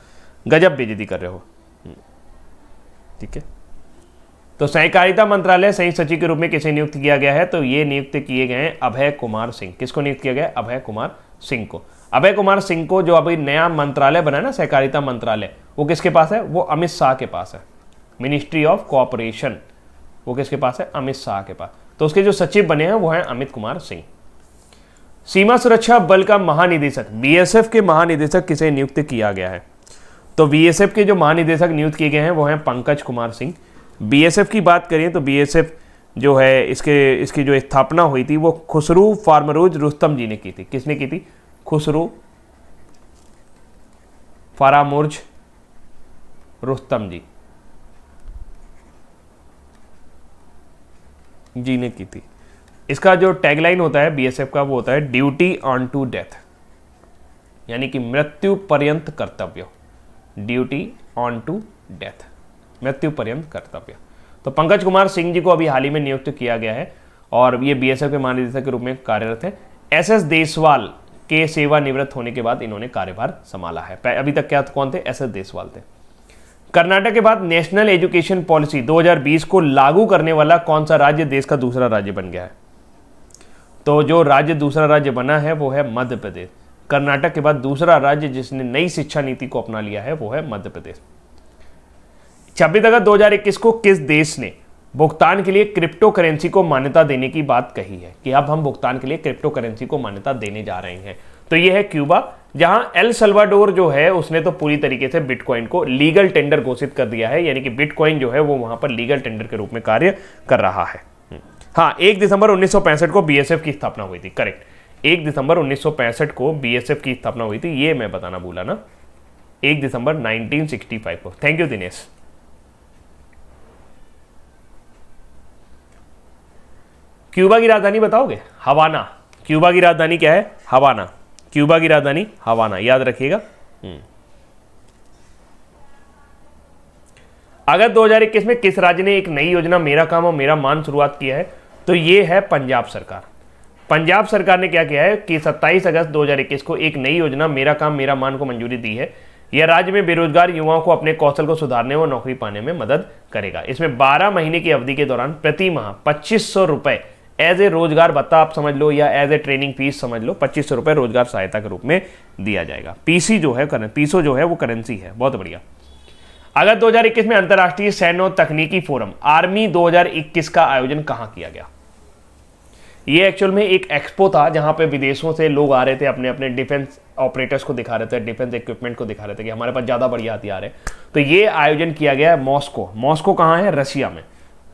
[SPEAKER 1] गजब बेजती कर रहे हो हम्म। ठीक है तो सहकारिता मंत्रालय संयुक्त सचिव के रूप में किसे नियुक्त किया गया है तो ये नियुक्त किए गए हैं अभय कुमार सिंह किसको नियुक्त किया गया अभय कुमार सिंह को अभय कुमार सिंह को जो अभी नया मंत्रालय बना ना सहकारिता मंत्रालय वो किसके पास है वो अमित शाह के पास है मिनिस्ट्री ऑफ कॉपरेशन वो किसके पास है अमित शाह के पास तो उसके जो सचिव बने हैं वो हैं अमित कुमार सिंह सीमा सुरक्षा बल का महानिदेशक बीएसएफ के महानिदेशक किसे नियुक्त किया गया है तो बीएसएफ के जो महानिदेशक नियुक्त किए गए हैं वो हैं पंकज कुमार सिंह बीएसएफ की बात करें तो बीएसएफ जो है इसके इसकी जो स्थापना हुई थी वो खुसरू फार्मरोज रुस्तम जी ने की थी किसने की थी खुसरू फारामोर्ज रुस्तम जी जी ने की थी इसका जो टैगलाइन होता है बीएसएफ का वो होता है ड्यूटी ऑन टू डेथ यानी कि मृत्यु पर्यंत कर्तव्य ड्यूटी ऑन टू डेथ मृत्यु पर्यंत कर्तव्य तो पंकज कुमार सिंह जी को अभी हाल ही में नियुक्त किया गया है और ये बीएसएफ के महानिदेशक के रूप में कार्यरत है एस एस देसवाल के सेवानिवृत्त होने के बाद इन्होंने कार्यभार संभाला है अभी तक क्या कौन थे एस एस देसवाल थे कर्नाटक के बाद नेशनल एजुकेशन पॉलिसी 2020 को लागू करने वाला कौन सा राज्य देश का दूसरा राज्य बन गया है तो जो राज्य दूसरा राज्य बना है वो है मध्य प्रदेश कर्नाटक के बाद दूसरा राज्य जिसने नई शिक्षा नीति को अपना लिया है वो है मध्य प्रदेश छब्बीस अगस्त दो को किस देश ने भुगतान के लिए क्रिप्टो करेंसी को मान्यता देने की बात कही है कि अब हम भुगतान के लिए क्रिप्टो करेंसी को मान्यता देने जा रहे हैं तो यह है क्यूबा जहां एल सल्वाडोर जो है उसने तो पूरी तरीके से बिटकॉइन को लीगल टेंडर घोषित कर दिया है यानी कि बिटकॉइन जो है वो वहां पर लीगल टेंडर के रूप में कार्य कर रहा है हम्म। हाँ एक दिसंबर उन्नीस को बीएसएफ की स्थापना हुई थी करेक्ट एक दिसंबर उन्नीस को बीएसएफ की स्थापना हुई थी ये मैं बताना भूला ना एक दिसंबर नाइनटीन को थैंक यू दिनेश क्यूबा की राजधानी बताओगे हवाना क्यूबा की राजधानी क्या है हवाना क्यूबा की राजधानी हवाना याद रखिएगा हम्म। अगर 2021 में किस राज्य ने एक नई योजना मेरा काम और मेरा मान शुरुआत किया है तो ये है पंजाब सरकार पंजाब सरकार ने क्या किया है कि 27 अगस्त 2021 को एक नई योजना मेरा काम मेरा मान को मंजूरी दी है यह राज्य में बेरोजगार युवाओं को अपने कौशल को सुधारने और नौकरी पाने में मदद करेगा इसमें 12 महीने की अवधि के दौरान प्रति माह पच्चीस सौ रुपए एज ए रोजगार भत्ता आप समझ लो या एज ए ट्रेनिंग फीस समझ लो पच्चीस सौ रुपए रोजगार सहायता के रूप में दिया जाएगा पीसी जो है पीसो जो है वो करेंसी है बहुत बढ़िया अगस्त 2021 में अंतरराष्ट्रीय सैन्य तकनीकी फोरम आर्मी 2021 का आयोजन कहां किया गया ये एक्चुअल में एक एक्सपो था जहां पे विदेशों से लोग आ रहे थे अपने अपने डिफेंस ऑपरेटर्स को दिखा रहे थे डिफेंस इक्विपमेंट को दिखा रहे थे कि हमारे पास ज़्यादा बढ़िया हथियार है तो ये आयोजन किया गया है मॉस्को मॉस्को कहां है रशिया में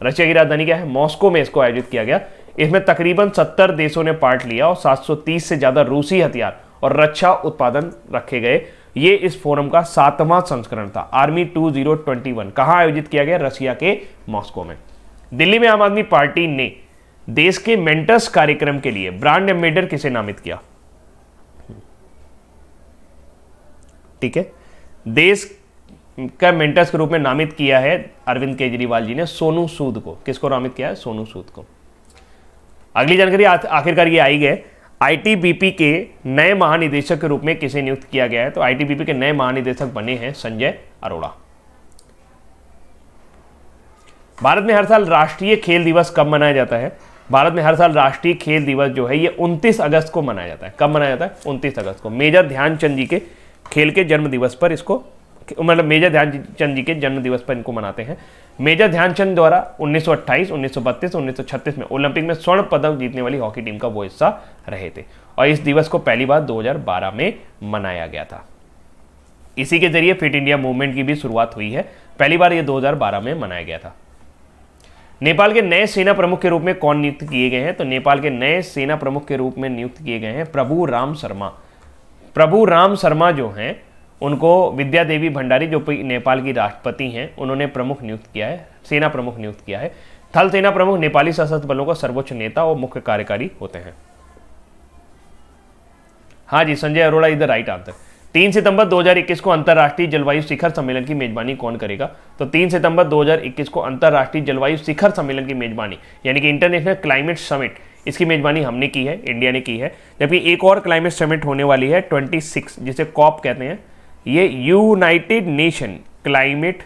[SPEAKER 1] रशिया की राजधानी क्या है मॉस्को में इसको आयोजित किया गया इसमें तकरीबन 70 देशों ने पार्ट लिया और 730 से ज़्यादा रूसी हथियार और रक्षा उत्पादन रखे गए ये इस फोरम का सातवां संस्करण था आर्मी 2021 कहां आयोजित किया गया रशिया के मॉस्को में दिल्ली में आम आदमी पार्टी ने देश के मेंटर्स कार्यक्रम के लिए ब्रांड एम्बेडर किसे नामित किया ठीक है देश का मेंटर्स के रूप में नामित किया है अरविंद केजरीवाल जी ने सोनू सूद को किसको नामित किया है सोनू सूद को अगली जानकारी आखिरकार ये आई है आईटीबीपी के नए महानिदेशक के रूप में किसे नियुक्त किया गया है तो आईटीबीपी के नए महानिदेशक बने हैं संजय अरोड़ा भारत में हर साल राष्ट्रीय खेल दिवस कब मनाया जाता है भारत में हर साल राष्ट्रीय खेल दिवस जो है ये 29 अगस्त को मनाया जाता है कब मनाया जाता है 29 अगस्त को मेजर ध्यानचंद जी के खेल के जन्म दिवस पर इसको मतलब मेजर ध्यानचंद जी के जन्म दिवस पर इनको मनाते हैं मेजर ध्यानचंद द्वारा 1928, 1932, 1936 में ओलंपिक में स्वर्ण पदक जीतने वाली हॉकी टीम का वो हिस्सा रहे थे और इस दिवस को पहली बार 2012 में मनाया गया था इसी के जरिए फिट इंडिया मूवमेंट की भी शुरुआत हुई है पहली बार ये 2012 में मनाया गया था नेपाल के नए सेना प्रमुख के रूप में कौन नियुक्त किए गए हैं तो नेपाल के नए सेना प्रमुख के रूप में नियुक्त किए गए हैं प्रभु राम शर्मा प्रभु राम शर्मा जो हैं उनको विद्या देवी भंडारी जो नेपाल की राष्ट्रपति हैं उन्होंने प्रमुख नियुक्त किया है सेना प्रमुख नियुक्त किया है थल सेना प्रमुख नेपाली सशस्त्र बलों का सर्वोच्च नेता और मुख्य कार्यकारी होते हैं हाँ जी संजय अरोड़ा इधर राइट आंसर तीन सितंबर 2021 को अंतर्राष्ट्रीय जलवायु शिखर सम्मेलन की मेजबानी कौन करेगा तो तीन सितंबर 2021 को अंतर्राष्ट्रीय जलवायु शिखर सम्मेलन की मेजबानी यानी कि इंटरनेशनल क्लाइमेट समिट इसकी मेजबानी हमने की है इंडिया ने की है जबकि एक और क्लाइमेट समिट होने वाली है 26 जिसे कॉप कहते हैं ये United Nation climate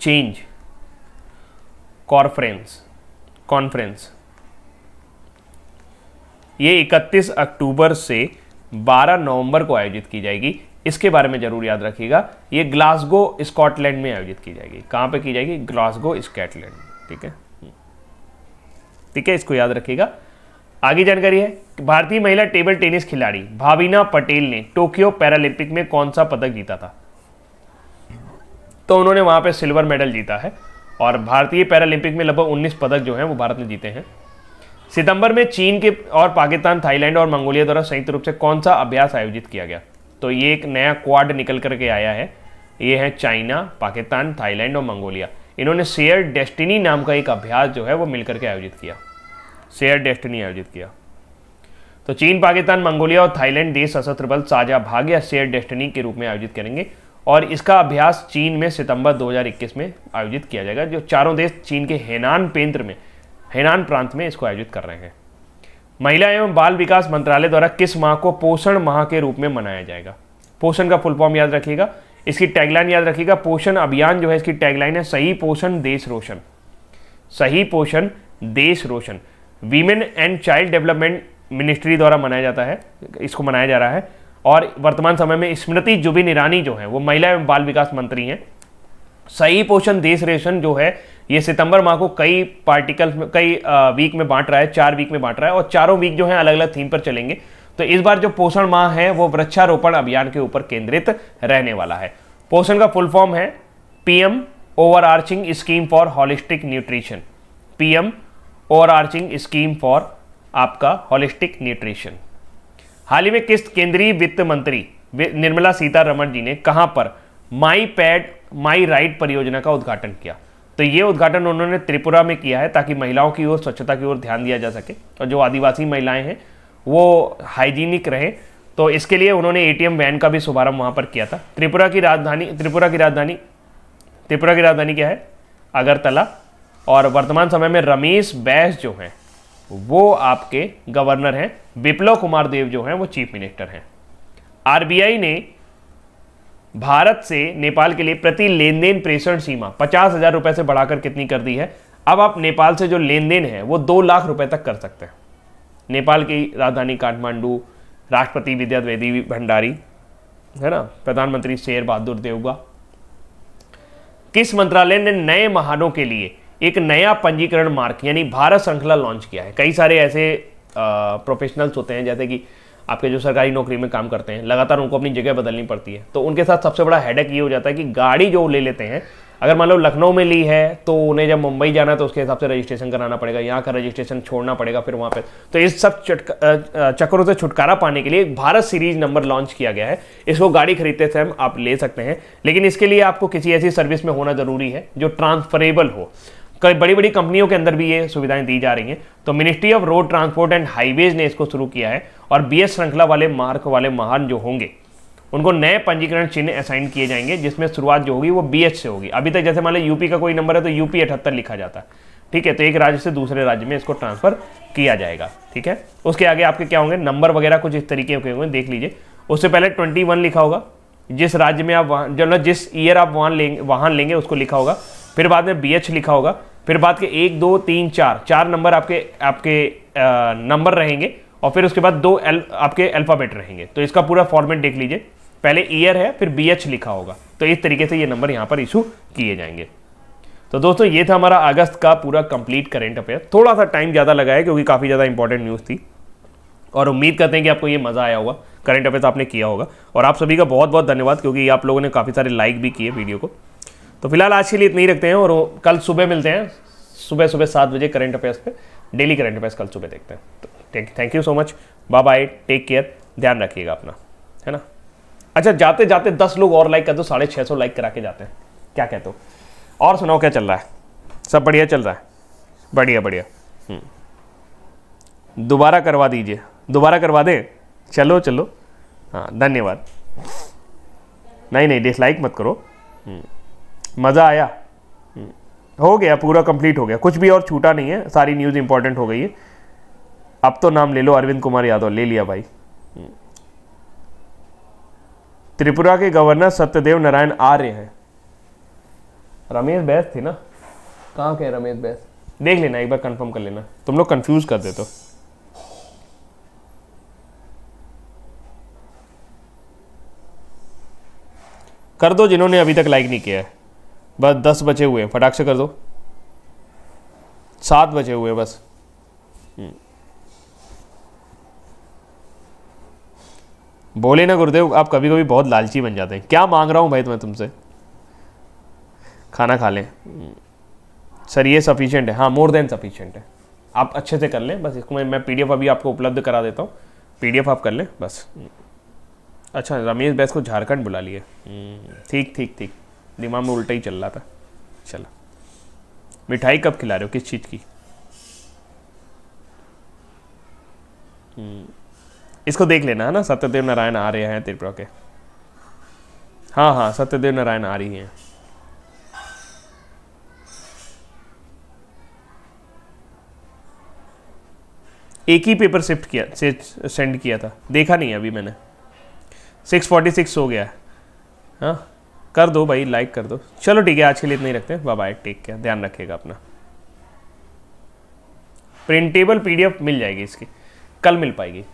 [SPEAKER 1] change conference conference ये 31 अक्टूबर से 12 नवंबर को आयोजित की जाएगी इसके बारे में जरूर याद रखिएगा ये ग्लासगो स्कॉटलैंड में आयोजित की जाएगी कहां पे की जाएगी ग्लासगो स्कॉटलैंड ठीक है ठीक है इसको याद रखिएगा आगे जानकारी है भारतीय महिला टेबल टेनिस खिलाड़ी भाविना पटेल ने टोक्यो पैरालंपिक में कौन सा पदक जीता था तो उन्होंने वहां पर सिल्वर मेडल जीता है और भारतीय पैरालंपिक में लगभग 19 पदक जो है वो भारत ने जीते हैं सितंबर में चीन के और पाकिस्तान थाईलैंड और मंगोलिया द्वारा संयुक्त रूप से कौन सा अभ्यास आयोजित किया गया तो ये एक नया क्वाड निकल करके आया है ये है चाइना पाकिस्तान थाईलैंड और मंगोलिया इन्होंने शेयर डेस्टिनी नाम का एक अभ्यास जो है वो मिलकर के आयोजित किया शेयर डेस्टिनी आयोजित किया तो चीन पाकिस्तान मंगोलिया और थाईलैंड देश सशस्त्र बल साझा भाग या शेयर डेस्टिनी के रूप में आयोजित करेंगे और इसका अभ्यास चीन में सितंबर 2021 में आयोजित किया जाएगा जो चारों देश चीन के हेनान पेंत्र में हेनान प्रांत में इसको आयोजित कर रहे हैं महिला एवं बाल विकास मंत्रालय द्वारा किस माह को पोषण माह के रूप में मनाया जाएगा पोषण का फुल फॉर्म याद रखिएगा इसकी टैगलाइन याद रखिएगा पोषण अभियान जो है इसकी टैगलाइन है सही पोषण देश रोशन सही पोषण देश रोशन women and child development ministry द्वारा मनाया जाता है इसको मनाया जा रहा है और वर्तमान समय में स्मृति जुबिन ईरानी जो है वो महिला एवं बाल विकास मंत्री हैं सही पोषण देश रेशन जो है ये सितंबर माह को कई पार्टिकल्स में कई वीक में बांट रहा है चार वीक में बांट रहा है और चारों वीक जो है अलग अलग थीम पर चलेंगे तो इस बार जो पोषण माह है वो वृक्षारोपण अभियान के ऊपर केंद्रित रहने वाला है पोषण का फुल फॉर्म है PM arching scheme for holistic nutrition PM overarching scheme for आपका हॉलिस्टिक न्यूट्रिशन हाल ही में किस केंद्रीय वित्त मंत्री निर्मला सीतारमण जी ने कहां पर माई पैड माई राइट परियोजना का उद्घाटन किया तो ये उद्घाटन उन्होंने त्रिपुरा में किया है ताकि महिलाओं की ओर स्वच्छता की ओर ध्यान दिया जा सके और जो आदिवासी महिलाएं हैं वो हाइजीनिक रहें तो इसके लिए उन्होंने एटीएम वैन का भी शुभारंभ वहां पर किया था त्रिपुरा की राजधानी त्रिपुरा की राजधानी त्रिपुरा की राजधानी क्या है अगरतला और वर्तमान समय में रमेश बैस जो हैं वो आपके गवर्नर हैं विप्लव कुमार देव जो हैं वो चीफ मिनिस्टर हैं आरबीआई ने भारत से नेपाल के लिए प्रति लेन देन प्रेषण सीमा पचास हजार रुपए से बढ़ाकर कितनी कर दी है अब आप नेपाल से जो लेन देन है वो दो लाख रुपए तक कर सकते हैं नेपाल की राजधानी काठमांडू राष्ट्रपति विद्या द्वेदी भंडारी है ना प्रधानमंत्री शेर बहादुर देवगा किस मंत्रालय ने नए महानों के लिए एक नया पंजीकरण मार्क यानी भारत श्रृंखला लॉन्च किया है कई सारे ऐसे प्रोफेशनल्स होते हैं जैसे कि आपके जो सरकारी नौकरी में काम करते हैं लगातार उनको अपनी जगह बदलनी पड़ती है तो उनके साथ सबसे बड़ा हेडक ये हो जाता है कि गाड़ी जो ले लेते हैं अगर मान लो लखनऊ में ली है तो उन्हें जब मुंबई जाना है तो उसके हिसाब से रजिस्ट्रेशन कराना पड़ेगा यहाँ का रजिस्ट्रेशन छोड़ना पड़ेगा फिर वहाँ पे तो इस सब चक्करों से छुटकारा पाने के लिए भारत सीरीज नंबर लॉन्च किया गया है इसको गाड़ी खरीदते समय आप ले सकते हैं लेकिन इसके लिए आपको किसी ऐसी सर्विस में होना ज़रूरी है जो ट्रांसफरेबल हो कई बड़ी बड़ी कंपनियों के अंदर भी ये सुविधाएं दी जा रही हैं तो Ministry of Road Transport and Highways ने इसको शुरू किया है और बी श्रृंखला वाले मार्क वाले महान जो होंगे उनको नए पंजीकरण चिन्ह असाइन किए जाएंगे जिसमें शुरुआत जो होगी वो बी से होगी अभी तक जैसे मान लो यूपी का कोई नंबर है तो यूपी अठहत्तर लिखा जाता है ठीक है तो एक राज्य से दूसरे राज्य में इसको ट्रांसफर किया जाएगा ठीक है उसके आगे आपके क्या होंगे नंबर वगैरह कुछ इस तरीके के होंगे देख लीजिए उससे पहले ट्वेंटी वन लिखा होगा जिस राज्य में आप वाहन जो जिस ईयर आप वाहन लेंगे वाहन लेंगे उसको लिखा होगा फिर बाद में बी लिखा होगा फिर बात के एक दो तीन चार चार नंबर आपके आपके नंबर रहेंगे और फिर उसके बाद दो एल, आपके अल्फ़ाबेट रहेंगे तो इसका पूरा फॉर्मेट देख लीजिए पहले ईयर है फिर बी एच लिखा होगा तो इस तरीके से ये नंबर यहाँ पर इशू किए जाएंगे तो दोस्तों ये था हमारा अगस्त का पूरा कंप्लीट करेंट अफेयर थोड़ा सा टाइम ज़्यादा लगा है क्योंकि काफ़ी ज़्यादा इंपॉर्टेंट न्यूज़ थी और उम्मीद करते हैं कि आपको ये मज़ा आया होगा करंट अफेयर आपने किया होगा और आप सभी का बहुत बहुत धन्यवाद क्योंकि आप लोगों ने काफ़ी सारे लाइक भी किए वीडियो को तो फिलहाल आज के लिए इतना ही रखते हैं और कल सुबह मिलते हैं सुबह सुबह सात बजे करंट अफेयर्स पे डेली करंट अफेयर्स कल सुबह देखते हैं तो thank you so much bye bye take care ध्यान रखिएगा अपना है ना अच्छा जाते जाते दस लोग और लाइक कर दो साढ़े छः सौ लाइक करा के जाते हैं क्या कहते हो और सुनाओ क्या चल रहा है सब बढ़िया चल रहा है बढ़िया बढ़िया हम्म। दोबारा करवा दीजिए दोबारा करवा दें चलो चलो हाँ धन्यवाद नहीं नहीं डिसलाइक मत करो हम्म। मज़ा आया हो गया पूरा कंप्लीट हो गया कुछ भी और छूटा नहीं है सारी न्यूज़ इंपॉर्टेंट हो गई है अब तो नाम ले लो अरविंद कुमार यादव ले लिया भाई त्रिपुरा के गवर्नर सत्यदेव नारायण आर्य हैं रमेश बैस थी ना कहाँ के रमेश बैस देख लेना एक बार कंफर्म कर लेना तुम लोग कंफ्यूज कर देते हो कर दो जिन्होंने अभी तक लाइक नहीं किया है बस दस बचे हुए हैं फटाक से कर दो सात बचे हुए हैं बस हम्म। बोले ना गुरुदेव आप कभी कभी बहुत लालची बन जाते हैं क्या मांग रहा हूँ भाई मैं तुमसे खाना खा लें हम्म। सर ये सफिशियंट है हाँ मोर देन सफिशियंट है आप अच्छे से कर लें बस इसको मैं मैं पीडीएफ अभी आपको उपलब्ध करा देता हूँ पीडीएफ आप कर लें बस हम्म। अच्छा रमेश बैस को झारखंड बुला लिए ठीक ठीक ठीक दिमाग में उल्टा ही चल रहा था चलो मिठाई कब खिला रहे हो किस चीज़ की हम्म। इसको देख लेना है ना सत्यदेव नारायण आ रहे हैं त्रिपुरा के हाँ हाँ सत्यदेव नारायण आ रही हैं एक ही पेपर शिफ्ट किया से सेंड किया था देखा नहीं अभी मैंने 646 हो गया है हाँ कर दो भाई लाइक कर दो चलो ठीक है आज के लिए इतना ही रखते हैं बाय बाय टेक केयर ध्यान रखिएगा अपना प्रिंटेबल पीडीएफ मिल जाएगी इसकी कल मिल पाएगी